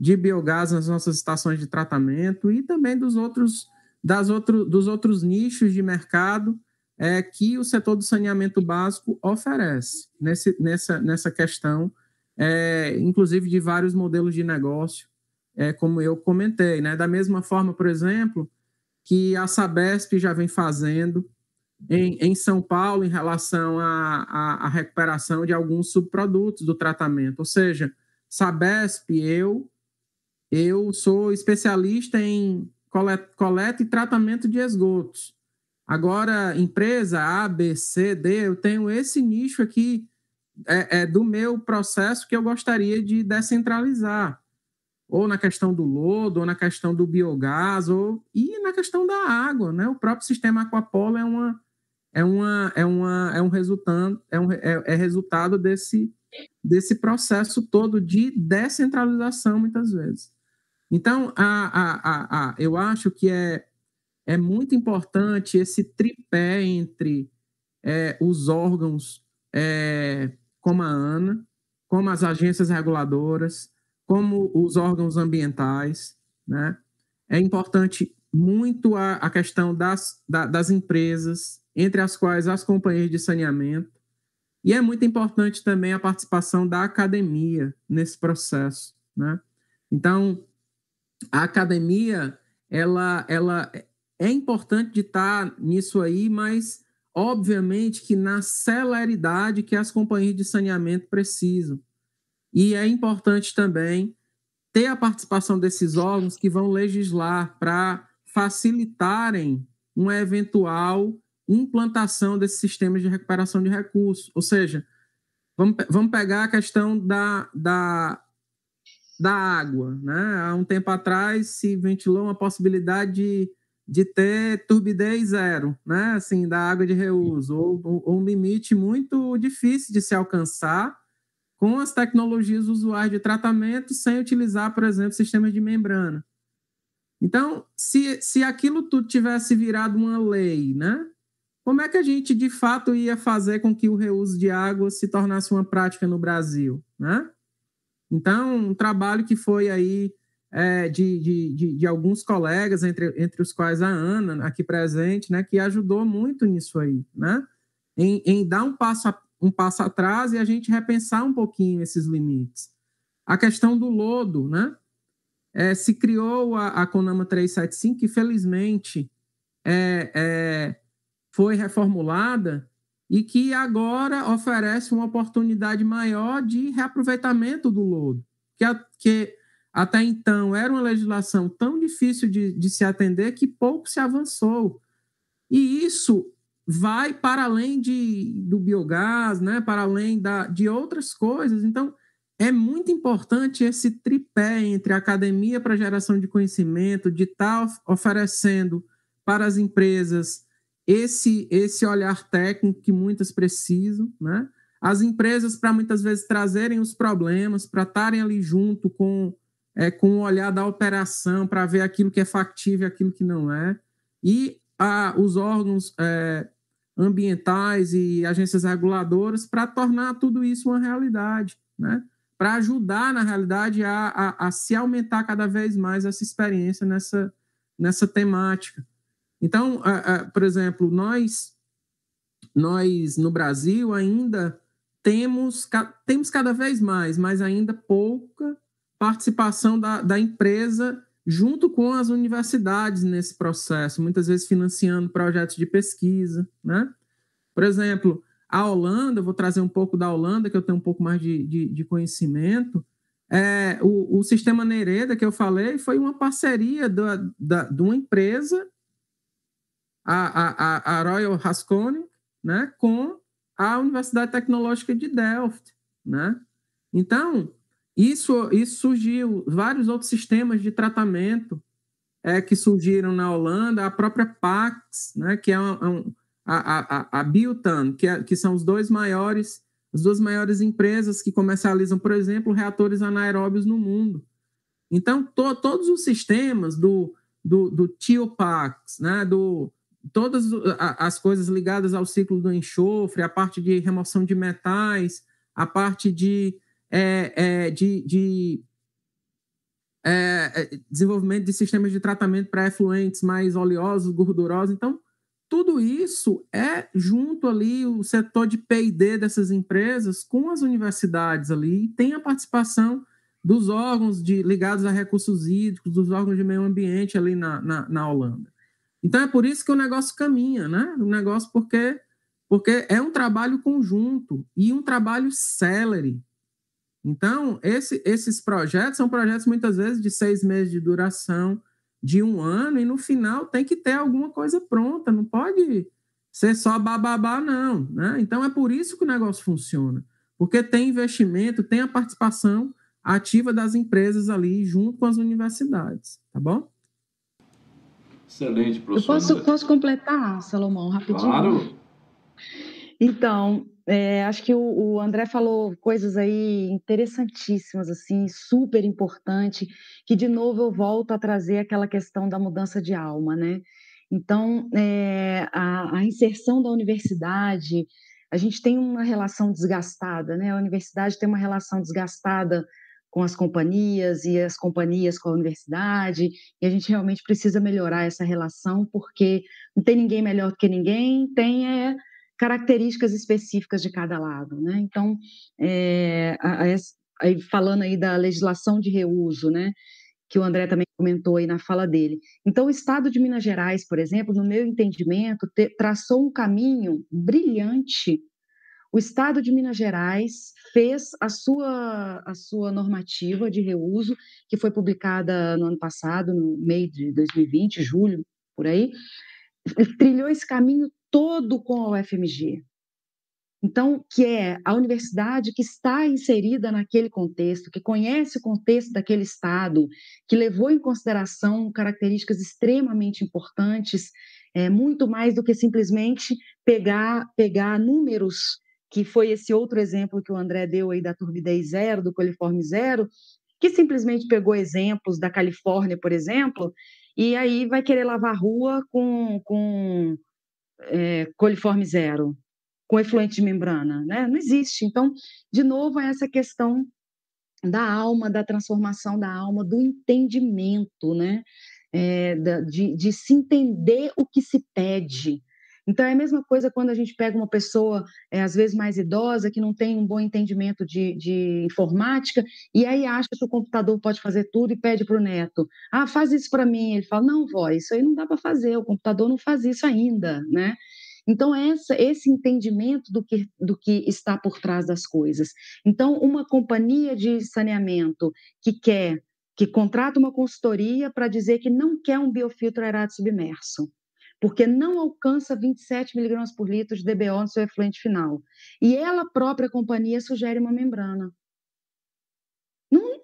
de biogás nas nossas estações de tratamento e também dos outros, das outro, dos outros nichos de mercado é, que o setor do saneamento básico oferece nesse, nessa, nessa questão, é, inclusive de vários modelos de negócio, é, como eu comentei. Né? Da mesma forma, por exemplo, que a Sabesp já vem fazendo em, em São Paulo em relação à recuperação de alguns subprodutos do tratamento. Ou seja, Sabesp, eu, eu sou especialista em coleta, coleta e tratamento de esgotos. Agora, empresa A, B, C, D, eu tenho esse nicho aqui é, é, do meu processo que eu gostaria de descentralizar. Ou na questão do lodo, ou na questão do biogás, ou, e na questão da água. Né? O próprio sistema Aquapolo é uma, é, uma, é, uma, é um resultado, é, um, é, é resultado desse, desse processo todo de descentralização, muitas vezes. Então, a, a, a, a, eu acho que é, é muito importante esse tripé entre é, os órgãos, é, como a ANA, como as agências reguladoras, como os órgãos ambientais. Né? É importante muito a, a questão das, da, das empresas, entre as quais as companhias de saneamento. E é muito importante também a participação da academia nesse processo, né? Então, a academia, ela, ela é importante de estar nisso aí, mas obviamente que na celeridade que as companhias de saneamento precisam. E é importante também ter a participação desses órgãos que vão legislar para facilitarem uma eventual implantação desses sistemas de recuperação de recursos. Ou seja, vamos, vamos pegar a questão da, da, da água. Né? Há um tempo atrás se ventilou uma possibilidade de, de ter turbidez zero, né? assim, da água de reuso, ou, ou um limite muito difícil de se alcançar com as tecnologias usuais de tratamento, sem utilizar, por exemplo, sistemas de membrana. Então, se, se aquilo tudo tivesse virado uma lei, né? Como é que a gente de fato ia fazer com que o reuso de água se tornasse uma prática no Brasil, né? Então, um trabalho que foi aí é, de, de, de, de, alguns colegas, entre, entre os quais a Ana, aqui presente, né, que ajudou muito nisso aí, né? Em, em dar um passo, a, um passo atrás e a gente repensar um pouquinho esses limites. A questão do lodo, né? É, se criou a, a Conama 375, que felizmente é, é foi reformulada e que agora oferece uma oportunidade maior de reaproveitamento do lodo, que, a, que até então era uma legislação tão difícil de, de se atender que pouco se avançou. E isso vai para além de, do biogás, né? para além da, de outras coisas. Então, é muito importante esse tripé entre academia para geração de conhecimento, de estar tá oferecendo para as empresas esse esse olhar técnico que muitas precisam, né? As empresas para muitas vezes trazerem os problemas, para estarem ali junto com é, com o olhar da operação para ver aquilo que é factível, aquilo que não é, e a, os órgãos é, ambientais e agências reguladoras para tornar tudo isso uma realidade, né? Para ajudar na realidade a, a, a se aumentar cada vez mais essa experiência nessa nessa temática. Então, a, a, por exemplo, nós, nós no Brasil ainda temos, ca, temos cada vez mais, mas ainda pouca participação da, da empresa junto com as universidades nesse processo, muitas vezes financiando projetos de pesquisa, né? Por exemplo, a Holanda, vou trazer um pouco da Holanda, que eu tenho um pouco mais de, de, de conhecimento, é, o, o, sistema Nereda que eu falei foi uma parceria da, da, de uma empresa a, a, a Royal Haskoning, né, com a Universidade Tecnológica de Delft, né? Então, isso, isso surgiu, vários outros sistemas de tratamento é, que surgiram na Holanda, a própria Pax, né, que é um, a, a, a Biltan, que, é, que são os dois maiores, as duas maiores empresas que comercializam, por exemplo, reatores anaeróbios no mundo. Então, to, todos os sistemas do, do, do Tiopax, né, do, todas as coisas ligadas ao ciclo do enxofre, a parte de remoção de metais, a parte de, é, é, de, de é, é desenvolvimento de sistemas de tratamento para efluentes mais oleosos, gordurosos. Então, tudo isso é junto ali o setor de P&D dessas empresas com as universidades ali e tem a participação dos órgãos de, ligados a recursos hídricos, dos órgãos de meio ambiente ali na, na, na Holanda. Então é por isso que o negócio caminha, né? O negócio porque porque é um trabalho conjunto e um trabalho celere. Então esse, esses projetos são projetos muitas vezes de seis meses de duração, de um ano e no final tem que ter alguma coisa pronta. Não pode ser só bababá não, né? Então é por isso que o negócio funciona, porque tem investimento, tem a participação ativa das empresas ali junto com as universidades, tá bom? Excelente, professor. Eu posso, posso completar, Salomão, rapidinho? Claro. Então, é, acho que o, o, André falou coisas aí interessantíssimas, assim, super importante, que de novo eu volto a trazer aquela questão da mudança de alma, né? Então, é, a, a, inserção da universidade, a gente tem uma relação desgastada, né? A universidade tem uma relação desgastada com as companhias e as companhias com a universidade, e a gente realmente precisa melhorar essa relação, porque não tem ninguém melhor do que ninguém, tem é, características específicas de cada lado. Né? Então, é, a, a, a, falando aí da legislação de reuso, né? que o André também comentou aí na fala dele. Então, o Estado de Minas Gerais, por exemplo, no meu entendimento, te, traçou um caminho brilhante o Estado de Minas Gerais fez a sua, a sua normativa de reuso, que foi publicada no ano passado, no meio de 2020, julho, por aí, trilhou esse caminho todo com a UFMG. Então, que é a universidade que está inserida naquele contexto, que conhece o contexto daquele estado, que levou em consideração características extremamente importantes, é, muito mais do que simplesmente pegar, pegar números que foi esse outro exemplo que o André deu aí da turbidez zero, do coliforme zero, que simplesmente pegou exemplos da Califórnia, por exemplo, e aí vai querer lavar a rua com, com é, coliforme zero, com efluente de membrana, né? Não existe. Então, de novo, é essa questão da alma, da transformação da alma, do entendimento, né? É, de, de se entender o que se pede, então, é a mesma coisa quando a gente pega uma pessoa, é, às vezes mais idosa, que não tem um bom entendimento de, de, informática, e aí acha que o computador pode fazer tudo e pede para o neto: ah, faz isso para mim. Ele fala: não, vó, isso aí não dá para fazer, o computador não faz isso ainda, né? Então, essa, esse entendimento do que, do que está por trás das coisas. Então, uma companhia de saneamento que quer, que contrata uma consultoria para dizer que não quer um biofiltro aerado submerso porque não alcança 27 miligramas por litro de DBO no seu efluente final. E ela própria, a companhia, sugere uma membrana. Não,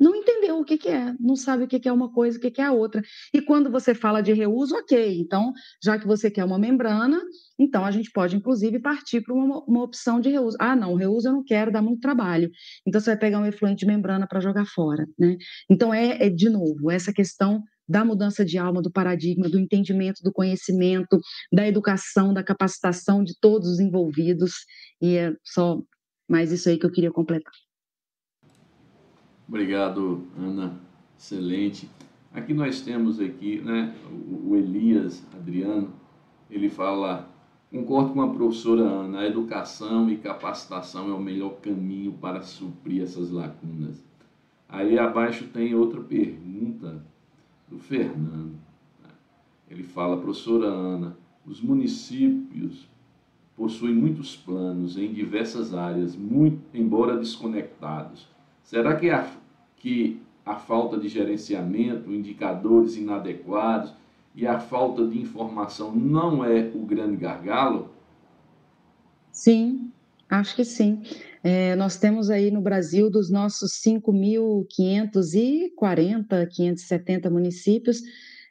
não entendeu o que, que é, não sabe o que, que é uma coisa, o que, que é a outra. E quando você fala de reuso, ok, então, já que você quer uma membrana, então a gente pode, inclusive, partir para uma, uma opção de reuso. Ah, não, reuso eu não quero, dá muito trabalho. Então, você vai pegar um efluente de membrana para jogar fora. Né? Então, é, é, de novo, essa questão da mudança de alma, do paradigma, do entendimento, do conhecimento, da educação, da capacitação de todos os envolvidos. E é só mais isso aí que eu queria completar. Obrigado, Ana. Excelente. Aqui nós temos aqui, né, o Elias Adriano, ele fala, concordo com a professora Ana, a educação e capacitação é o melhor caminho para suprir essas lacunas. Aí abaixo tem outra pergunta do Fernando. Né? Ele fala, professora Ana, os municípios possuem muitos planos em diversas áreas, muito, embora desconectados. Será que a, que a falta de gerenciamento, indicadores inadequados e a falta de informação não é o grande gargalo? Sim, acho que sim. É, nós temos aí no Brasil, dos nossos 5.540, 570 municípios,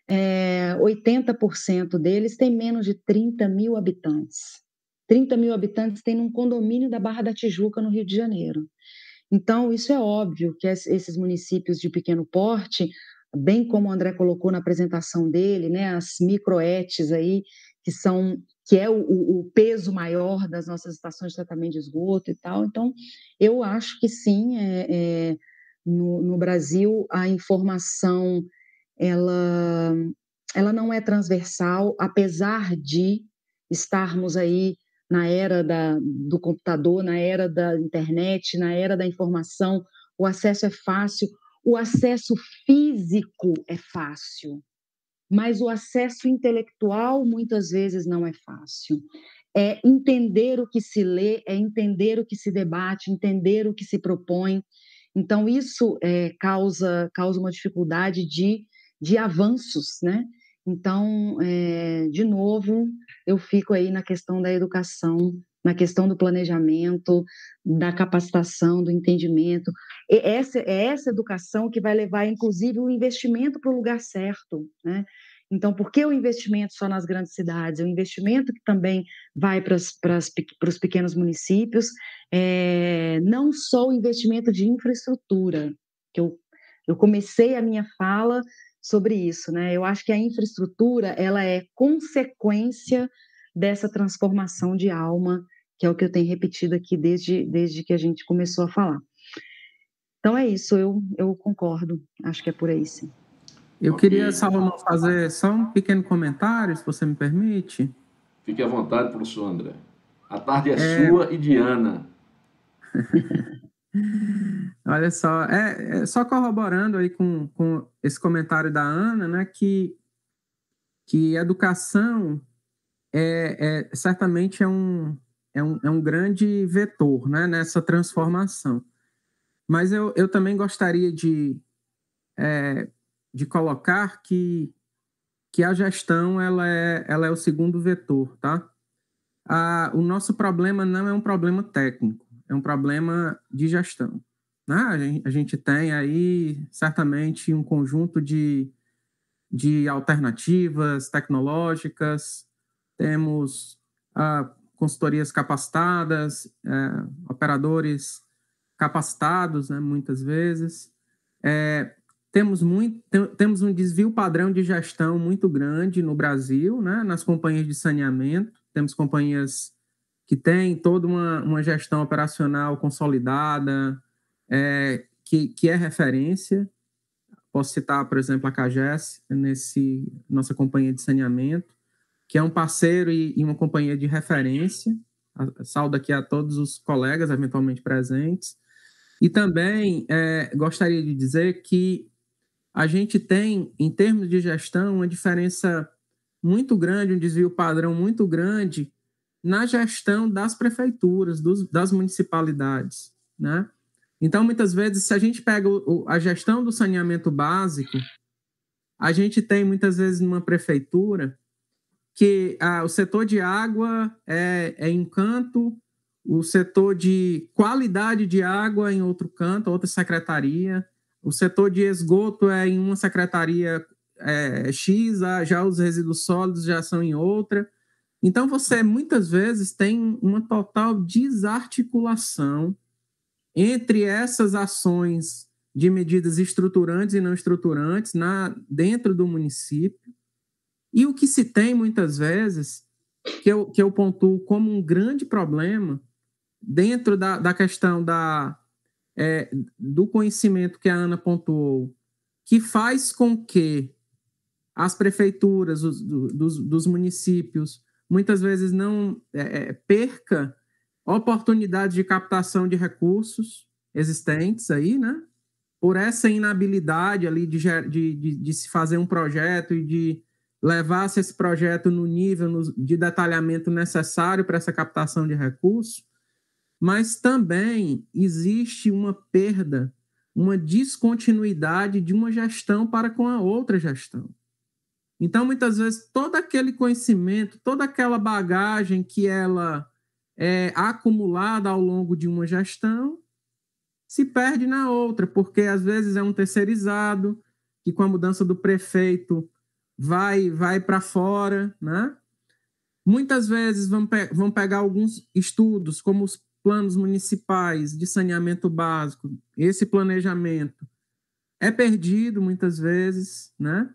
é, 80% deles tem menos de 30 mil habitantes. 30 mil habitantes tem num condomínio da Barra da Tijuca, no Rio de Janeiro. Então, isso é óbvio que esses municípios de pequeno porte, bem como o André colocou na apresentação dele, né, as microetes aí, que são que é o, o, peso maior das nossas estações de tratamento de esgoto e tal. Então, eu acho que sim, é, é, no, no, Brasil a informação ela, ela não é transversal, apesar de estarmos aí na era da, do computador, na era da internet, na era da informação, o acesso é fácil, o acesso físico é fácil mas o acesso intelectual muitas vezes não é fácil. É entender o que se lê, é entender o que se debate, entender o que se propõe. Então, isso é, causa, causa uma dificuldade de, de avanços, né? Então, é, de novo, eu fico aí na questão da educação, na questão do planejamento, da capacitação, do entendimento. E essa, é essa educação que vai levar, inclusive, o investimento para o lugar certo, né? Então, por que o investimento só nas grandes cidades? O é investimento que também vai para, os pequenos municípios, é, não só o investimento de infraestrutura, que eu, eu comecei a minha fala sobre isso, né? Eu acho que a infraestrutura ela é consequência dessa transformação de alma, que é o que eu tenho repetido aqui desde, desde que a gente começou a falar. Então é isso, eu, eu concordo, acho que é por aí sim. Eu okay. queria, Salomão, fazer só um pequeno comentário, se você me permite. Fique à vontade, professor André. A tarde é, é... sua e de Ana. Olha só, é, é, só corroborando aí com, com esse comentário da Ana, né, que, que educação é, é certamente é um, é, um, é um grande vetor né, nessa transformação. Mas eu, eu também gostaria de é, de colocar que, que a gestão ela é, ela é o segundo vetor, tá? a o nosso problema não é um problema técnico, é um problema de gestão. Né? A, gente, a gente tem aí certamente um conjunto de, de alternativas tecnológicas, temos ah, consultorias capacitadas, é, operadores capacitados, né, muitas vezes. É, temos, muito, temos um desvio padrão de gestão muito grande no Brasil, né? nas companhias de saneamento. Temos companhias que têm toda uma, uma gestão operacional consolidada, é, que, que é referência. Posso citar, por exemplo, a CAGES, nesse, nossa companhia de saneamento, que é um parceiro e, e uma companhia de referência. Saúdo aqui a todos os colegas eventualmente presentes. E também é, gostaria de dizer que a gente tem, em termos de gestão, uma diferença muito grande, um desvio padrão muito grande na gestão das prefeituras, dos, das municipalidades, né? Então, muitas vezes, se a gente pega o, a gestão do saneamento básico, a gente tem muitas vezes numa prefeitura que ah, o setor de água é, é em um canto, o setor de qualidade de água é em outro canto, outra secretaria, o setor de esgoto é em uma secretaria é, X, ah, já os resíduos sólidos já são em outra. Então, você muitas vezes tem uma total desarticulação entre essas ações de medidas estruturantes e não estruturantes na, dentro do município. E o que se tem muitas vezes, que eu, que eu pontuo como um grande problema, dentro da, da questão da, é, do conhecimento que a Ana pontuou, que faz com que as prefeituras os, dos, dos, municípios muitas vezes não é, é, perca oportunidade de captação de recursos existentes aí, né? Por essa inabilidade ali de, de, de, de se fazer um projeto e de levar esse projeto no nível no, de detalhamento necessário para essa captação de recursos, mas também existe uma perda, uma descontinuidade de uma gestão para com a outra gestão. Então, muitas vezes, todo aquele conhecimento, toda aquela bagagem que ela é acumulada ao longo de uma gestão, se perde na outra, porque às vezes é um terceirizado que com a mudança do prefeito vai vai para fora, né? Muitas vezes vão, pe vão pegar alguns estudos, como os, planos municipais de saneamento básico, esse planejamento é perdido muitas vezes, né?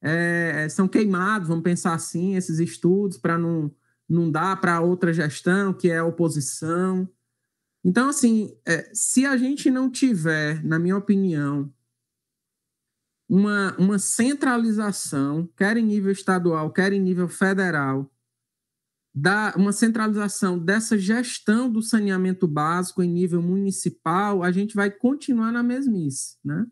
É, é são queimados, vamos pensar assim, esses estudos para não, não dar para outra gestão, que é a oposição. Então, assim, é, se a gente não tiver, na minha opinião, uma, uma centralização, quer em nível estadual, quer em nível federal, da uma centralização dessa gestão do saneamento básico em nível municipal, a gente vai continuar na mesmice, né?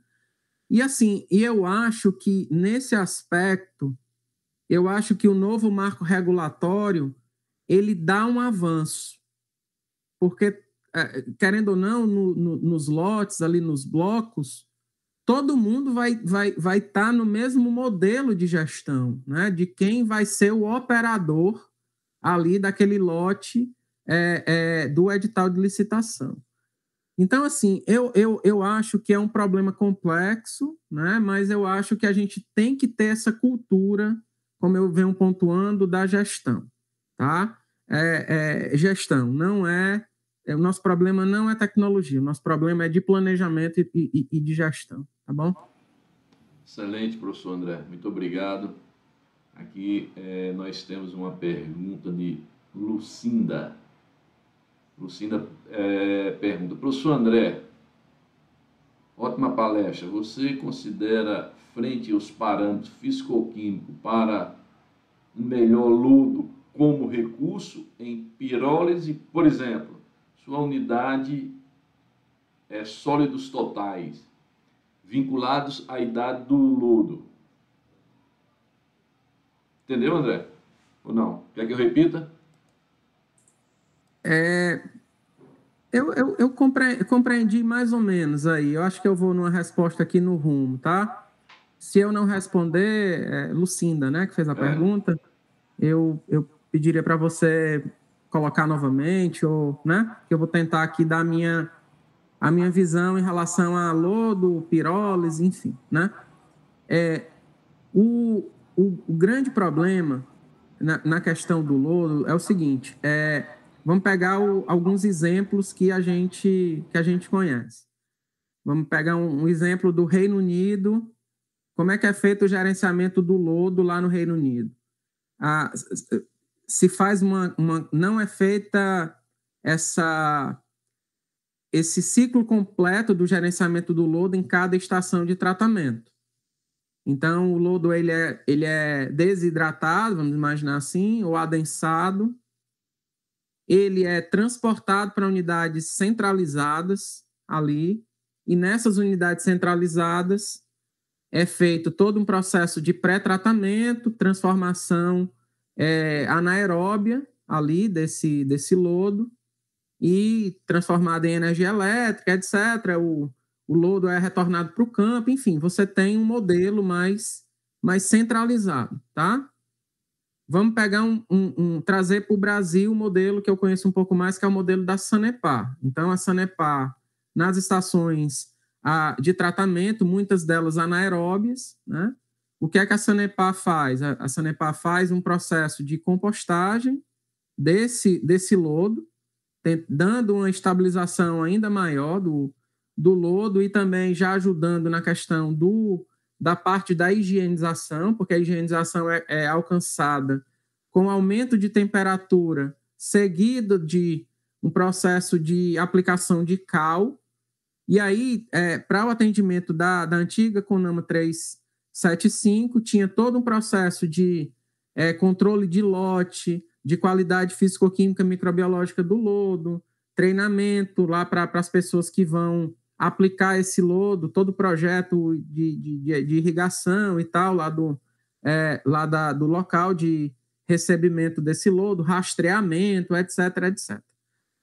E assim, e eu acho que nesse aspecto, eu acho que o novo marco regulatório ele dá um avanço, porque é, querendo ou não, no, no, nos lotes ali nos blocos, todo mundo vai vai vai estar tá no mesmo modelo de gestão, né? De quem vai ser o operador ali daquele lote é, é, do edital de licitação. Então, assim, eu, eu, eu acho que é um problema complexo, né? mas eu acho que a gente tem que ter essa cultura, como eu venho pontuando, da gestão. Tá? É, é gestão, não é, é. O nosso problema não é tecnologia, o nosso problema é de planejamento e, e, e de gestão. Tá bom? Excelente, professor André. Muito obrigado. Aqui é, nós temos uma pergunta de Lucinda. Lucinda é, pergunta: Professor André, ótima palestra. Você considera, frente aos parâmetros físico-químico, para um melhor lodo como recurso em pirólise? Por exemplo, sua unidade é sólidos totais, vinculados à idade do lodo. Entendeu, André? Ou não? Quer que eu repita? É, eu, eu, eu compreendi mais ou menos aí. Eu acho que eu vou numa resposta aqui no rumo, tá? Se eu não responder, é, Lucinda, né, que fez a é. pergunta, eu, eu pediria para você colocar novamente, ou, né? Eu vou tentar aqui dar a minha, a minha visão em relação a lodo, pirólise, enfim, né? É, o, o, o grande problema na, na, questão do lodo é o seguinte: é, vamos pegar o, alguns exemplos que a gente, que a gente conhece. Vamos pegar um, um, exemplo do Reino Unido. Como é que é feito o gerenciamento do lodo lá no Reino Unido? se faz uma, uma, não é feita essa esse ciclo completo do gerenciamento do lodo em cada estação de tratamento. Então, o lodo ele é, ele é desidratado, vamos imaginar assim, ou adensado. Ele é transportado para unidades centralizadas ali, e nessas unidades centralizadas é feito todo um processo de pré-tratamento, transformação é, anaeróbia ali desse, desse lodo, e transformado em energia elétrica, etc. O, o lodo é retornado para o campo, enfim, você tem um modelo mais, mais centralizado, tá? Vamos pegar um, um, um trazer para o Brasil o um modelo que eu conheço um pouco mais, que é o modelo da Sanepar. Então, a Sanepar, nas estações a, de tratamento, muitas delas anaeróbias, né? O que é que a Sanepar faz? A, a Sanepar faz um processo de compostagem desse, desse lodo, dando uma estabilização ainda maior do, do lodo e também já ajudando na questão do, da parte da higienização, porque a higienização é, é alcançada com aumento de temperatura, seguido de um processo de aplicação de cal. E aí, é, para o atendimento da, da antiga Conama 375, tinha todo um processo de é, controle de lote, de qualidade físico-química microbiológica do lodo, treinamento lá para as pessoas que vão aplicar esse lodo, todo o projeto de, de, de irrigação e tal, lá, do, é, lá da, do local de recebimento desse lodo, rastreamento, etc, etc.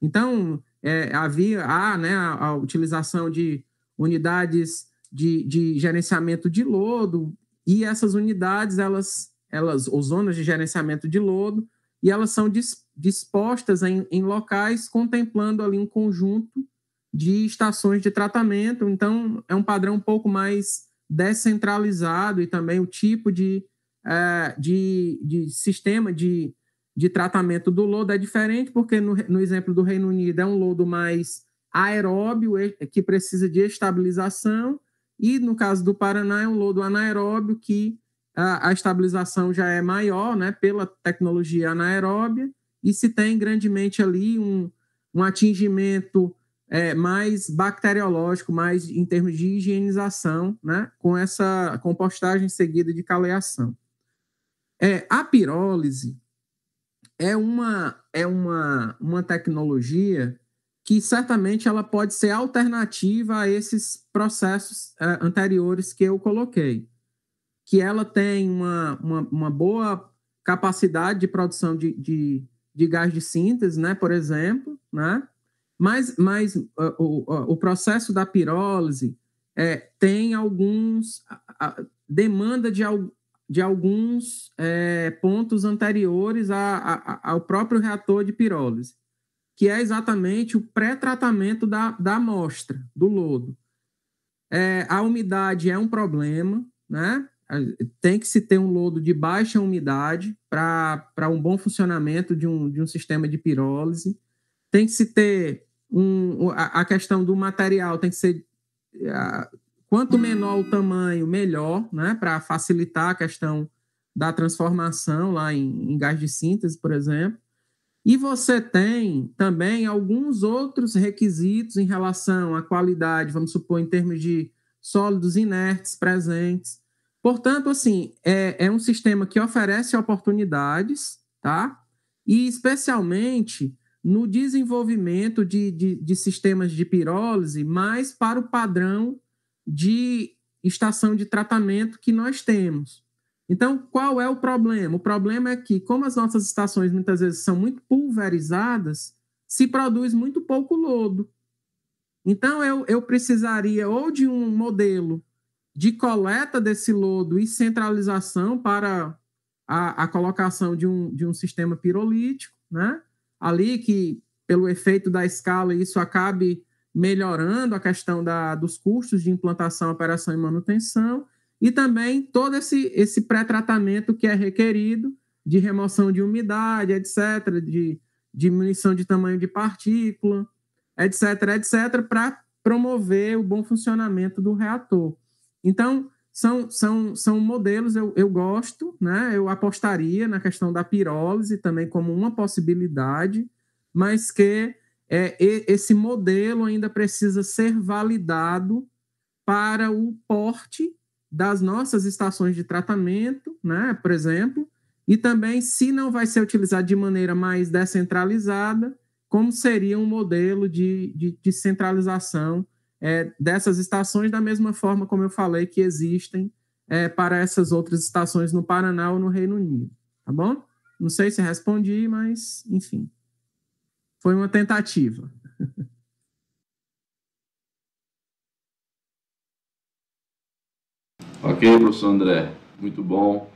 Então, é, havia há, né, a, a, utilização de unidades de, de gerenciamento de lodo, e essas unidades, elas, elas, ou zonas de gerenciamento de lodo, e elas são dispostas em, em locais contemplando ali um conjunto de estações de tratamento. Então, é um padrão um pouco mais descentralizado e também o tipo de, é, de, de, sistema de, de tratamento do lodo é diferente, porque no, no exemplo do Reino Unido é um lodo mais aeróbio, que precisa de estabilização, e no caso do Paraná é um lodo anaeróbio, que a, a estabilização já é maior né, pela tecnologia anaeróbia, e se tem grandemente ali um, um atingimento é, mais bacteriológico, mais em termos de higienização, né, com essa compostagem seguida de caleação. É, a pirólise é uma é uma, uma tecnologia que certamente ela pode ser alternativa a esses processos é, anteriores que eu coloquei, que ela tem uma, uma, uma boa capacidade de produção de, de, de gás de síntese, né, por exemplo, né, mas, mas uh, o, o processo da pirólise é, tem alguns. A, a, demanda de, al, de alguns é, pontos anteriores a, ao próprio reator de pirólise, que é exatamente o pré-tratamento da, da amostra, do lodo. É, a umidade é um problema, né? Tem que se ter um lodo de baixa umidade para um bom funcionamento de um, de um sistema de pirólise tem que se ter um, a questão do material, tem que ser quanto menor o tamanho, melhor, né, para facilitar a questão da transformação lá em, em gás de síntese, por exemplo. E você tem também alguns outros requisitos em relação à qualidade, vamos supor, em termos de sólidos inertes presentes. Portanto, assim, é, é um sistema que oferece oportunidades, tá? E especialmente no desenvolvimento de, de, de sistemas de pirólise, mais para o padrão de estação de tratamento que nós temos. Então, qual é o problema? O problema é que, como as nossas estações muitas vezes são muito pulverizadas, se produz muito pouco lodo. Então, eu, eu precisaria ou de um modelo de coleta desse lodo e centralização para a, a colocação de um, de um sistema pirolítico, né? ali que, pelo efeito da escala, isso acabe melhorando a questão da, dos custos de implantação, operação e manutenção, e também todo esse, esse pré-tratamento que é requerido de remoção de umidade, etc., de diminuição de tamanho de partícula, etc., etc., para promover o bom funcionamento do reator. Então, são, são, são modelos, eu, eu gosto, né? Eu apostaria na questão da pirólise também como uma possibilidade, mas que é, esse modelo ainda precisa ser validado para o porte das nossas estações de tratamento, né? Por exemplo, e também se não vai ser utilizado de maneira mais descentralizada, como seria um modelo de, de, de centralização é, dessas estações, da mesma forma como eu falei que existem é, para essas outras estações no Paraná ou no Reino Unido. Tá bom? Não sei se respondi, mas enfim. Foi uma tentativa. Ok, professor André, muito bom.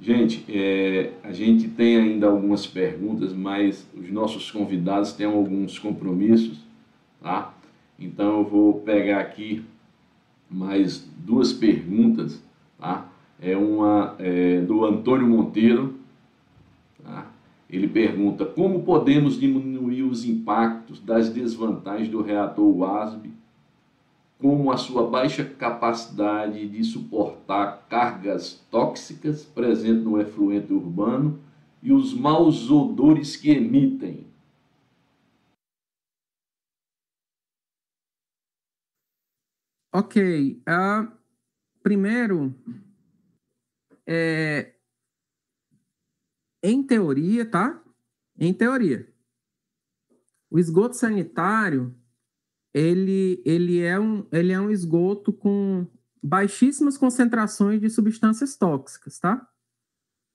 Gente, é, a gente tem ainda algumas perguntas, mas os nossos convidados têm alguns compromissos, tá? Então eu vou pegar aqui mais duas perguntas, tá? É uma é, do Antônio Monteiro, tá? Ele pergunta como podemos diminuir os impactos das desvantagens do reator WASB, como a sua baixa capacidade de suportar cargas tóxicas presentes no efluente urbano e os maus odores que emitem. Ok. Uh, primeiro, é, em teoria, tá? Em teoria, o esgoto sanitário ele, ele, é, um, ele é um esgoto com baixíssimas concentrações de substâncias tóxicas, tá?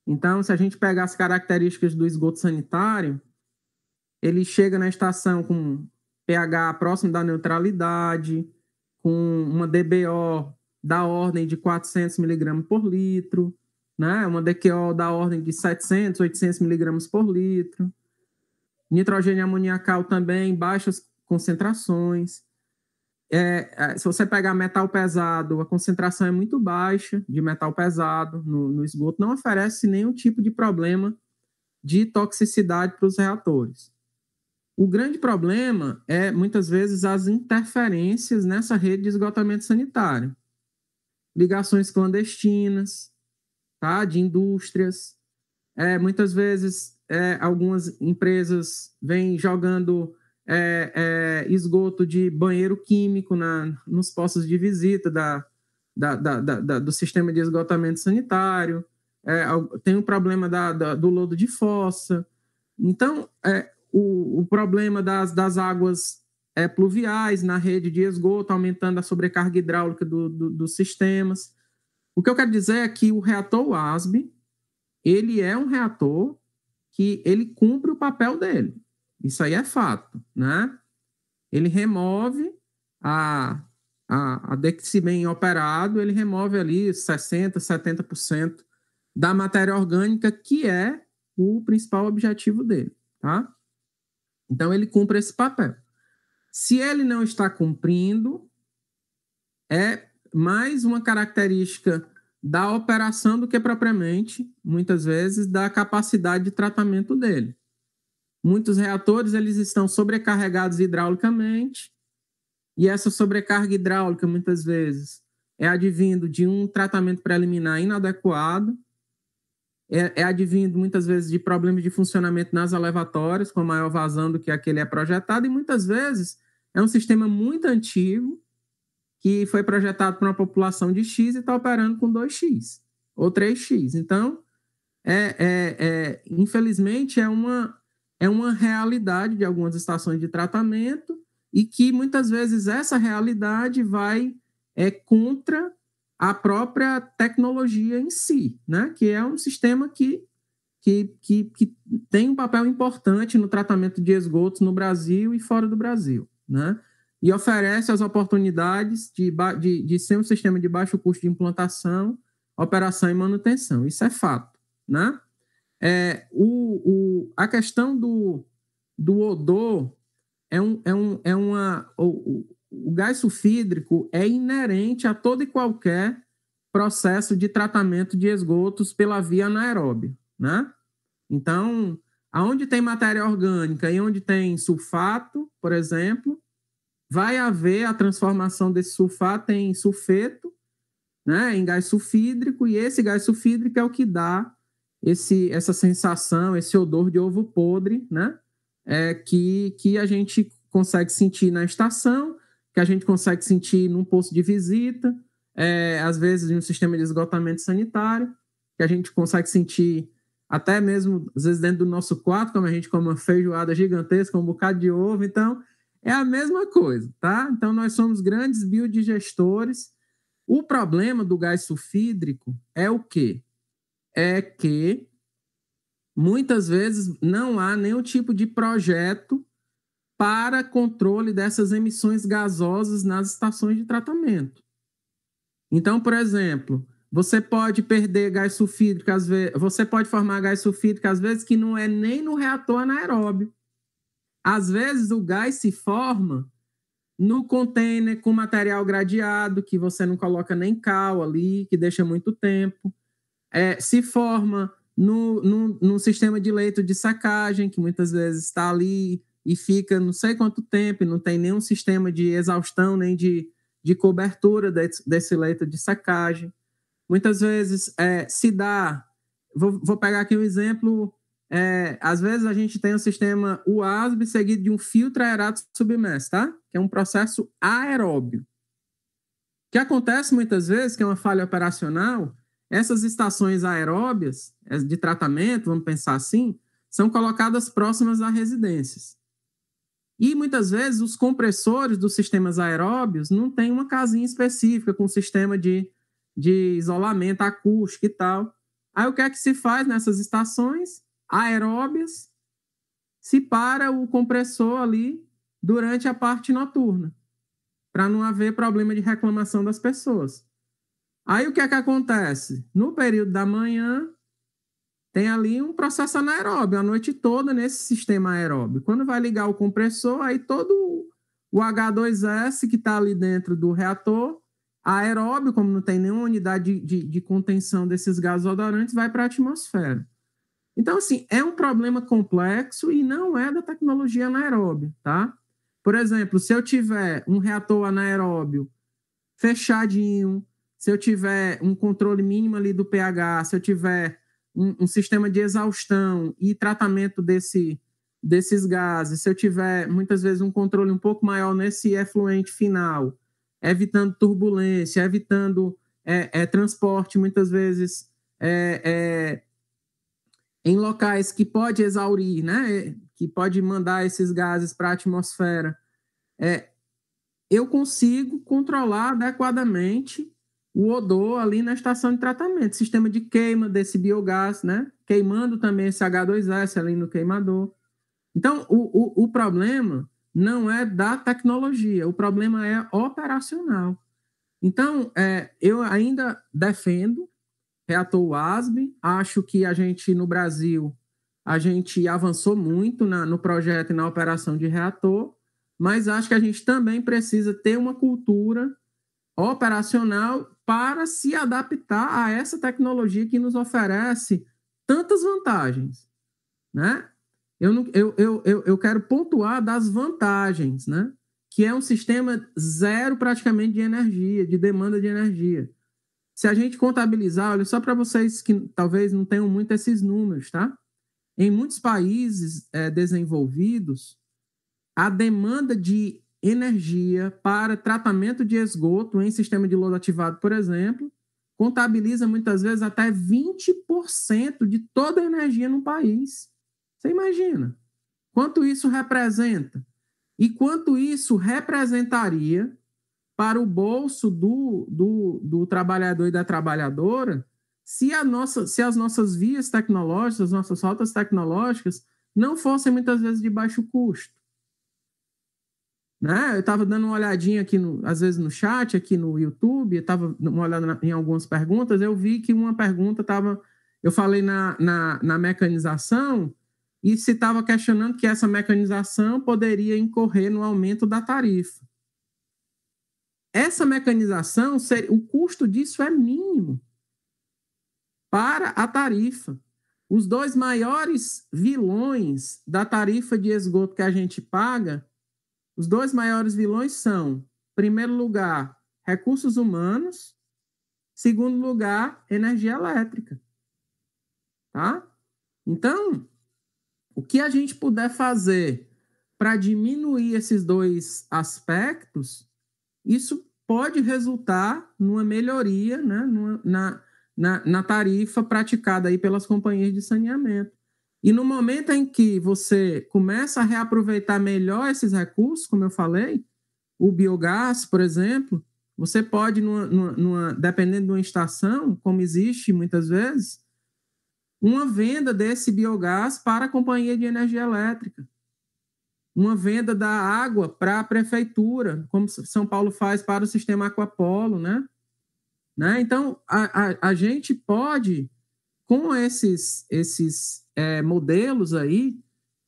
Então, se a gente pegar as características do esgoto sanitário, ele chega na estação com pH próximo da neutralidade, com uma DBO da ordem de 400 miligramas por litro, né? uma DQO da ordem de 700, 800 miligramas por litro. Nitrogênio amoniacal também, baixas concentrações. É, é, se você pegar metal pesado, a concentração é muito baixa de metal pesado no, no esgoto, não oferece nenhum tipo de problema de toxicidade para os reatores. O grande problema é, muitas vezes, as interferências nessa rede de esgotamento sanitário. Ligações clandestinas, tá? de indústrias. É, muitas vezes, é, algumas empresas vêm jogando é, é esgoto de banheiro químico na, nos postos de visita da, da, da, da do sistema de esgotamento sanitário. É, tem o problema da, do lodo de fossa. Então, é, o, o problema das, das águas é, pluviais na rede de esgoto, aumentando a sobrecarga hidráulica do, do, dos sistemas. O que eu quero dizer é que o reator ASB, ele é um reator que ele cumpre o papel dele. Isso aí é fato, né? Ele remove a, a, a decibem operado, ele remove ali 60%, 70% da matéria orgânica, que é o principal objetivo dele, tá? Então, ele cumpre esse papel. Se ele não está cumprindo, é mais uma característica da operação do que propriamente, muitas vezes, da capacidade de tratamento dele. Muitos reatores eles estão sobrecarregados hidraulicamente e essa sobrecarga hidráulica, muitas vezes, é advindo de um tratamento preliminar inadequado, é, é advindo muitas vezes de problemas de funcionamento nas elevatórias, com maior vazão do que aquele é projetado, e muitas vezes é um sistema muito antigo que foi projetado para uma população de X e está operando com 2X ou 3X. Então, é, é, é, infelizmente, é uma, é uma realidade de algumas estações de tratamento e que muitas vezes essa realidade vai é contra a própria tecnologia em si, né? que é um sistema que, que, que, que tem um papel importante no tratamento de esgotos no Brasil e fora do Brasil. Né? E oferece as oportunidades de, de, de ser um sistema de baixo custo de implantação, operação e manutenção. Isso é fato. Né? É, o, o, a questão do, do odor é, um, é, um, é uma o gás sulfídrico é inerente a todo e qualquer processo de tratamento de esgotos pela via anaeróbia, né? Então, aonde tem matéria orgânica e onde tem sulfato, por exemplo, vai haver a transformação desse sulfato em sulfeto, né, em gás sulfídrico, e esse gás sulfídrico é o que dá esse, essa sensação, esse odor de ovo podre, né, é, que, que a gente consegue sentir na estação que a gente consegue sentir num posto de visita, é, às vezes em um sistema de esgotamento sanitário, que a gente consegue sentir até mesmo, às vezes, dentro do nosso quarto, como a gente come uma feijoada gigantesca, um bocado de ovo. Então, é a mesma coisa, tá? Então, nós somos grandes biodigestores. O problema do gás sulfídrico é o quê? É que muitas vezes não há nenhum tipo de projeto para controle dessas emissões gasosas nas estações de tratamento. Então, por exemplo, você pode perder gás sulfídrico, às vezes, você pode formar gás sulfídrico, às vezes, que não é nem no reator anaeróbio. Às vezes, o gás se forma no container com material gradeado, que você não coloca nem cal ali, que deixa muito tempo. É, se forma no, no, sistema de leito de sacagem, que muitas vezes está ali e fica não sei quanto tempo, e não tem nenhum sistema de exaustão nem de, de cobertura desse, desse leito de secagem. Muitas vezes é, se dá, vou, vou, pegar aqui um exemplo, é, às vezes a gente tem um sistema UASB seguido de um filtro aerato submerso, tá? Que é um processo aeróbio. O que acontece muitas vezes, que é uma falha operacional, essas estações aeróbias é, de tratamento, vamos pensar assim, são colocadas próximas às residências. E muitas vezes os compressores dos sistemas aeróbios não têm uma casinha específica com sistema de, de isolamento acústico e tal. Aí o que é que se faz nessas estações aeróbias? Se para o compressor ali durante a parte noturna, para não haver problema de reclamação das pessoas. Aí o que é que acontece? No período da manhã, tem ali um processo anaeróbio a noite toda nesse sistema aeróbio. Quando vai ligar o compressor, aí todo o H2S que está ali dentro do reator aeróbio, como não tem nenhuma unidade de, de, de contenção desses gases odorantes, vai para a atmosfera. Então, assim, é um problema complexo e não é da tecnologia anaeróbio, tá? Por exemplo, se eu tiver um reator anaeróbio fechadinho, se eu tiver um controle mínimo ali do pH, se eu tiver um, um sistema de exaustão e tratamento desse, desses gases, se eu tiver muitas vezes um controle um pouco maior nesse efluente final, evitando turbulência, evitando é, é, transporte muitas vezes é, é em locais que pode exaurir, né? É, que pode mandar esses gases para a atmosfera, é, eu consigo controlar adequadamente o odor ali na estação de tratamento, sistema de queima desse biogás, né? Queimando também esse H2S ali no queimador. Então, o, o, o problema não é da tecnologia, o problema é operacional. Então, é, eu ainda defendo reator UASB, acho que a gente, no Brasil, a gente avançou muito na, no projeto e na operação de reator, mas acho que a gente também precisa ter uma cultura operacional para se adaptar a essa tecnologia que nos oferece tantas vantagens, né? Eu, não, eu, eu, eu, eu quero pontuar das vantagens, né? Que é um sistema zero praticamente de energia, de demanda de energia. Se a gente contabilizar, olha, só para vocês que talvez não tenham muito esses números, tá? Em muitos países é, desenvolvidos, a demanda de energia para tratamento de esgoto em sistema de lodo ativado, por exemplo, contabiliza muitas vezes até 20% de toda a energia no país. Você imagina quanto isso representa e quanto isso representaria para o bolso do, do, do trabalhador e da trabalhadora se, a nossa, se as nossas vias tecnológicas, as nossas rotas tecnológicas não fossem muitas vezes de baixo custo. Né? Eu estava dando uma olhadinha aqui, no, às vezes no chat, aqui no YouTube, estava uma olhada em algumas perguntas, eu vi que uma pergunta estava. Eu falei na, na, na mecanização e se estava questionando que essa mecanização poderia incorrer no aumento da tarifa. Essa mecanização, o custo disso é mínimo para a tarifa. Os dois maiores vilões da tarifa de esgoto que a gente paga os dois maiores vilões são, primeiro lugar, recursos humanos, segundo lugar, energia elétrica. Tá? Então, o que a gente puder fazer para diminuir esses dois aspectos, isso pode resultar numa melhoria né, na, na, na tarifa praticada aí pelas companhias de saneamento. E no momento em que você começa a reaproveitar melhor esses recursos, como eu falei, o biogás, por exemplo, você pode, numa, numa, dependendo de uma estação, como existe muitas vezes, uma venda desse biogás para a companhia de energia elétrica, uma venda da água para a prefeitura, como São Paulo faz para o sistema Aquapolo, né? né? Então, a, a, a gente pode, com esses, esses é, modelos aí,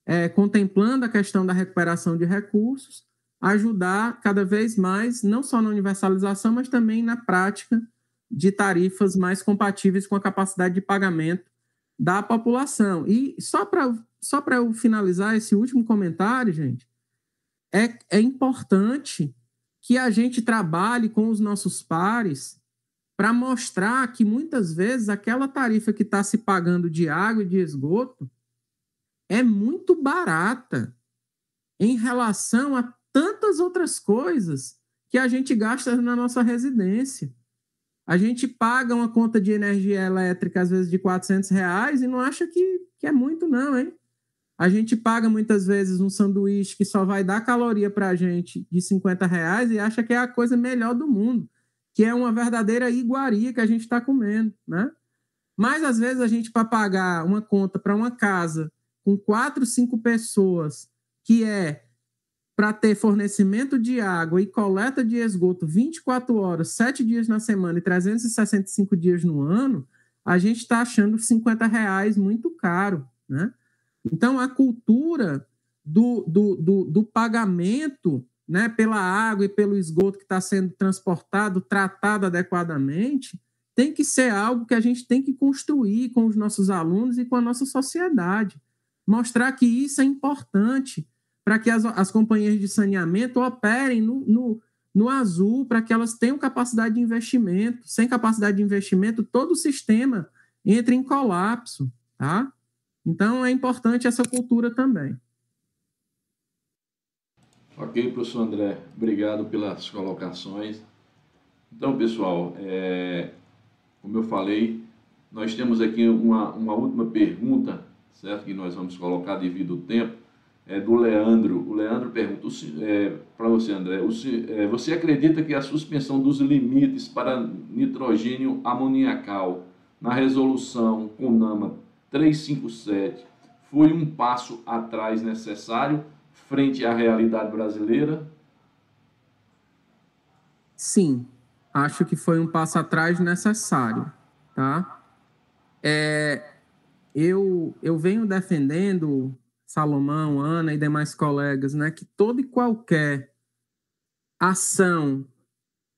é, contemplando a questão da recuperação de recursos, ajudar cada vez mais, não só na universalização, mas também na prática de tarifas mais compatíveis com a capacidade de pagamento da população. E só para só eu finalizar esse último comentário, gente, é, é importante que a gente trabalhe com os nossos pares para mostrar que muitas vezes aquela tarifa que está se pagando de água e de esgoto é muito barata em relação a tantas outras coisas que a gente gasta na nossa residência. A gente paga uma conta de energia elétrica, às vezes, de 400 reais e não acha que, que é muito, não, hein? A gente paga muitas vezes um sanduíche que só vai dar caloria para a gente de 50 reais e acha que é a coisa melhor do mundo que é uma verdadeira iguaria que a gente está comendo, né? Mas às vezes a gente para pagar uma conta para uma casa com quatro, cinco pessoas, que é para ter fornecimento de água e coleta de esgoto 24 horas, 7 dias na semana e 365 dias no ano, a gente está achando 50 reais muito caro, né? Então a cultura do, do, do, do pagamento né, pela água e pelo esgoto que está sendo transportado, tratado adequadamente, tem que ser algo que a gente tem que construir com os nossos alunos e com a nossa sociedade. Mostrar que isso é importante para que as, as companhias de saneamento operem no, no, no azul, para que elas tenham capacidade de investimento. Sem capacidade de investimento, todo o sistema entra em colapso. Tá? Então, é importante essa cultura também. Ok, professor André, obrigado pelas colocações. Então, pessoal, é, como eu falei, nós temos aqui uma, uma última pergunta, certo? Que nós vamos colocar devido ao tempo, é do Leandro. O Leandro pergunta é, para você, André: o, é, você acredita que a suspensão dos limites para nitrogênio amoniacal na resolução CONAMA 357 foi um passo atrás necessário? frente à realidade brasileira? Sim, acho que foi um passo atrás necessário, tá? É, eu, eu venho defendendo, Salomão, Ana e demais colegas, né, que toda e qualquer ação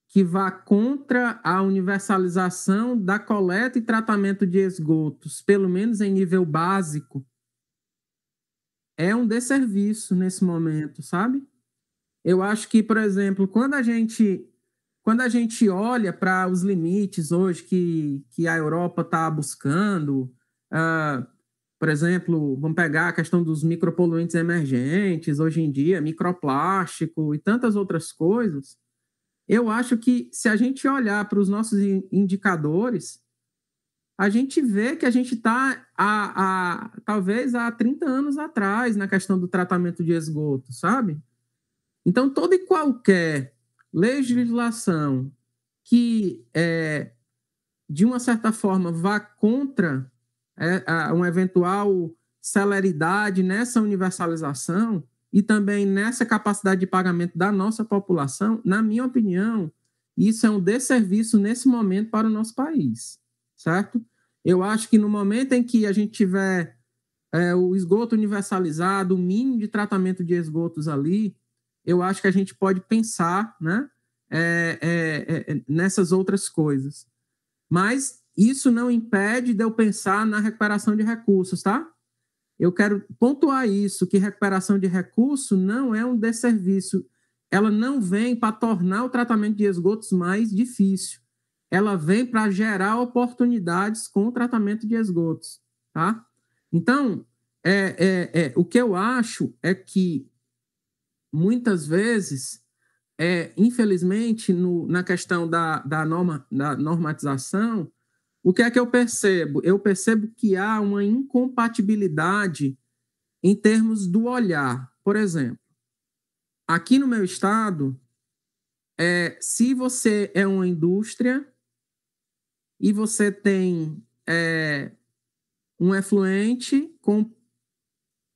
que vá contra a universalização da coleta e tratamento de esgotos, pelo menos em nível básico, é um desserviço nesse momento, sabe? Eu acho que, por exemplo, quando a gente quando a gente olha para os limites hoje que, que a Europa está buscando, uh, por exemplo, vamos pegar a questão dos micropoluentes emergentes hoje em dia, microplástico e tantas outras coisas, eu acho que se a gente olhar para os nossos indicadores, a gente vê que a gente está, a, a, talvez, há 30 anos atrás na questão do tratamento de esgoto, sabe? Então, toda e qualquer legislação que, é, de uma certa forma, vá contra é, a, uma eventual celeridade nessa universalização e também nessa capacidade de pagamento da nossa população, na minha opinião, isso é um desserviço nesse momento para o nosso país certo? Eu acho que no momento em que a gente tiver é, o esgoto universalizado, o mínimo de tratamento de esgotos ali, eu acho que a gente pode pensar né, é, é, é, é nessas outras coisas. Mas isso não impede de eu pensar na recuperação de recursos, tá? Eu quero pontuar isso, que recuperação de recurso não é um desserviço. Ela não vem para tornar o tratamento de esgotos mais difícil ela vem para gerar oportunidades com o tratamento de esgotos, tá? Então, é, é, é, o que eu acho é que muitas vezes, é, infelizmente, no, na questão da, da, norma, da normatização, o que é que eu percebo? Eu percebo que há uma incompatibilidade em termos do olhar. Por exemplo, aqui no meu estado, é, se você é uma indústria e você tem é, um efluente com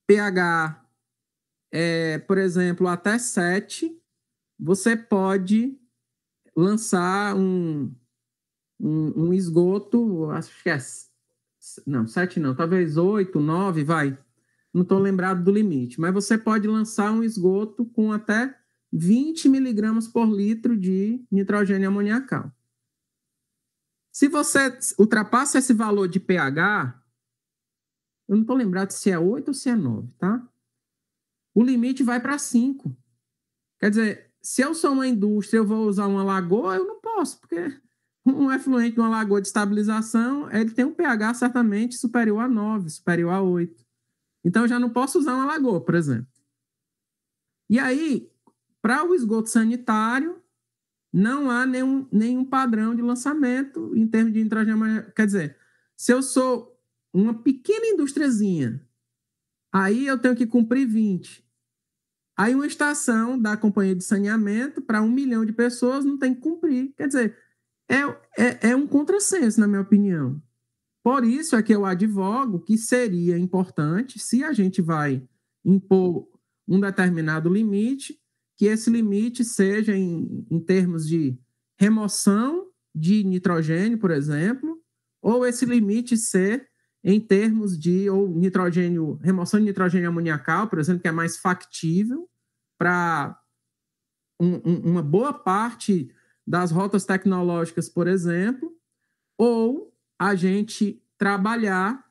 pH, é, por exemplo, até 7, você pode lançar um, um, um esgoto, acho que é. Não, 7 não, talvez 8, 9, vai. Não estou lembrado do limite, mas você pode lançar um esgoto com até 20 miligramas por litro de nitrogênio amoniacal. Se você ultrapassa esse valor de pH, eu não estou lembrado se é 8 ou se é 9, tá? O limite vai para 5. Quer dizer, se eu sou uma indústria, eu vou usar uma lagoa, eu não posso, porque um efluente de uma lagoa de estabilização, ele tem um pH certamente superior a 9, superior a 8. Então, eu já não posso usar uma lagoa, por exemplo. E aí, para o esgoto sanitário, não há nenhum, nenhum padrão de lançamento em termos de intragema. Quer dizer, se eu sou uma pequena indústriazinha, aí eu tenho que cumprir 20. Aí uma estação da companhia de saneamento para um milhão de pessoas não tem que cumprir. Quer dizer, é, é, é um contrassenso, na minha opinião. Por isso é que eu advogo que seria importante, se a gente vai impor um determinado limite, que esse limite seja em, em termos de remoção de nitrogênio, por exemplo, ou esse limite ser em termos de ou nitrogênio, remoção de nitrogênio amoniacal, por exemplo, que é mais factível para um, um, uma boa parte das rotas tecnológicas, por exemplo, ou a gente trabalhar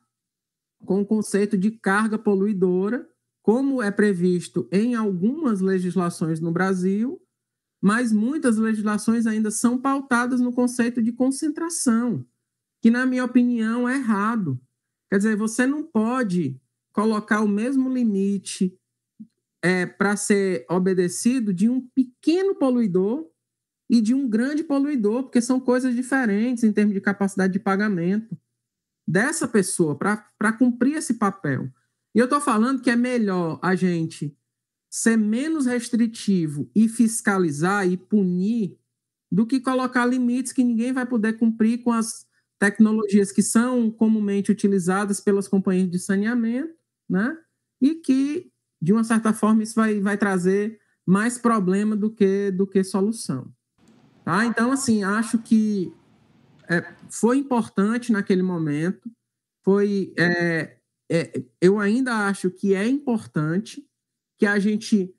com o conceito de carga poluidora, como é previsto em algumas legislações no Brasil, mas muitas legislações ainda são pautadas no conceito de concentração, que, na minha opinião, é errado. Quer dizer, você não pode colocar o mesmo limite é, para ser obedecido de um pequeno poluidor e de um grande poluidor, porque são coisas diferentes em termos de capacidade de pagamento dessa pessoa para cumprir esse papel. E eu estou falando que é melhor a gente ser menos restritivo e fiscalizar e punir do que colocar limites que ninguém vai poder cumprir com as tecnologias que são comumente utilizadas pelas companhias de saneamento, né? E que, de uma certa forma, isso vai, vai trazer mais problema do que, do que solução. Tá? Então, assim, acho que é, foi importante naquele momento, foi é, é, eu ainda acho que é importante que a gente,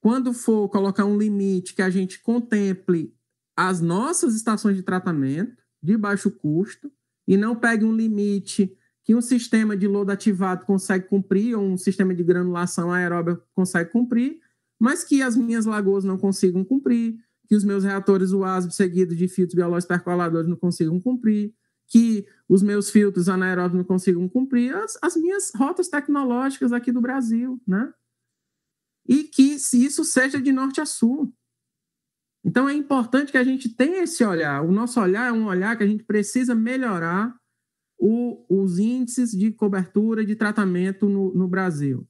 quando for colocar um limite, que a gente contemple as nossas estações de tratamento de baixo custo e não pegue um limite que um sistema de lodo ativado consegue cumprir ou um sistema de granulação aeróbica consegue cumprir, mas que as minhas lagoas não consigam cumprir, que os meus reatores UASB seguidos de filtros biológicos percoladores não consigam cumprir, que os meus filtros anaeróbicos não consigam cumprir as, as minhas rotas tecnológicas aqui do Brasil, né? E que se isso seja de norte a sul. Então é importante que a gente tenha esse olhar. O nosso olhar é um olhar que a gente precisa melhorar o, os índices de cobertura de tratamento no, no Brasil.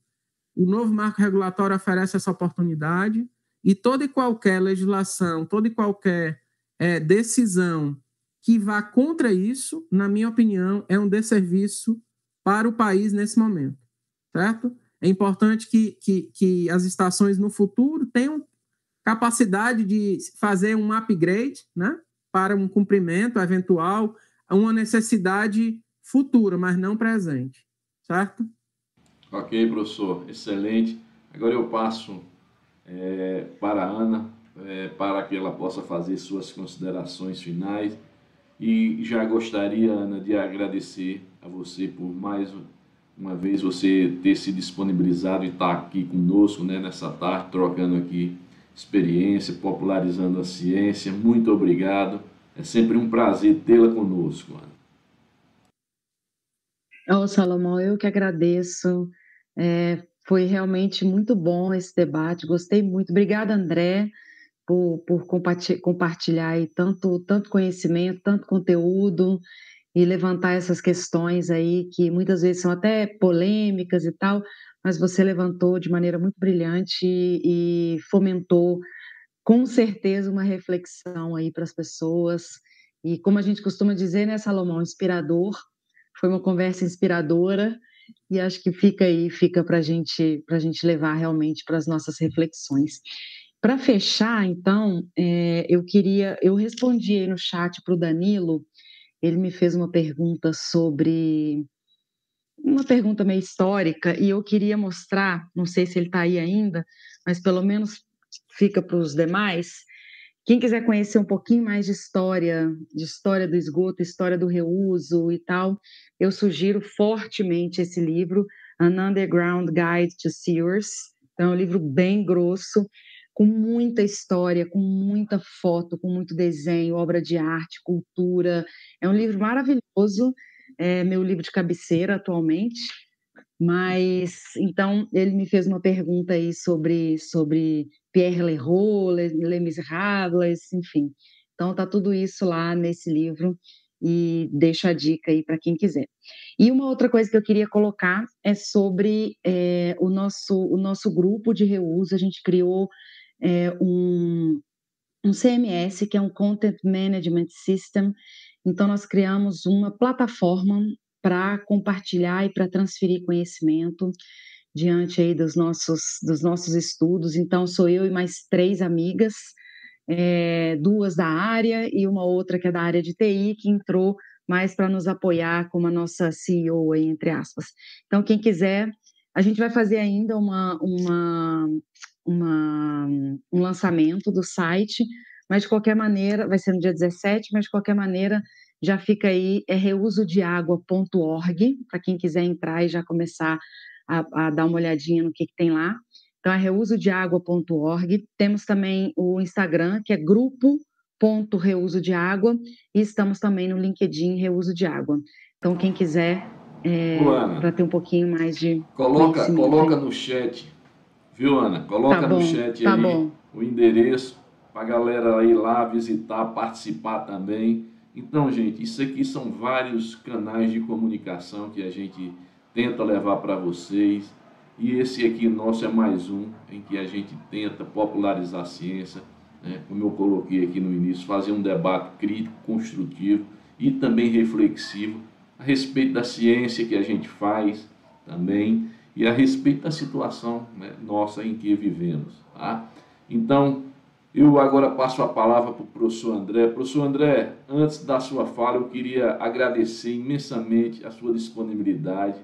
O novo marco regulatório oferece essa oportunidade e toda e qualquer legislação, toda e qualquer é, decisão que vá contra isso, na minha opinião, é um desserviço para o país nesse momento, certo? É importante que, que, que as estações no futuro tenham capacidade de fazer um upgrade, né? Para um cumprimento eventual, uma necessidade futura, mas não presente, certo? Ok, professor, excelente. Agora eu passo é, para a Ana, é, para que ela possa fazer suas considerações finais e já gostaria, Ana, de agradecer a você por mais uma vez você ter se disponibilizado e estar tá aqui conosco né, nessa tarde, trocando aqui experiência, popularizando a ciência. Muito obrigado. É sempre um prazer tê-la conosco, Ana. Ô, oh, Salomão, eu que agradeço. É, foi realmente muito bom esse debate, gostei muito. Obrigada, André por, por compartilhar aí tanto, tanto conhecimento, tanto conteúdo e levantar essas questões aí que muitas vezes são até polêmicas e tal, mas você levantou de maneira muito brilhante e, e fomentou com certeza uma reflexão aí para as pessoas. E como a gente costuma dizer, né, Salomão, inspirador, foi uma conversa inspiradora e acho que fica aí, fica para gente, a gente levar realmente para as nossas reflexões. Para fechar, então, é, eu queria. Eu respondi aí no chat para o Danilo, ele me fez uma pergunta sobre. Uma pergunta meio histórica, e eu queria mostrar, não sei se ele está aí ainda, mas pelo menos fica para os demais. Quem quiser conhecer um pouquinho mais de história, de história do esgoto, história do reuso e tal, eu sugiro fortemente esse livro, An Underground Guide to Sewers. Então, é um livro bem grosso, com muita história, com muita foto, com muito desenho, obra de arte, cultura. É um livro maravilhoso, é meu livro de cabeceira atualmente. Mas então ele me fez uma pergunta aí sobre sobre Pierre Leroux, Les Misérables, enfim. Então tá tudo isso lá nesse livro e deixo a dica aí para quem quiser. E uma outra coisa que eu queria colocar é sobre é, o nosso o nosso grupo de reuso. A gente criou é, um, um CMS, que é um Content Management System. Então, nós criamos uma plataforma para compartilhar e para transferir conhecimento diante aí dos nossos, dos nossos estudos. Então, sou eu e mais três amigas, é, duas da área e uma outra que é da área de TI, que entrou mais para nos apoiar como a nossa CEO, aí, entre aspas. Então, quem quiser, a gente vai fazer ainda uma, uma uma, um lançamento do site, mas de qualquer maneira, vai ser no dia 17, mas de qualquer maneira já fica aí, é reusodeágua.org, para quem quiser entrar e já começar a, a dar uma olhadinha no que, que tem lá. Então é reusodeágua.org. Temos também o Instagram, que é grupo.reusodeágua, e estamos também no LinkedIn Reuso de Água. Então, quem quiser, é, para ter um pouquinho mais de. Coloca, coloca no chat Viu, Ana? Coloca tá bom, no chat tá aí bom. o endereço para a galera ir lá visitar, participar também. Então, gente, isso aqui são vários canais de comunicação que a gente tenta levar para vocês. E esse aqui nosso é mais um em que a gente tenta popularizar a ciência, né? como eu coloquei aqui no início, fazer um debate crítico, construtivo e também reflexivo a respeito da ciência que a gente faz também e a respeito da situação né, nossa em que vivemos. Tá? Então, eu agora passo a palavra para o professor André. Professor André, antes da sua fala, eu queria agradecer imensamente a sua disponibilidade.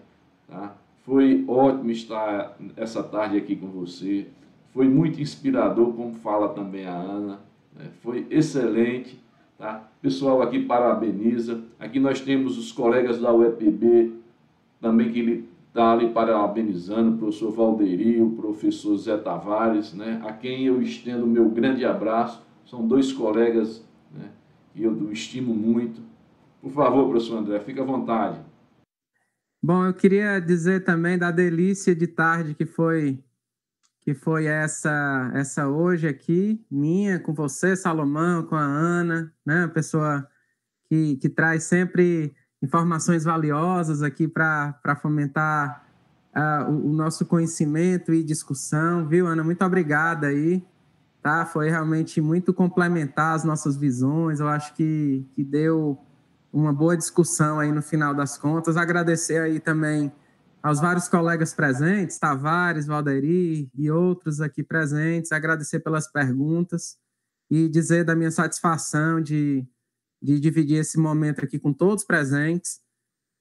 Tá? Foi ótimo estar essa tarde aqui com você. Foi muito inspirador, como fala também a Ana. Né? Foi excelente. Tá? Pessoal aqui parabeniza. Aqui nós temos os colegas da UEPB também que está ali parabenizando o professor Valderi, o professor Zé Tavares, né, a quem eu estendo o meu grande abraço. São dois colegas né, que eu estimo muito. Por favor, professor André, fique à vontade. Bom, eu queria dizer também da delícia de tarde que foi que foi essa essa hoje aqui, minha, com você, Salomão, com a Ana, né, uma pessoa que, que traz sempre informações valiosas aqui para fomentar uh, o, o, nosso conhecimento e discussão, viu, Ana? Muito obrigada aí, tá? Foi realmente muito complementar as nossas visões, eu acho que, que deu uma boa discussão aí no final das contas. Agradecer aí também aos vários colegas presentes, Tavares, Valderi e outros aqui presentes, agradecer pelas perguntas e dizer da minha satisfação de de dividir esse momento aqui com todos presentes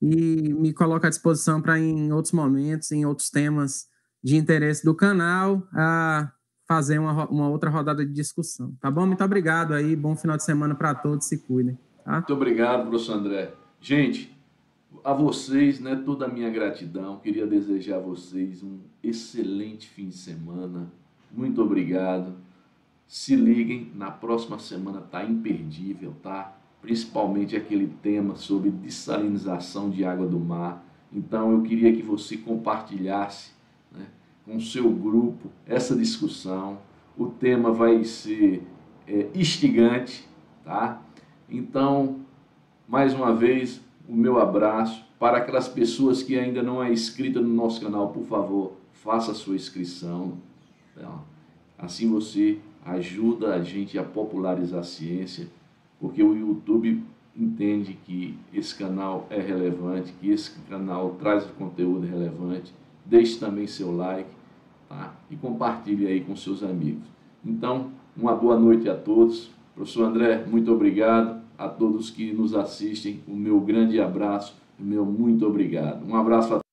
e me coloco à disposição para em outros momentos, em outros temas de interesse do canal, a fazer uma, uma outra rodada de discussão. Tá bom? Muito obrigado aí, bom final de semana para todos, se cuidem. Tá? Muito obrigado, professor André. Gente, a vocês, né, toda a minha gratidão. Queria desejar a vocês um excelente fim de semana. Muito obrigado. Se liguem, na próxima semana tá imperdível, tá? principalmente aquele tema sobre dessalinização de água do mar. Então eu queria que você compartilhasse né, com o seu grupo essa discussão. O tema vai ser é, instigante, tá? Então, mais uma vez, o meu abraço. Para aquelas pessoas que ainda não é inscrita no nosso canal, por favor, faça a sua inscrição. Então, assim você ajuda a gente a popularizar a ciência porque o YouTube entende que esse canal é relevante, que esse canal traz conteúdo relevante. Deixe também seu like tá? e compartilhe aí com seus amigos. Então, uma boa noite a todos. Professor André, muito obrigado. A todos que nos assistem, o meu grande abraço, o meu muito obrigado. Um abraço a